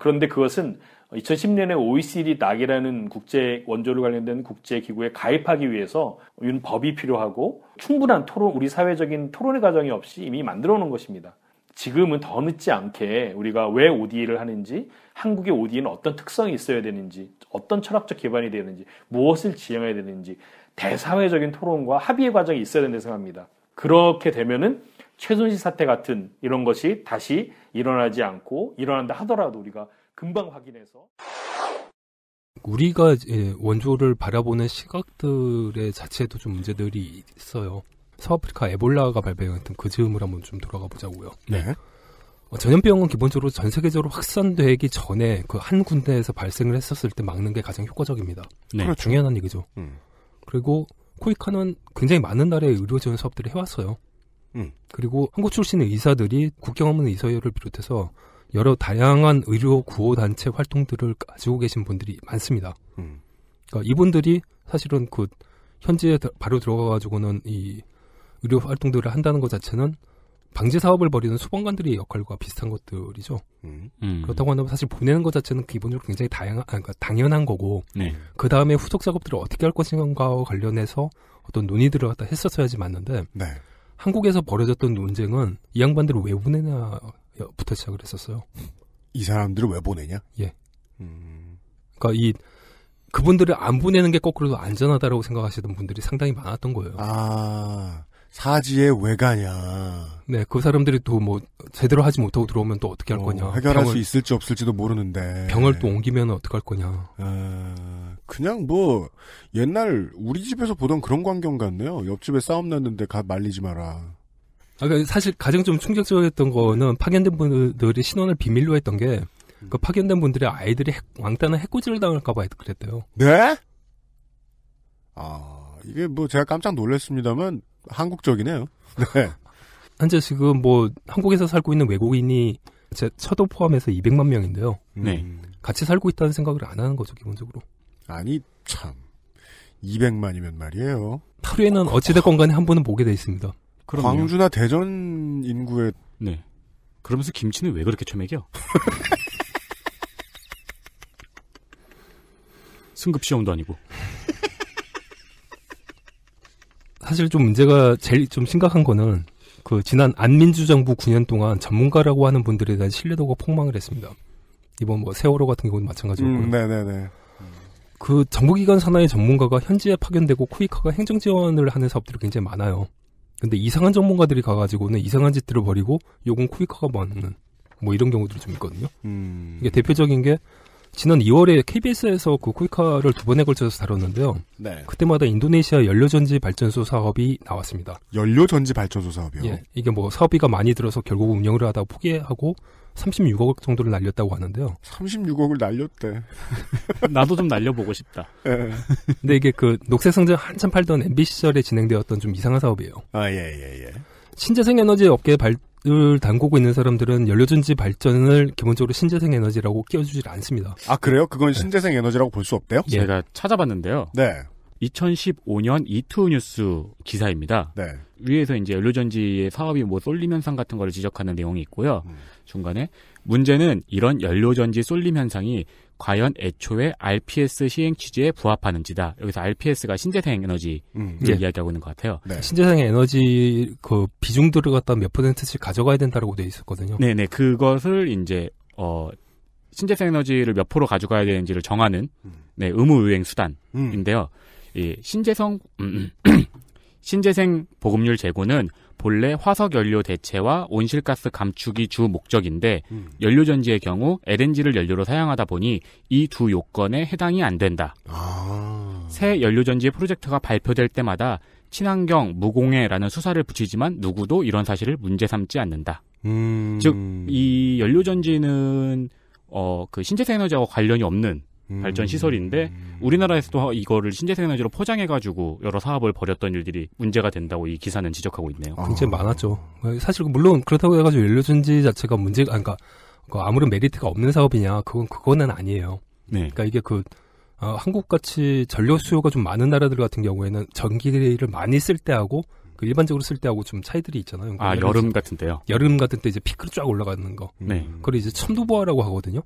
그런데 그것은 2010년에 OECD 낙이라는 국제 원조로 관련된 국제 기구에 가입하기 위해서 이런 법이 필요하고 충분한 토론 우리 사회적인 토론의 과정이 없이 이미 만들어 놓은 것입니다. 지금은 더 늦지 않게 우리가 왜 OD를 하는지, 한국의 OD는 어떤 특성이 있어야 되는지, 어떤 철학적 기반이 되는지, 무엇을 지향해야 되는지, 대사회적인 토론과 합의의 과정이 있어야 된다고 생각합니다. 그렇게 되면은 최순실 사태 같은 이런 것이 다시 일어나지 않고 일어난다 하더라도 우리가 금방 확인해서 우리가 원조를 바라보는 시각들의 자체도 좀 문제들이 있어요. 서아프리카 에볼라가 발병했던 그 즈음을 한번 좀 돌아가 보자고요. 네. 어, 전염병은 기본적으로 전 세계적으로 확산되기 전에 그 한 군데에서 발생을 했었을 때 막는 게 가장 효과적입니다. 네. 그렇죠. 중요한 얘기죠. 음. 그리고 코이카는 굉장히 많은 나라의 의료 지원 사업들을 해왔어요. 음. 그리고 한국 출신의 의사들이 국경 없는 의사회를 비롯해서 여러 다양한 의료 구호 단체 활동들을 가지고 계신 분들이 많습니다. 음. 그러니까 이분들이 사실은 그 현지에 바로 들어가가지고는 이 의료 활동들을 한다는 것 자체는 방제 사업을 벌이는 소방관들의 역할과 비슷한 것들이죠. 음. 음. 그렇다고 한다면 사실 보내는 것 자체는 기본적으로 굉장히 다양한, 아, 그러니까 당연한 거고, 네. 그 다음에 후속 작업들을 어떻게 할 것인가와 관련해서 어떤 논의들을 갖다 했었어야지 맞는데, 네. 한국에서 벌어졌던 논쟁은 이 양반들을 왜 보내냐부터 시작을 했었어요. 이 사람들을 왜 보내냐? 예. 음. 그러니까 이 그분들을 안 보내는 게 거꾸로 안전하다라고 생각하시던 분들이 상당히 많았던 거예요. 아. 사지에 왜 가냐. 네, 그 사람들이 또 뭐 제대로 하지 못하고 들어오면 또 어떻게 할 어, 거냐. 해결할 수 있을지 없을지도 모르는데. 병을 또 옮기면 어떡할 거냐. 아, 그냥 뭐 옛날 우리 집에서 보던 그런 광경 같네요. 옆집에 싸움 났는데 가 말리지 마라. 아, 그러니까 사실 가장 좀 충격적이었던 거는 파견된 분들이 신원을 비밀로 했던 게 그 파견된 분들의 아이들이 핵, 왕따나 해코지를 당할까봐 그랬대요. 네? 아, 이게 뭐 제가 깜짝 놀랐습니다만 한국적이네요. [LAUGHS] 네. 현재 지금 뭐 한국에서 살고 있는 외국인이 제 쳐도 포함해서 200만 명인데요. 네. 네. 같이 살고 있다는 생각을 안 하는 거죠 기본적으로. 아니 참 200만이면 말이에요. 하루에는 어찌됐건 간에 한 번은 보게 돼 있습니다. 그럼요. 광주나 대전 인구의 네. 그러면서 김치는 왜 그렇게 처먹여? [LAUGHS] 승급 시험도 아니고. 사실 좀 문제가 제일 좀 심각한 거는 그 지난 안민주 정부 9년 동안 전문가라고 하는 분들에 대한 신뢰도가 폭망을 했습니다. 이번 뭐 세월호 같은 경우도 마찬가지고. 음, 네네네. 그 정부기관 산하의 전문가가 현지에 파견되고 코이카가 행정 지원을 하는 사업들이 굉장히 많아요. 근데 이상한 전문가들이 가가지고는 이상한 짓들을 벌이고 요건 코이카가 뭐하는 뭐 이런 경우들이 좀 있거든요. 음. 이게 대표적인 게 지난 2월에 KBS에서 그 코이카를 두 번에 걸쳐서 다뤘는데요. 네. 그때마다 인도네시아 연료전지 발전소 사업이 나왔습니다. 연료전지 발전소 사업이요? 예. 이게 뭐 사업비가 많이 들어서 결국 운영을 하다 포기하고 36억 정도를 날렸다고 하는데요. 36억을 날렸대. [LAUGHS] 나도 좀 날려보고 싶다. 네. 근데 이게 그 녹색성장 한참 팔던 MB 시절에 진행되었던 좀 이상한 사업이에요. 아, 예, 예, 예. 신재생 에너지 업계 발, 을 담그고 있는 사람들은 연료전지 발전을 기본적으로 신재생 에너지라고 끼워주질 않습니다. 아 그래요? 그건 네. 신재생 에너지라고 볼 수 없대요? 예. 제가 찾아봤는데요. 네. 2015년 이투 뉴스 기사입니다. 네. 위에서 이제 연료전지의 사업이 뭐 쏠림 현상 같은 거를 지적하는 내용이 있고요. 음. 중간에 문제는 이런 연료전지 쏠림 현상이 과연 애초에 RPS 시행 취지에 부합하는지다. 여기서 RPS가 신재생 에너지 음, 예. 이야기하고 있는 것 같아요. 네. 신재생 에너지 그 비중들을 갖다 몇 퍼센트씩 가져가야 된다라고 돼 있었거든요. 네네 네. 그것을 이제 어 신재생 에너지를 몇 프로 가져가야 되는지를 정하는 음. 네, 의무 유행 수단인데요. 음. 이 신재성 음, 음. [CLEARS THROAT] 신재생 보급률 재고는 본래 화석 연료 대체와 온실가스 감축이 주 목적인데 음. 연료 전지의 경우 LNG를 연료로 사용하다 보니 이 두 요건에 해당이 안 된다. 아. 새 연료 전지 프로젝트가 발표될 때마다 친환경 무공해라는 수사를 붙이지만 누구도 이런 사실을 문제 삼지 않는다. 음. 즉이 연료 전지는 어그 신재생 에너지와 관련이 없는 음. 발전 시설인데 우리나라에서도 이거를 신재생 에너지로 포장해 가지고 여러 사업을 벌였던 일들이 문제가 된다고 이 기사는 지적하고 있네요. 아. 굉장히 많았죠. 사실 물론 그렇다고 해가지고 연료전지 자체가 문제가 그러니까 그 아무런 메리트가 없는 사업이냐 그건 그거는 아니에요. 네. 그러니까 이게 그 어, 한국같이 전력 수요가 좀 많은 나라들 같은 경우에는 전기를 많이 쓸 때하고 그 일반적으로 쓸 때하고 좀 차이들이 있잖아요. 그러니까 아 여름 같은 때요. 여름 같은 때 이제 피크로 쫙 올라가는 거. 네. 그걸 이제 첨두보화라고 하거든요.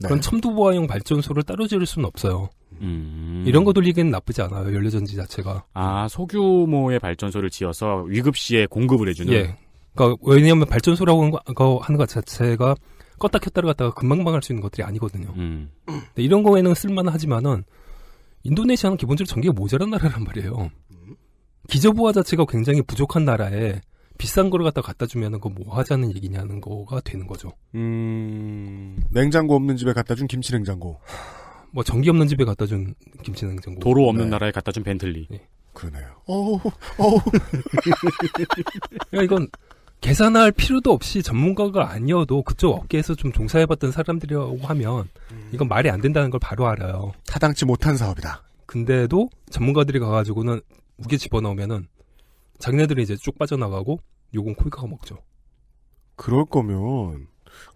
네. 그런 첨두보화용 발전소를 따로 지을 수는 없어요. 음... 이런 거 돌리기는 나쁘지 않아요. 연료전지 자체가. 아 소규모의 발전소를 지어서 위급 시에 공급을 해주는. 예. 그러니까 왜냐하면 발전소라고 하는 거, 하는 것 자체가 껐다 켰다를 갖다가 금방방 할 수 있는 것들이 아니거든요. 음. 이런 거에는 쓸만하지만은 인도네시아는 기본적으로 전기가 모자란 나라란 말이에요. 기저부화 자체가 굉장히 부족한 나라에 비싼 걸 갖다 갖다 주면은 그 뭐 하자는 얘기냐는 거가 되는 거죠. 음, 냉장고 없는 집에 갖다 준 김치 냉장고. 뭐 전기 없는 집에 갖다 준 김치 냉장고. 도로 없는 네. 나라에 갖다 준 벤틀리. 네. 그러네요. 어우, 어우. [LAUGHS] 그러니까 이건 계산할 필요도 없이 전문가가 아니어도 그쪽 업계에서 좀 종사해봤던 사람들이라고 하면 음. 이건 말이 안 된다는 걸 바로 알아요. 타당치 못한 사업이다. 근데도 전문가들이 가가지고는 우게 집어넣으면은 자기네들이 이제 쭉 빠져나가고 요건 코이카가 먹죠. 그럴 거면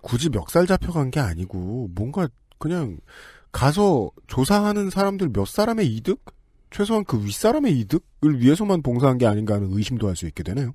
굳이 멱살 잡혀간 게 아니고 뭔가 그냥 가서 조사하는 사람들 몇 사람의 이득? 최소한 그 윗사람의 이득을 위해서만 봉사한 게 아닌가 하는 의심도 할 수 있게 되네요.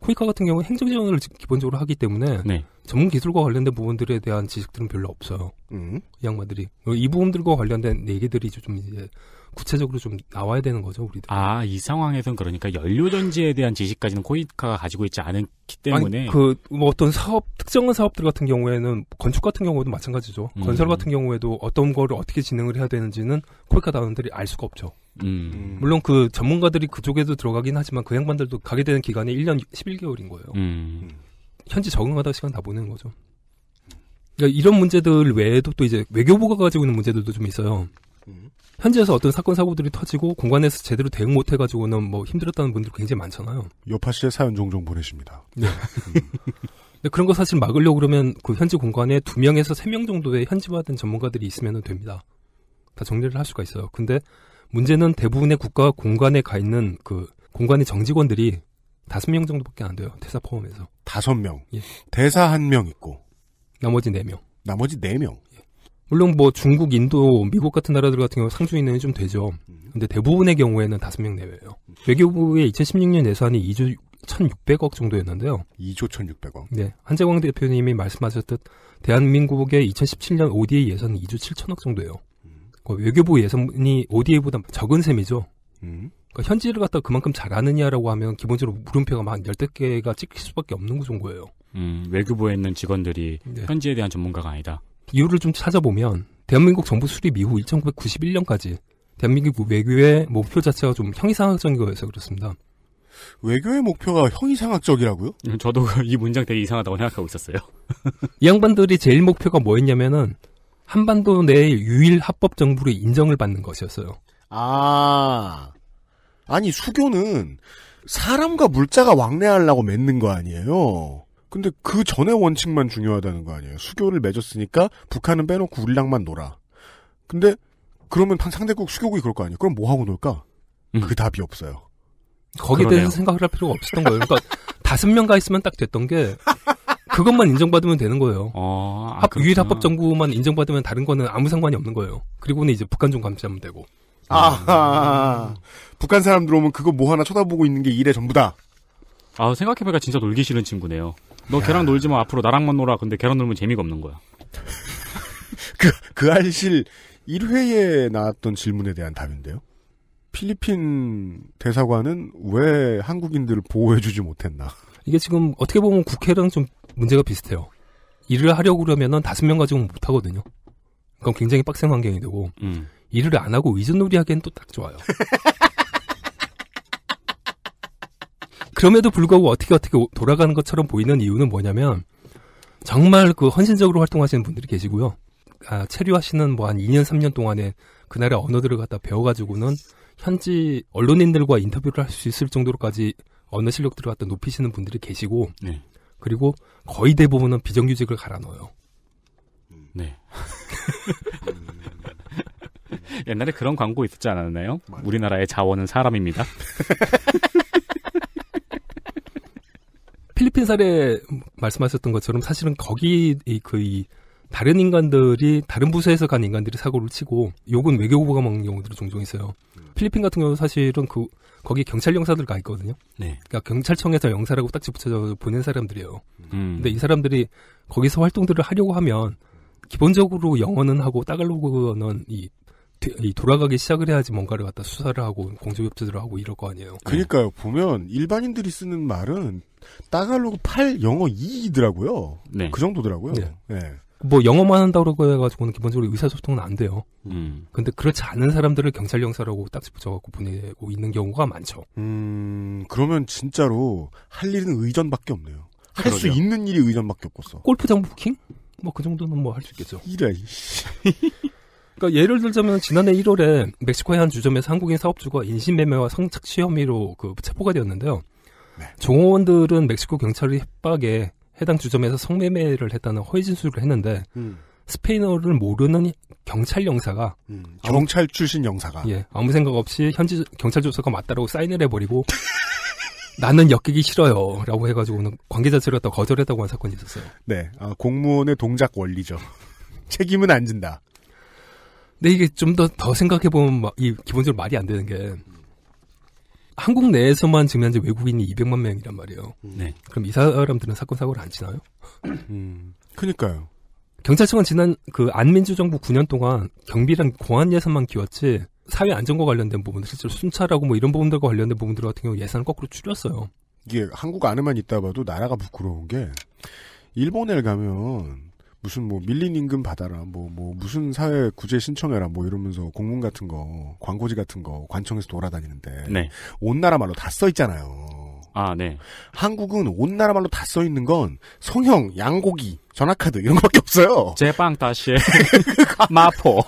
코이카 같은 경우 행정 지원을 기본적으로 하기 때문에 네. 전문 기술과 관련된 부분들에 대한 지식들은 별로 없어요. 음. 이 양반들이 이 부분들과 관련된 얘기들이 좀 이제 구체적으로 좀 나와야 되는 거죠, 우리도. 아, 이상황에서는 그러니까 연료 전지에 대한 지식까지는 코이카가 가지고 있지 않기 때문에 그 뭐 어떤 사업 특정한 사업들 같은 경우에는 건축 같은 경우에도 마찬가지죠. 음. 건설 같은 경우에도 어떤 거를 어떻게 진행을 해야 되는지는 코이카 다운들이알 수가 없죠. 음. 음. 물론 그 전문가들이 그쪽에도 들어가긴 하지만 그 양반들도 가게 되는 기간이 1년 11개월인 거예요. 음. 현지 적응하다 시간 다 보내는 거죠. 그러니까 이런 문제들 외에도 또 이제 외교부가 가지고 있는 문제들도 좀 있어요. 현지에서 어떤 사건 사고들이 터지고 공간에서 제대로 대응 못 해가지고는 뭐 힘들었다는 분들 굉장히 많잖아요. 요파 씨의 사연 종종 보내십니다. 네. 근데 그런 거 사실 막으려고 그러면 그 현지 공간에 두 명에서 세 명 정도의 현지화된 전문가들이 있으면 됩니다. 다 정리를 할 수가 있어요. 근데 문제는 대부분의 국가 공간에 가 있는 그 공간의 정직원들이 다섯 명 정도밖에 안 돼요. 대사 포함해서. 다섯 명. 예. 대사 한 명 있고. 나머지 네 명. 나머지 네 명. 물론 뭐 중국, 인도, 미국 같은 나라들 같은 경우 상주인원이좀 되죠. 음. 근데 대부분의 경우에는 다섯 명 내외예요. 음. 외교부의 2016년 예산이 2조 1,600억 정도였는데요. 2조 1,600억. 네. 한재광 대표님이 말씀하셨듯 대한민국의 2017년 ODA 예산은 2조 7천억 정도예요. 음. 그 외교부 예산이 ODA보다 적은 셈이죠. 음. 그러니까 현지를 갖다 그만큼 잘하느냐라고 하면 기본적으로 물음표가 막 열댓 개가 찍힐 수밖에 없는 구조인 거예요. 음, 외교부에 있는 직원들이 네. 현지에 대한 전문가가 아니다. 이유를 좀 찾아보면 대한민국 정부 수립 이후 1991년까지 대한민국 외교의 목표 자체가 좀 형이상학적인 거여서 그렇습니다. 외교의 목표가 형이상학적이라고요? 음, 저도 [LAUGHS] 이 문장 되게 이상하다고 생각하고 있었어요. [LAUGHS] 이 양반들이 제일 목표가 뭐였냐면은 한반도 내 유일 합법 정부로 인정을 받는 것이었어요. 아 아니 수교는 사람과 물자가 왕래하려고 맺는 거 아니에요? 근데 그 전의 원칙만 중요하다는 거 아니에요. 수교를 맺었으니까 북한은 빼놓고 우리랑만 놀아. 근데 그러면 상대국 수교국이 그럴 거 아니에요. 그럼 뭐 하고 놀까? 음. 그 답이 없어요. 거기에 대해서 생각할 을 필요가 없었던 거예요. 그러니까 [LAUGHS] 다섯 명 가 있으면 딱 됐던 게 그것만 인정받으면 되는 거예요. 어, 아, 유일 합법 정부만 인정받으면 다른 거는 아무 상관이 없는 거예요. 그리고는 이제 북한 좀 감시하면 되고. 아, 음. 북한 사람들 오면 그거 뭐 하나 쳐다보고 있는 게 일의 전부다. 아 생각해보니까 진짜 놀기 싫은 친구네요. 너 걔랑 놀지 마 앞으로 나랑만 놀아. 근데 걔랑 놀면 재미가 없는 거야. [LAUGHS] 그, 그 알실 1회에 나왔던 질문에 대한 답인데요. 필리핀 대사관은 왜 한국인들을 보호해주지 못했나? 이게 지금 어떻게 보면 국회랑 좀 문제가 비슷해요. 일을 하려고 그러면은 다섯 명 가지고는 못 하거든요. 그럼 굉장히 빡센 환경이 되고 음. 일을 안 하고 의존놀이 하기엔 또 딱 좋아요. [LAUGHS] 그럼에도 불구하고 어떻게 어떻게 돌아가는 것처럼 보이는 이유는 뭐냐면 정말 그 헌신적으로 활동하시는 분들이 계시고요. 아, 체류하시는 뭐 한 2년 3년 동안에 그날의 언어들을 갖다 배워가지고는 현지 언론인들과 인터뷰를 할 수 있을 정도로까지 언어 실력들을 갖다 높이시는 분들이 계시고 네. 그리고 거의 대부분은 비정규직을 갈아 넣어요. 네. [LAUGHS] 옛날에 그런 광고 있었지 않았나요? 맞아요. 우리나라의 자원은 사람입니다. [LAUGHS] 필리핀 사례 말씀하셨던 것처럼 사실은 거기 이, 그, 이, 다른 인간들이 다른 부서에서 간 인간들이 사고를 치고 욕은 외교부가 먹는 경우들이 종종 있어요. 음. 필리핀 같은 경우 사실은 그 거기 경찰 영사들 가 있거든요. 네. 그러니까 경찰청에서 영사라고 딱지 붙여서 보낸 사람들이에요. 음. 음. 근데 이 사람들이 거기서 활동들을 하려고 하면 기본적으로 영어는 하고 따갈로그는 이 돌아가기 시작을 해야지 뭔가를 갖다 수사를 하고 공조협조들을 하고 이럴 거 아니에요. 그러니까요. 보면 일반인들이 쓰는 말은 따갈로그 8 영어 2이더라고요. 네. 그 정도더라고요. 네. 네. 뭐 영어만 한다고 해가지고는 기본적으로 의사소통은 안 돼요. 음. 근데 그렇지 않은 사람들을 경찰 영사라고 딱지 붙여갖고 보내고 있는 경우가 많죠. 음, 그러면 진짜로 할 일은 의전밖에 없네요. 할 수 있는 일이 의전밖에 없었어 골프장 부킹? 뭐 그 정도는 뭐 할 수 있겠죠. 이래. 그러니까 예를 들자면 지난해 1월에 멕시코의 한 주점에서 한국인 사업주가 인신매매와 성착취 혐의로 그 체포가 되었는데요. 네. 종업원들은 멕시코 경찰의 협박에 해당 주점에서 성매매를 했다는 허위 진술을 했는데 음. 스페인어를 모르는 경찰 영사가 음, 경찰 아무, 출신 영사가 예, 아무 생각 없이 현지 경찰 조사가 맞다라고 사인을 해버리고 [LAUGHS] 나는 엮이기 싫어요라고 해가지고는 관계자체를 갖다 거절했다고 한 사건이 있었어요. 네, 아, 공무원의 동작 원리죠. [LAUGHS] 책임은 안 진다. 근데 이게 좀 더더 더 생각해보면 이 기본적으로 말이 안 되는 게 한국 내에서만 증명한지 외국인이 200만 명이란 말이에요. 네. 그럼 이 사람들은 사건 사고를 안 치나요? 음, 그니까요. 경찰청은 지난 그 안민주 정부 9년 동안 경비랑 공안 예산만 키웠지 사회 안전과 관련된 부분들 실제로 순찰하고 뭐 이런 부분들과 관련된 부분들 같은 경우 예산을 거꾸로 줄였어요. 이게 한국 안에만 있다 봐도 나라가 부끄러운 게 일본에 가면 무슨 뭐 밀린 임금 받아라 뭐뭐 뭐 무슨 사회 구제 신청해라 뭐 이러면서 공문 같은 거 광고지 같은 거 관청에서 돌아다니는데 네. 온 나라 말로 다 써 있잖아요. 아 네. 한국은 온 나라 말로 다 써 있는 건 성형, 양고기, 전화카드 이런 거밖에 없어요. 제빵 다시 [LAUGHS] 마포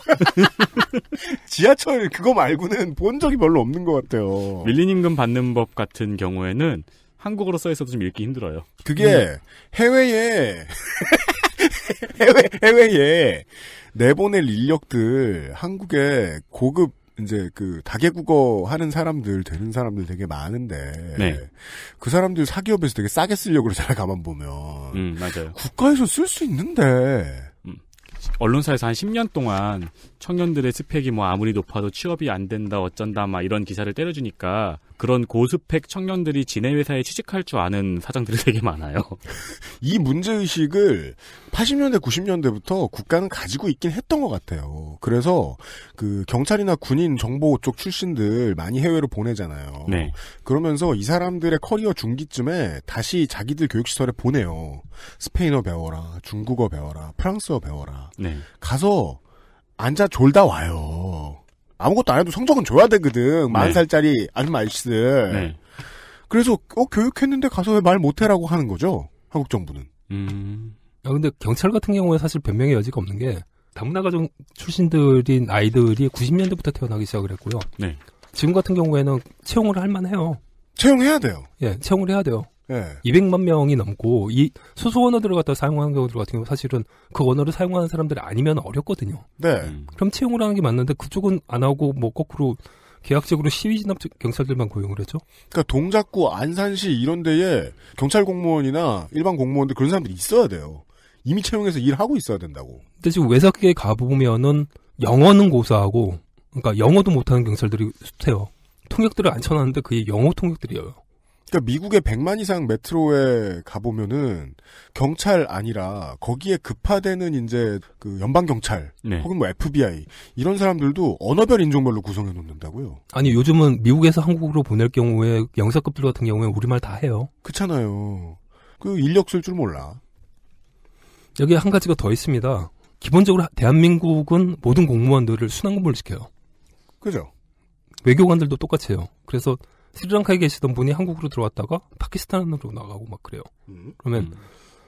[LAUGHS] 지하철 그거 말고는 본 적이 별로 없는 것 같아요. 밀린 임금 받는 법 같은 경우에는 한국어로 써 있어도 좀 읽기 힘들어요. 그게 음. 해외에 해외, 해외에 내보낼 인력들, 한국에 고급 이제 그 다개국어 하는 사람들 되는 사람들 되게 많은데 네. 그 사람들 사기업에서 되게 싸게 쓰려고 그러잖아 가만 보면 음, 맞아요 국가에서 쓸 수 있는데 음. 언론사에서 한 10년 동안 청년들의 스펙이 뭐 아무리 높아도 취업이 안 된다 어쩐다 막 이런 기사를 때려주니까 그런 고스펙 청년들이 지네 회사에 취직할 줄 아는 사장들이 되게 많아요. [LAUGHS] 이 문제의식을 80년대, 90년대부터 국가는 가지고 있긴 했던 것 같아요. 그래서 그 경찰이나 군인 정보 쪽 출신들 많이 해외로 보내잖아요. 네. 그러면서 이 사람들의 커리어 중기쯤에 다시 자기들 교육시설에 보내요. 스페인어 배워라, 중국어 배워라, 프랑스어 배워라. 네. 가서 앉아 졸다 와요. 아무것도 안 해도 성적은 줘야 되거든. 만 네. 살짜리 아줌마 아이씨들. 네. 그래서 어 교육했는데 가서 왜 말 못해라고 하는 거죠. 한국 정부는. 음. 아 근데 경찰 같은 경우에 사실 변명의 여지가 없는 게 다문화 가정 출신들인 아이들이 90년대부터 태어나기 시작을 했고요. 네. 지금 같은 경우에는 채용을 할 만해요. 채용해야 돼요. 예, 채용을 해야 돼요. 예. 200만 명이 넘고 이 소수 언어들을 갖다 사용하는 경우들 같은 경우 사실은 그 언어를 사용하는 사람들이 아니면 어렵거든요. 네. 음. 그럼 채용을 하는 게 맞는데 그쪽은 안 하고 뭐 거꾸로 계약적으로 시위 진압 경찰들만 고용을 했죠. 그러니까 동작구, 안산시 이런 데에 경찰 공무원이나 일반 공무원들 그런 사람들이 있어야 돼요. 이미 채용해서 일하고 있어야 된다고. 근데 지금 외사계에 가보면은 영어는 고사하고 그러니까 영어도 못하는 경찰들이 숱해요. 통역들을 안 쳐놨는데 그게 영어 통역들이에요. 그러니까 미국의 100만 이상 메트로에 가보면은 경찰 아니라 거기에 급파되는 이제 그 연방 경찰 네. 혹은 뭐 FBI 이런 사람들도 언어별 인종별로 구성해 놓는다고요. 아니 요즘은 미국에서 한국으로 보낼 경우에 영사급들 같은 경우에 우리말 다 해요. 그렇잖아요. 그 인력 쓸 줄 몰라. 여기 한 가지가 더 있습니다. 기본적으로 대한민국은 모든 공무원들을 순환근무를 시켜요. 그죠? 외교관들도 똑같이 해요. 그래서 스리랑카에 계시던 분이 한국으로 들어왔다가 파키스탄으로 나가고 막 그래요. 음. 그러면 음.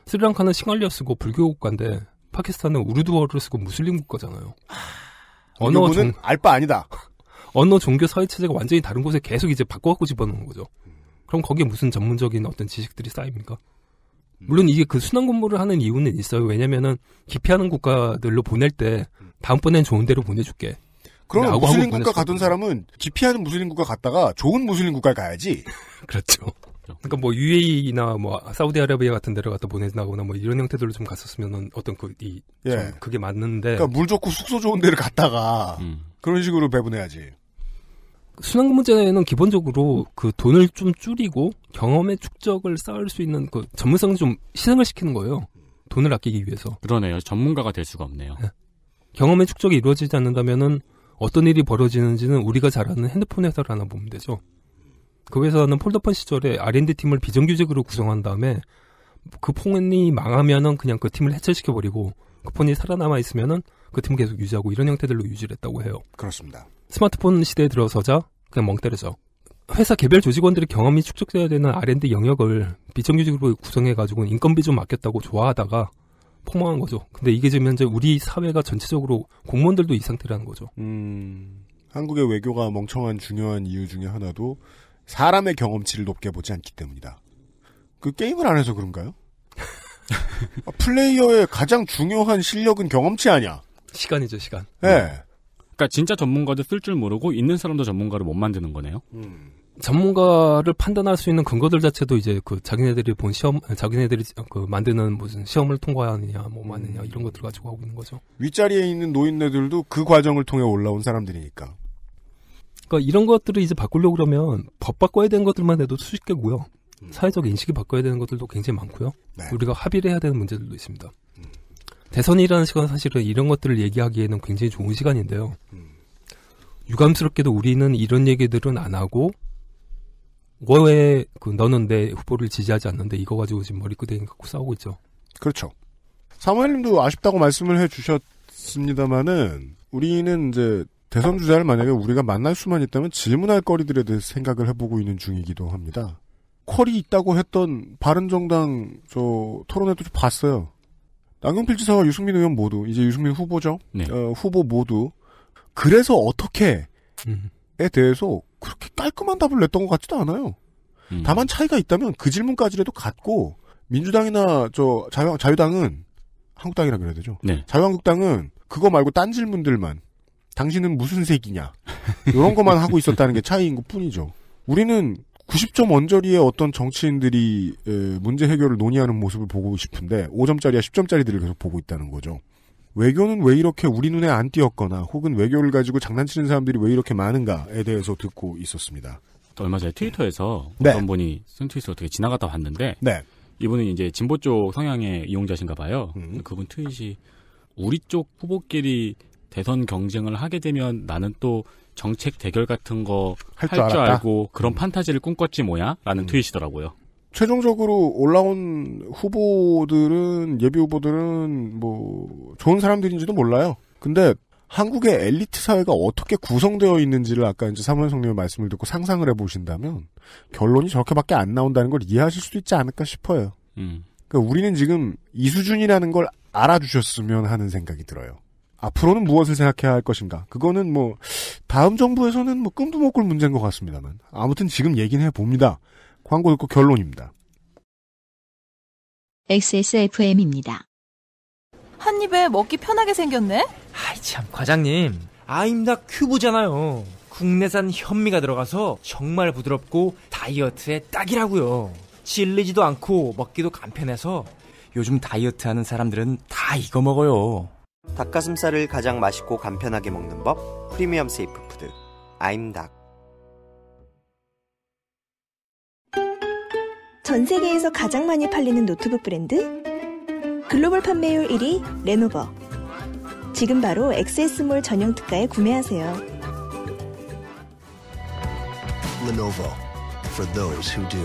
스리랑카는 싱할리어 쓰고 불교 국가인데 파키스탄은 우르두어를 쓰고 무슬림 국가잖아요. 아, 언어 는 종... 알바 아니다. [LAUGHS] 언어 종교 사회 체제가 완전히 다른 곳에 계속 이제 바꿔갖고 집어넣는 거죠. 음. 그럼 거기에 무슨 전문적인 어떤 지식들이 쌓입니까? 물론 이게 그 순환 근무를 하는 이유는 있어요. 왜냐면은 기피하는 국가들로 보낼 때 다음번엔 좋은 데로 보내줄게. 그럼면 무슬림 국가 가던 사람은 기피하는 무슬림 국가 갔다가 좋은 무슬림 국가 가야지. [LAUGHS] 그렇죠. 그러니까 뭐 UAE나 뭐 사우디아라비아 같은 데를 갖다 보내나거나 뭐 이런 형태들로 좀 갔었으면은 어떤 그이 예. 그게 맞는데 그러니까 물 좋고 숙소 좋은 데를 갔다가 음. 그런 식으로 배분해야지. 순환금 문제는 기본적으로 그 돈을 좀 줄이고 경험의 축적을 쌓을 수 있는 그 전문성을 좀 희생을 시키는 거예요. 돈을 아끼기 위해서. 그러네요. 전문가가 될 수가 없네요. 네. 경험의 축적이 이루어지지 않는다면은 어떤 일이 벌어지는지는 우리가 잘 아는 핸드폰 회사를 하나 보면 되죠. 그 회사는 폴더폰 시절에 R&D 팀을 비정규직으로 구성한 다음에 그 폰이 망하면은 그냥 그 팀을 해체시켜 버리고 그 폰이 살아남아 있으면은 그 팀을 계속 유지하고 이런 형태들로 유지를 했다고 해요. 그렇습니다. 스마트폰 시대에 들어서자 그냥 멍 때려서 회사 개별 조직원들의 경험이 축적되어야 되는 R&D 영역을 비정규직으로 구성해 가지고 인건비 좀맡겼다고 좋아하다가 폭망한 거죠. 근데 이게 지금 현재 우리 사회가 전체적으로 공무원들도 이 상태라는 거죠. 음, 한국의 외교가 멍청한 중요한 이유 중에 하나도 사람의 경험치를 높게 보지 않기 때문이다. 그 게임을 안 해서 그런가요? [LAUGHS] 아, 플레이어의 가장 중요한 실력은 경험치 아니야. 시간이죠, 시간. 네. 그러니까 진짜 전문가도 쓸 줄 모르고 있는 사람도 전문가를 못 만드는 거네요. 음. 전문가를 판단할 수 있는 근거들 자체도 이제 그 자기네들이 본 시험, 자기네들이 그 만드는 무슨 시험을 통과하느냐, 뭐 맞느냐 이런 음. 것들 가지고 하고 있는 거죠. 윗자리에 있는 노인네들도 그 과정을 통해 올라온 사람들이니까. 그러니까 이런 것들을 이제 바꾸려고 그러면 법 바꿔야 되는 것들만 해도 수십 개고요. 음. 사회적 인식이 바꿔야 되는 것들도 굉장히 많고요. 네. 우리가 합의를 해야 되는 문제들도 있습니다. 음. 대선이라는 시간 은 사실은 이런 것들을 얘기하기에는 굉장히 좋은 시간인데요. 유감스럽게도 우리는 이런 얘기들은 안 하고 왜그 너는 내 후보를 지지하지 않는데 이거 가지고 지금 머리끄댕이 갖고 싸우고 있죠. 그렇죠. 사모엘님도 아쉽다고 말씀을 해주셨습니다만은 우리는 이제 대선 주자를 만약에 우리가 만날 수만 있다면 질문할 거리들에 대해서 생각을 해보고 있는 중이기도 합니다. 퀄이 있다고 했던 바른정당 저 토론회도 좀 봤어요. 남경필 지사와 유승민 의원 모두 이제 유승민 후보죠. 네. 어, 후보 모두 그래서 어떻게에 음. 대해서 그렇게 깔끔한 답을 냈던 것 같지도 않아요. 음. 다만 차이가 있다면 그 질문까지라도 같고 민주당이나 저 자유, 자유당은 한국당이라 그래야 되죠. 네. 자유한국당은 그거 말고 딴 질문들만 당신은 무슨 색이냐 이런 것만 하고 있었다는 게 차이인 것 뿐이죠. 우리는 90점 언저리에 어떤 정치인들이 문제 해결을 논의하는 모습을 보고 싶은데 5점짜리와 10점짜리들을 계속 보고 있다는 거죠. 외교는 왜 이렇게 우리 눈에 안 띄었거나 혹은 외교를 가지고 장난치는 사람들이 왜 이렇게 많은가에 대해서 듣고 있었습니다. 얼마 전에 트위터에서 네. 어떤 분이 쓴트윗을 어떻게 지나갔다 봤는데 네. 이분은 이제 진보 쪽 성향의 이용자신가 봐요. 음. 그분 트윗이 우리 쪽 후보끼리 대선 경쟁을 하게 되면 나는 또 정책 대결 같은 거 할 줄 알고 그런 음. 판타지를 꿈꿨지 뭐야라는 음. 트윗이더라고요. 최종적으로 올라온 후보들은 예비 후보들은 뭐 좋은 사람들인지도 몰라요. 근데 한국의 엘리트 사회가 어떻게 구성되어 있는지를 아까 이제 사무현성님의 말씀을 듣고 상상을 해보신다면 결론이 저렇게밖에 안 나온다는 걸 이해하실 수도 있지 않을까 싶어요. 음. 그러니까 우리는 지금 이 수준이라는 걸 알아주셨으면 하는 생각이 들어요. 앞으로는 무엇을 생각해야 할 것인가? 그거는 뭐 다음 정부에서는 뭐 꿈도 못 꿀 문제인 것 같습니다만 아무튼 지금 얘기는 해봅니다. 광고 듣고 결론입니다. XSFM입니다. 한 입에 먹기 편하게 생겼네? 아이 참 과장님 아임닭 큐브잖아요. 국내산 현미가 들어가서 정말 부드럽고 다이어트에 딱이라고요. 질리지도 않고 먹기도 간편해서 요즘 다이어트 하는 사람들은 다 이거 먹어요. 닭가슴살을 가장 맛있고 간편하게 먹는 법 프리미엄 세이프 푸드 아임닭 전 세계에서 가장 많이 팔리는 노트북 브랜드? 글로벌 판매율 1위 레노버. 지금 바로 x s 몰 전용 특가에 구매하세요. Lenovo for those who do.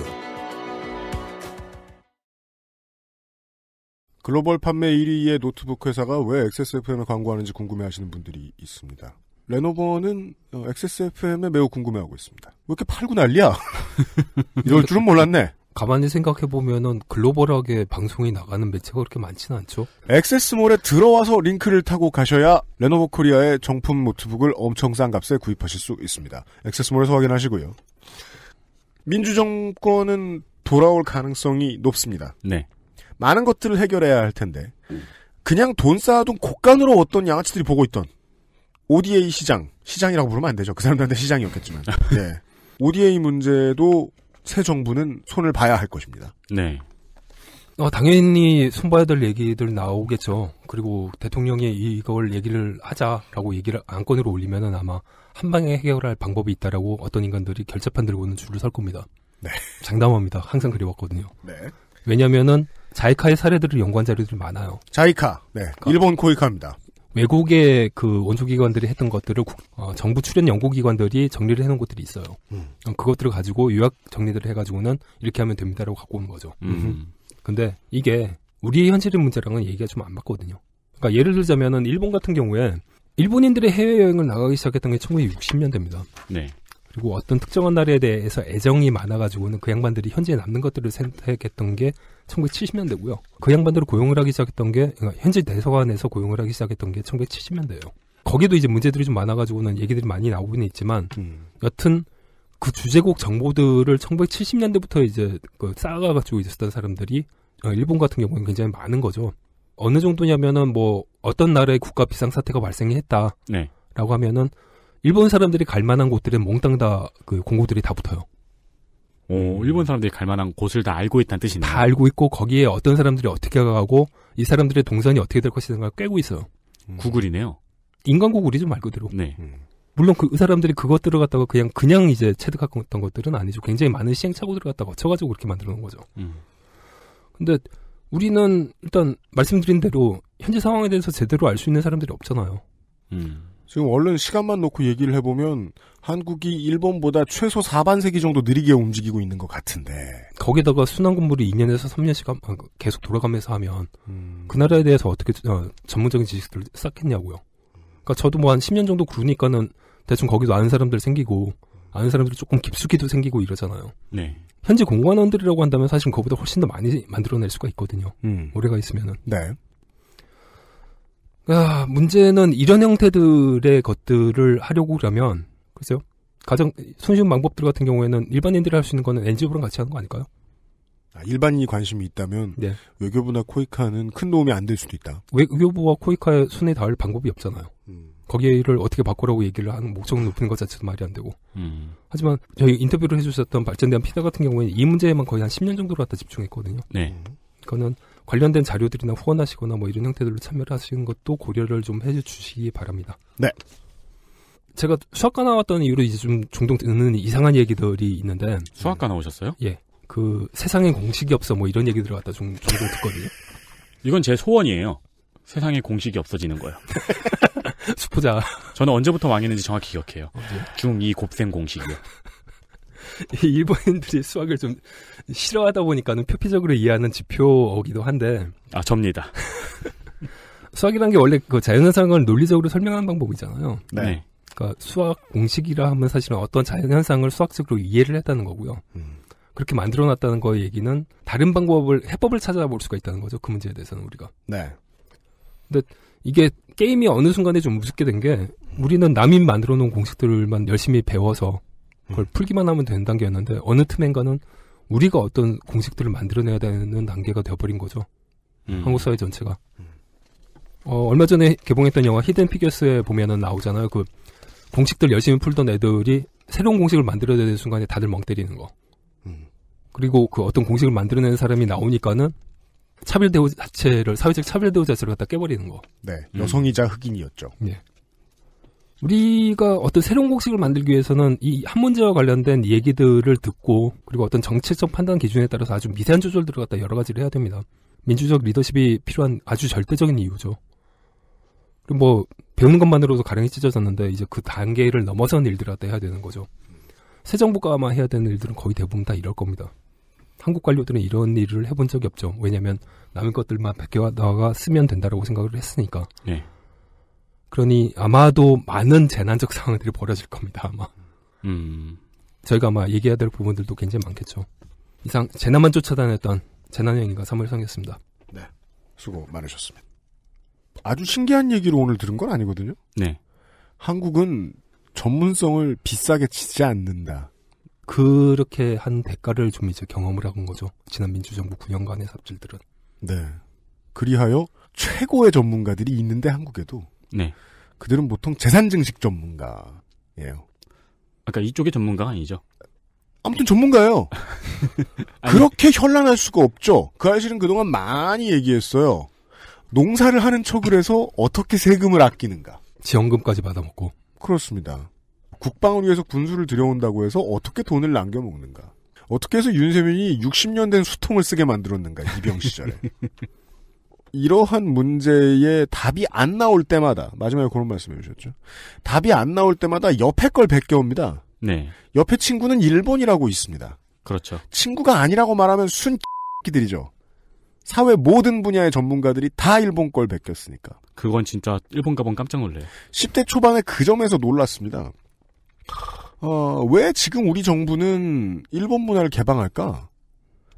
글로벌 판매 1위의 노트북 회사가 왜 XSFM에 광고하는지 궁금해하시는 분들이 있습니다. 레노버는 XSFM에 어, 매우 궁금해하고 있습니다. 왜 이렇게 팔고 난리야? [LAUGHS] 이럴 줄은 몰랐네. 가만히 생각해 보면은 글로벌하게 방송이 나가는 매체가 그렇게 많지는 않죠. 액세스몰에 들어와서 링크를 타고 가셔야 레노버 코리아의 정품 노트북을 엄청 싼 값에 구입하실 수 있습니다. 액세스몰에서 확인하시고요. 민주정권은 돌아올 가능성이 높습니다. 네. 많은 것들을 해결해야 할 텐데 그냥 돈 쌓아둔 곳간으로 어떤 양아치들이 보고 있던 ODA 시장 시장이라고 부르면 안 되죠. 그 사람들한테 시장이었겠지만. [LAUGHS] 네. ODA 문제도 새 정부는 손을 봐야 할 것입니다. 네. 어, 당연히 손봐야 될 얘기들 나오겠죠. 그리고 대통령이 이걸 얘기를 하자라고 얘기를 안건으로 올리면은 아마 한 방에 해결할 방법이 있다라고 어떤 인간들이 결재판 들고는 줄을 설 겁니다. 네. 장담합니다. 항상 그리웠거든요 네. 왜냐면은 자이카의 사례들을 연구한 자료들이 많아요. 자이카, 네, 그러니까 일본 코이카입니다. 외국의 그 원조기관들이 했던 것들을 국, 어, 정부 출연 연구기관들이 정리를 해놓은 것들이 있어요. 음. 그것들을 가지고 요약 정리들을 해가지고는 이렇게 하면 됩니다라고 갖고 온 거죠. 음. 음. 근데 이게 우리의 현실의 문제랑은 얘기가 좀 안 맞거든요. 그러니까 예를 들자면은 일본 같은 경우에 일본인들의 해외여행을 나가기 시작했던 게 1960년대입니다. 네. 그리고 어떤 특정한 나라에 대해서 애정이 많아가지고는 그 양반들이 현지에 남는 것들을 선택했던 게 1970년대고요. 그 양반들을 고용을 하기 시작했던 게 그러니까 현지 대서관에서 고용을 하기 시작했던 게 1970년대예요. 거기도 이제 문제들이 좀 많아가지고는 얘기들이 많이 나오고는 있지만 음. 여튼 그 주제곡 정보들을 1970년대부터 이제 그 쌓아가지고 있었던 사람들이 어, 일본 같은 경우는 굉장히 많은 거죠. 어느 정도냐면은 뭐 어떤 나라의 국가 비상 사태가 발생했다. 네. 라고 하면은 일본 사람들이 갈 만한 곳들은 몽땅 다 그 공고들이 다 붙어요. 오, 일본 사람들이 갈 만한 곳을 다 알고 있다는 뜻이네요. 다 알고 있고 거기에 어떤 사람들이 어떻게 가고 이 사람들의 동선이 어떻게 될 것인가를 꿰고 있어요. 음. 구글이네요. 인간 구글이죠 말 그대로. 네. 음. 물론 그 사람들이 그것 들어갔다가 그냥 그냥 이제 체득했던 것들은 아니죠. 굉장히 많은 시행착오 들어갔다 거쳐가지고 그렇게 만들어 놓은 거죠. 음. 근데 우리는 일단 말씀드린 대로 현재 상황에 대해서 제대로 알 수 있는 사람들이 없잖아요. 음. 지금 얼른 시간만 놓고 얘기를 해보면 한국이 일본보다 최소 4반세기 정도 느리게 움직이고 있는 것 같은데 거기다가 순환 공부를 2년에서 3년씩 아, 계속 돌아가면서 하면 음. 그 나라에 대해서 어떻게 어, 전문적인 지식들을 쌓겠냐고요. 그러니까 저도 뭐 한 10년 정도 구르니까는 대충 거기도 아는 사람들 생기고 아는 사람들이 조금 깊숙이도 생기고 이러잖아요. 네. 현지 공관원들이라고 한다면 사실 그거보다 훨씬 더 많이 만들어낼 수가 있거든요. 음. 오래가 있으면은. 네. 아, 문제는 이런 형태들의 것들을 하려고 그러면 글쎄요. 가장 손쉬운 방법들 같은 경우에는 일반인들이 할 수 있는 거는 NGO랑 같이 하는 거 아닐까요? 아, 일반인이 관심이 있다면 네. 외교부나 코이카는 큰 도움이 안 될 수도 있다. 외, 교부와 코이카의 손에 닿을 방법이 없잖아요. 음. 거기를 어떻게 바꾸라고 얘기를 하는 목적을 높이는 것 자체도 말이 안 되고. 음. 하지만 저희 인터뷰를 해주셨던 발전대한 피다 같은 경우에는 이 문제에만 거의 한 10년 정도로 갖다 집중했거든요. 네. 음. 그거는 관련된 자료들이나 후원하시거나 뭐 이런 형태들로 참여를 하시는 것도 고려를 좀 해주시기 바랍니다. 네. 제가 수학과 나왔던 이유로 이제 좀 종종 듣는 이상한 얘기들이 있는데 수학과 나오셨어요? 예. 그 세상에 공식이 없어 뭐 이런 얘기들어갔다좀 종종 듣거든요. 이건 제 소원이에요. 세상에 공식이 없어지는 거예요. [LAUGHS] 수포자. 저는 언제부터 망했는지 정확히 기억해요. 중2 곱셈 공식이요. [LAUGHS] 일본인들이 수학을 좀 싫어하다 보니까는 표피적으로 이해하는 지표이기도 한데. 아, 접니다. [LAUGHS] 수학이란 게 원래 그 자연현상을 논리적으로 설명하는 방법이잖아요. 네. 네. 그러니까 수학 공식이라 하면 사실은 어떤 자연현상을 수학적으로 이해를 했다는 거고요. 음. 그렇게 만들어 놨다는 거의 얘기는 다른 방법을, 해법을 찾아볼 수가 있다는 거죠. 그 문제에 대해서는 우리가. 네. 근데 이게 게임이 어느 순간에 좀 우습게 된 게 우리는 남인 만들어 놓은 공식들만 열심히 배워서 그걸 풀기만 하면 되는 단계였는데 어느 틈엔가는 우리가 어떤 공식들을 만들어내야 되는 단계가 되어버린 거죠. 음. 한국 사회 전체가. 음. 어, 얼마 전에 개봉했던 영화 히든 피겨스에 보면은 나오잖아요. 그 공식들 열심히 풀던 애들이 새로운 공식을 만들어야 되는 순간에 다들 멍 때리는 거. 음. 그리고 그 어떤 공식을 만들어내는 사람이 나오니까는 차별 대우 자체를 사회적 차별 대우 자체를 갖다 깨버리는 거. 네, 음. 여성이자 음. 흑인이었죠. 네. 우리가 어떤 새로운 곡식을 만들기 위해서는 이 한 문제와 관련된 얘기들을 듣고 그리고 어떤 정체적 판단 기준에 따라서 아주 미세한 조절들을 갖다 여러 가지를 해야 됩니다. 민주적 리더십이 필요한 아주 절대적인 이유죠. 그리고 뭐 배우는 것만으로도 가령이 찢어졌는데 이제 그 단계를 넘어선 일들을 갖다 해야 되는 거죠. 새 정부가 아마 해야 되는 일들은 거의 대부분 다 이럴 겁니다. 한국 관료들은 이런 일을 해본 적이 없죠. 왜냐하면 남의 것들만 베껴다가 쓰면 된다라고 생각을 했으니까. 네. 그러니 아마도 많은 재난적 상황들이 벌어질 겁니다. 아마. 음. 저희가 아마 얘기해야 될 부분들도 굉장히 많겠죠. 이상 재난만 쫓아다녔던 재난여행가 3월상이었습니다. 네. 수고 많으셨습니다. 아주 신기한 얘기로 오늘 들은 건 아니거든요. 네. 한국은 전문성을 비싸게 치지 않는다. 그렇게 한 대가를 좀 이제 경험을 한 거죠. 지난 민주정부 9년간의 삽질들은. 네. 그리하여 최고의 전문가들이 있는데 한국에도 네. 그들은 보통 재산 증식 전문가예요. 아까 이쪽의 전문가가 아니죠. 아무튼 전문가예요. [LAUGHS] 그렇게 현란할 수가 없죠. 그 사실은 그동안 많이 얘기했어요. 농사를 하는 척을 해서 어떻게 세금을 아끼는가. 지원금까지 받아먹고. 그렇습니다. 국방을 위해서 군수를 들여온다고 해서 어떻게 돈을 남겨먹는가. 어떻게 해서 윤세민이 60년 된 수통을 쓰게 만들었는가, 이병 시절에. [LAUGHS] 이러한 문제에 답이 안 나올 때마다 마지막에 그런 말씀해 주셨죠. 답이 안 나올 때마다 옆에 걸 베껴옵니다. 네. 옆에 친구는 일본이라고 있습니다. 그렇죠. 친구가 아니라고 말하면 순 끼들이죠. 사회 모든 분야의 전문가들이 다 일본 걸 베꼈으니까. 그건 진짜 일본 가본 깜짝 놀래 10대 초반에 그 점에서 놀랐습니다. 어, 왜 지금 우리 정부는 일본 문화를 개방할까?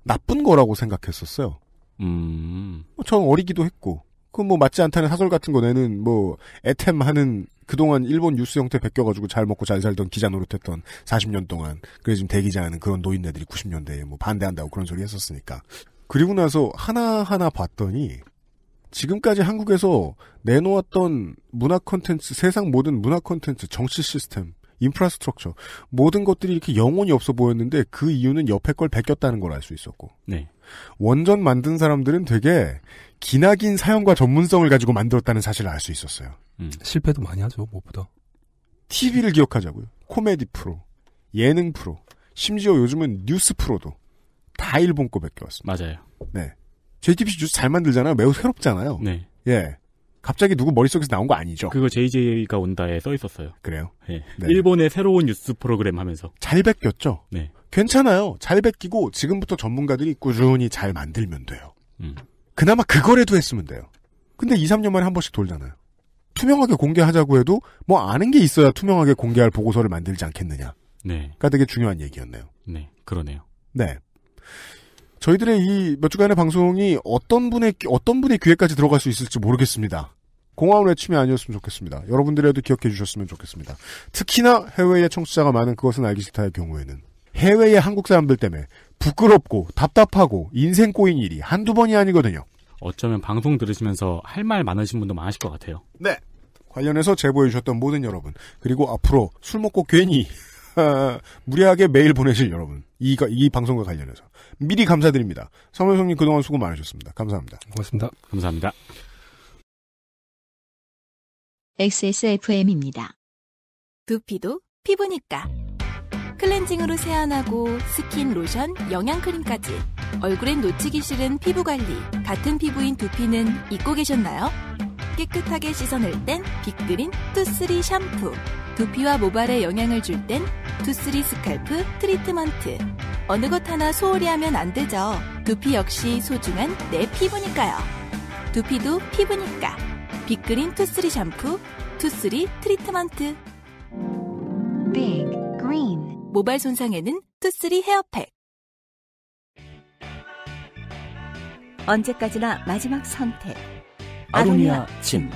나쁜 거라고 생각했었어요. 음. 처음 뭐 어리기도 했고 그 뭐 맞지 않다는 사설 같은 거 내는 뭐 애템하는 그동안 일본 뉴스 형태 베껴가지고 잘 먹고 잘 살던 기자 노릇했던 40년 동안 그래 지금 대기자하는 그런 노인네들이 90년대에 뭐 반대한다고 그런 소리 했었으니까 그리고 나서 하나하나 봤더니 지금까지 한국에서 내놓았던 문화 콘텐츠, 세상 모든 문화 콘텐츠, 정치 시스템, 인프라스트럭처 모든 것들이 이렇게 영혼이 없어 보였는데 그 이유는 옆에 걸 베꼈다는 걸 알 수 있었고. 네. 원전 만든 사람들은 되게 기나긴 사연과 전문성을 가지고 만들었다는 사실을 알 수 있었어요. 음. 실패도 많이 하죠, 무엇보다. TV를 기억하자고요. 코미디 프로, 예능 프로, 심지어 요즘은 뉴스 프로도 다 일본 거 베껴왔습니다. 맞아요. 네. JTBC 뉴스 잘 만들잖아요. 매우 새롭잖아요. 네. 예. 갑자기 누구 머릿속에서 나온 거 아니죠? 그거 JJ가 온다에 써 있었어요. 그래요? 네. 네. 일본의 새로운 뉴스 프로그램 하면서. 잘 베꼈죠? 네. 괜찮아요. 잘 베끼고 지금부터 전문가들이 꾸준히 잘 만들면 돼요. 음. 그나마 그거라도 했으면 돼요. 근데 2, 3년 만에 한 번씩 돌잖아요. 투명하게 공개하자고 해도 뭐 아는 게 있어야 투명하게 공개할 보고서를 만들지 않겠느냐. 네. 가 되게 중요한 얘기였네요. 네. 그러네요. 네. 저희들의 이 몇 주간의 방송이 어떤 분의 어떤 분의 귀에까지 들어갈 수 있을지 모르겠습니다. 공화원 외침이 아니었으면 좋겠습니다. 여러분들에도 기억해 주셨으면 좋겠습니다. 특히나 해외의 청취자가 많은 그것은 알기 싫다의 경우에는 해외의 한국 사람들 때문에 부끄럽고 답답하고 인생 꼬인 일이 한두 번이 아니거든요. 어쩌면 방송 들으시면서 할 말 많으신 분도 많으실 것 같아요. 네. 관련해서 제보해 주셨던 모든 여러분 그리고 앞으로 술 먹고 괜히 [LAUGHS] 무리하게 메일 보내실 여러분 이, 이 방송과 관련해서 미리 감사드립니다. 서명성님 그동안 수고 많으셨습니다. 감사합니다. 고맙습니다. 감사합니다. XSFM입니다. 두피도 피부니까 클렌징으로 세안하고 스킨, 로션, 영양크림까지 얼굴엔 놓치기 싫은 피부관리 같은 피부인 두피는 잊고 계셨나요? 깨끗하게 씻어낼 땐 빅그린 투쓰리 샴푸 두피와 모발에 영향을 줄 땐 투쓰리 스칼프 트리트먼트 어느 것 하나 소홀히 하면 안 되죠 두피 역시 소중한 내 피부니까요 두피도 피부니까 빅그린 투쓰리 샴푸 투쓰리 트리트먼트 빅 그린 모발 손상에는 투쓰리 헤어팩. 언제까지나 마지막 선택. 아로니아 침.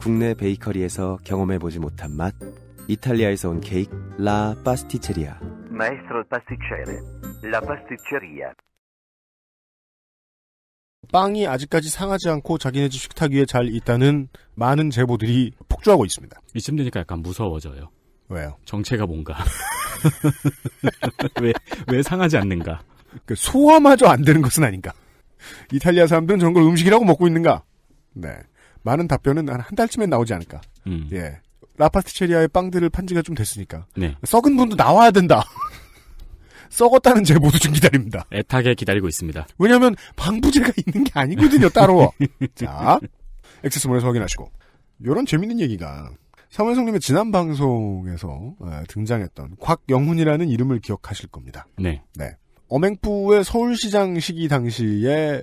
국내 베이커리에서 경험해보지 못한 맛. 이탈리아에서 온 케이크 라 파스티체리아. 마에스트로 파스티체레 라 파스티체리아. 빵이 아직까지 상하지 않고 자기네 집 식탁 위에 잘 있다는 많은 제보들이 폭주하고 있습니다. 이쯤 되니까 약간 무서워져요. 왜요? 정체가 뭔가. [LAUGHS] 왜, 왜 상하지 않는가? 그 소화마저 안 되는 것은 아닌가? 이탈리아 사람들은 저런 걸 음식이라고 먹고 있는가? 네. 많은 답변은 한, 한달쯤에 나오지 않을까? 음. 예. 라파스체리아의 빵들을 판지가 좀 됐으니까. 네. 썩은 분도 나와야 된다. 썩었다는 제보도 좀 기다립니다. 애타게 기다리고 있습니다. 왜냐하면 방부제가 있는 게 아니거든요 따로. [LAUGHS] 자 엑세스몰에서 확인하시고 이런 재밌는 얘기가 사무엘성님의 지난 방송에서 예, 등장했던 곽영훈이라는 이름을 기억하실 겁니다. 네. 네. 어맹부의 서울시장 시기 당시에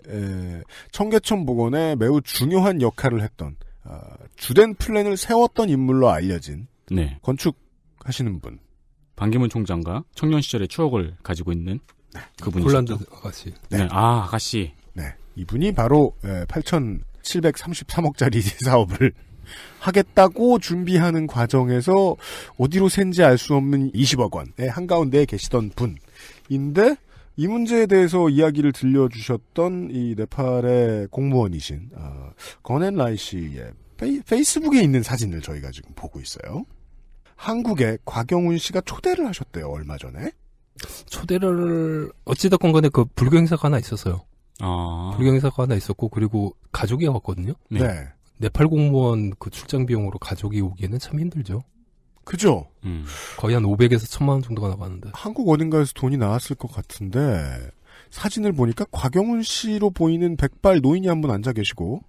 청계천 복원에 매우 중요한 역할을 했던 아, 주된 플랜을 세웠던 인물로 알려진 네. 건축하시는 분. 반기문 총장과 청년 시절의 추억을 가지고 있는 네. 그분이죠. 폴란드 아가씨. 네. 네. 아, 아가씨. 네. 이분이 바로 8,733억짜리 예, [LAUGHS] 사업을 하겠다고 준비하는 과정에서 어디로 샌지 알 수 없는 20억 원의 한가운데에 계시던 분인데 이 문제에 대해서 이야기를 들려주셨던 이 네팔의 공무원이신 어, 건앤 라이 씨의 페이, 페이스북에 있는 사진을 저희가 지금 보고 있어요. 한국에 곽영훈 씨가 초대를 하셨대요 얼마 전에. 초대를 어찌됐건 간에 그불경 행사가 하나 있었어요. 아. 불경 행사가 하나 있었고 그리고 가족이 왔거든요. 네. 네. 네팔 공무원 그 출장 비용으로 가족이 오기에는 참 힘들죠. 그죠? 음. 거의 한 500에서 1000만 원 정도가 나가는데. 한국 어딘가에서 돈이 나왔을 것 같은데 사진을 보니까 곽영훈 씨로 보이는 백발 노인이 한 분 앉아 계시고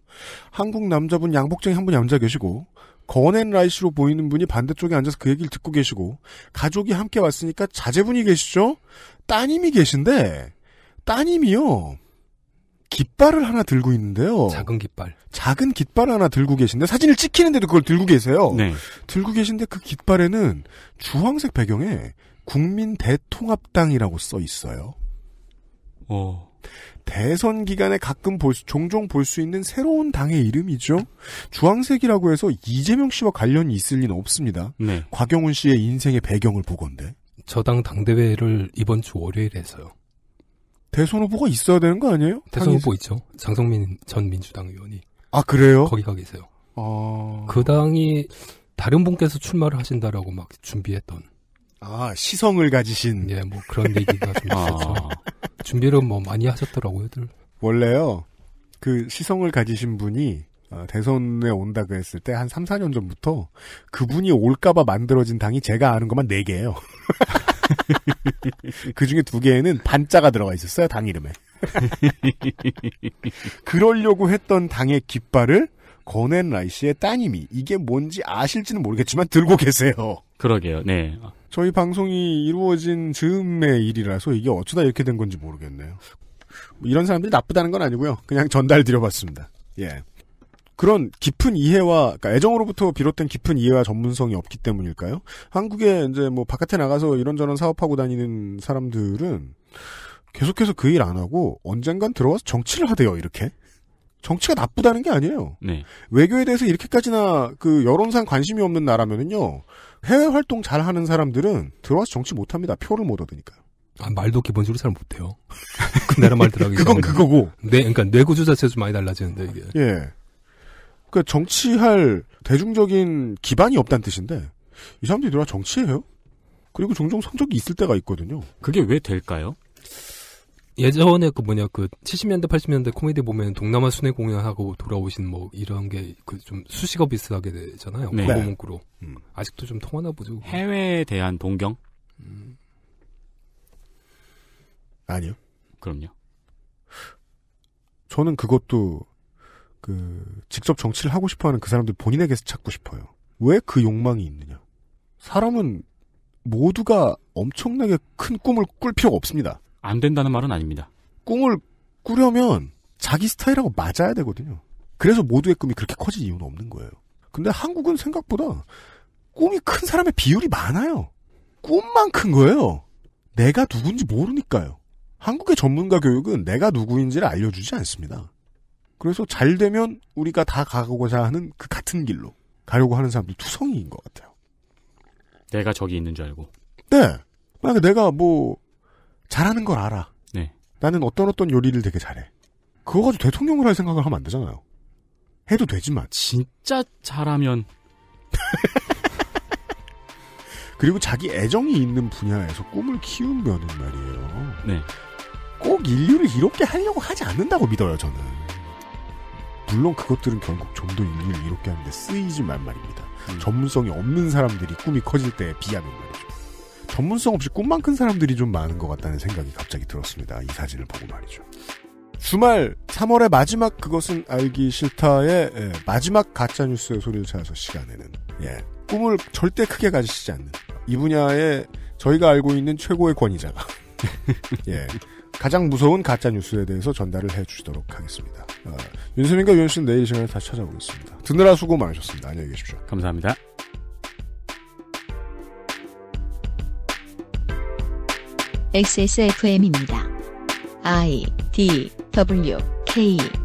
한국 남자분 양복쟁이 한 분이 앉아 계시고 거넨라이시로 보이는 분이 반대쪽에 앉아서 그 얘기를 듣고 계시고 가족이 함께 왔으니까 자제분이 계시죠? 따님이 계신데 따님이요. 깃발을 하나 들고 있는데요. 작은 깃발. 작은 깃발 하나 들고 계신데 사진을 찍히는데도 그걸 들고 계세요. 네. 들고 계신데 그 깃발에는 주황색 배경에 국민 대통합당이라고 써 있어요. 어. 대선 기간에 가끔 볼 수, 종종 볼 수 있는 새로운 당의 이름이죠. 주황색이라고 해서 이재명 씨와 관련이 있을 리는 없습니다. 네. 곽영훈 씨의 인생의 배경을 보건데. 저당 당대회를 이번 주 월요일에 했어요 대선 후보가 있어야 되는 거 아니에요? 대선 당이... 후보 있죠. 장성민 전 민주당 의원이. 아 그래요? 거기 가 계세요. 아... 그 당이 다른 분께서 출마를 하신다라고 막 준비했던. 아, 시성을 가지신. 예, 뭐 그런 얘기가 좀 아. 있었죠. 아. 준비를 뭐 많이 하셨더라고요,들. 원래요, 그 시성을 가지신 분이 어, 대선에 온다 그랬을 때 한 3, 4년 전부터 그분이 올까봐 만들어진 당이 제가 아는 것만 4개예요. [LAUGHS] 그 중에 두 개에는 반자가 들어가 있었어요, 당 이름에. [LAUGHS] 그러려고 했던 당의 깃발을 건앤 라이 씨의 따님이 이게 뭔지 아실지는 모르겠지만 들고 계세요. 그러게요, 네. 저희 방송이 이루어진 즈음의 일이라서 이게 어쩌다 이렇게 된 건지 모르겠네요. 뭐 이런 사람들이 나쁘다는 건 아니고요. 그냥 전달 드려봤습니다. 예. 그런 깊은 이해와 그러니까 애정으로부터 비롯된 깊은 이해와 전문성이 없기 때문일까요? 한국에 이제 뭐 바깥에 나가서 이런저런 사업하고 다니는 사람들은 계속해서 그 일 안 하고 언젠간 들어와서 정치를 하대요 이렇게. 정치가 나쁘다는 게 아니에요. 네. 외교에 대해서 이렇게까지나 그 여론상 관심이 없는 나라면은요. 해외 활동 잘 하는 사람들은 들어와서 정치 못 합니다. 표를 못 얻으니까. 아, 말도 기본적으로 잘 못해요. [LAUGHS] 그 나라 말 들어가기 그건 그거고. 네, 그러니까 뇌구조 자체도 많이 달라지는데 이게. 예. 그러니까 정치할 대중적인 기반이 없다는 뜻인데 이 사람들이 들어와 정치해요. 그리고 종종 성적이 있을 때가 있거든요. 그게 왜 될까요? 예전에 그 뭐냐 그 70년대 80년대 코미디 보면 동남아 순회 공연하고 돌아오신 뭐 이런 게 그 좀 수식어 비슷하게 되잖아요. 네. 광고 문구로 음. 아직도 좀 통하나 보죠. 해외에 대한 동경? 음. 아니요. 그럼요. 저는 그것도 그 직접 정치를 하고 싶어하는 그 사람들 본인에게서 찾고 싶어요. 왜 그 욕망이 있느냐? 사람은 모두가 엄청나게 큰 꿈을 꿀 필요가 없습니다. 안 된다는 말은 아닙니다. 꿈을 꾸려면 자기 스타일하고 맞아야 되거든요. 그래서 모두의 꿈이 그렇게 커진 이유는 없는 거예요. 근데 한국은 생각보다 꿈이 큰 사람의 비율이 많아요. 꿈만 큰 거예요. 내가 누군지 모르니까요. 한국의 전문가 교육은 내가 누구인지를 알려주지 않습니다. 그래서 잘 되면 우리가 다 가고자 하는 그 같은 길로 가려고 하는 사람들 이 투성이인 것 같아요. 내가 저기 있는 줄 알고. 네. 만약에 내가 뭐 잘하는 걸 알아. 네. 나는 어떤 어떤 요리를 되게 잘해. 그거 가지고 대통령을 할 생각을 하면 안 되잖아요. 해도 되지만. 진짜 잘하면. [LAUGHS] 그리고 자기 애정이 있는 분야에서 꿈을 키우면은 말이에요. 네. 꼭 인류를 이롭게 하려고 하지 않는다고 믿어요, 저는. 물론 그것들은 결국 좀 더 인류를 이롭게 하는데 쓰이지말 말입니다. 음. 전문성이 없는 사람들이 꿈이 커질 때에 비하면 말이죠. 전문성 없이 꿈만 큰 사람들이 좀 많은 것 같다는 생각이 갑자기 들었습니다. 이 사진을 보고 말이죠. 주말 3월의 마지막 그것은 알기 싫다의 예, 마지막 가짜 뉴스의 소리를 찾아서 시간에는 예, 꿈을 절대 크게 가지시지 않는 이 분야에 저희가 알고 있는 최고의 권위자가 [LAUGHS] 예, 가장 무서운 가짜 뉴스에 대해서 전달을 해주시도록 하겠습니다. 어, 윤수민과 윤수 씨는 내일 시간에 다시 찾아오겠습니다. 듣느라 수고 많으셨습니다. 안녕히 계십시오. 감사합니다. XSFM입니다. I D W K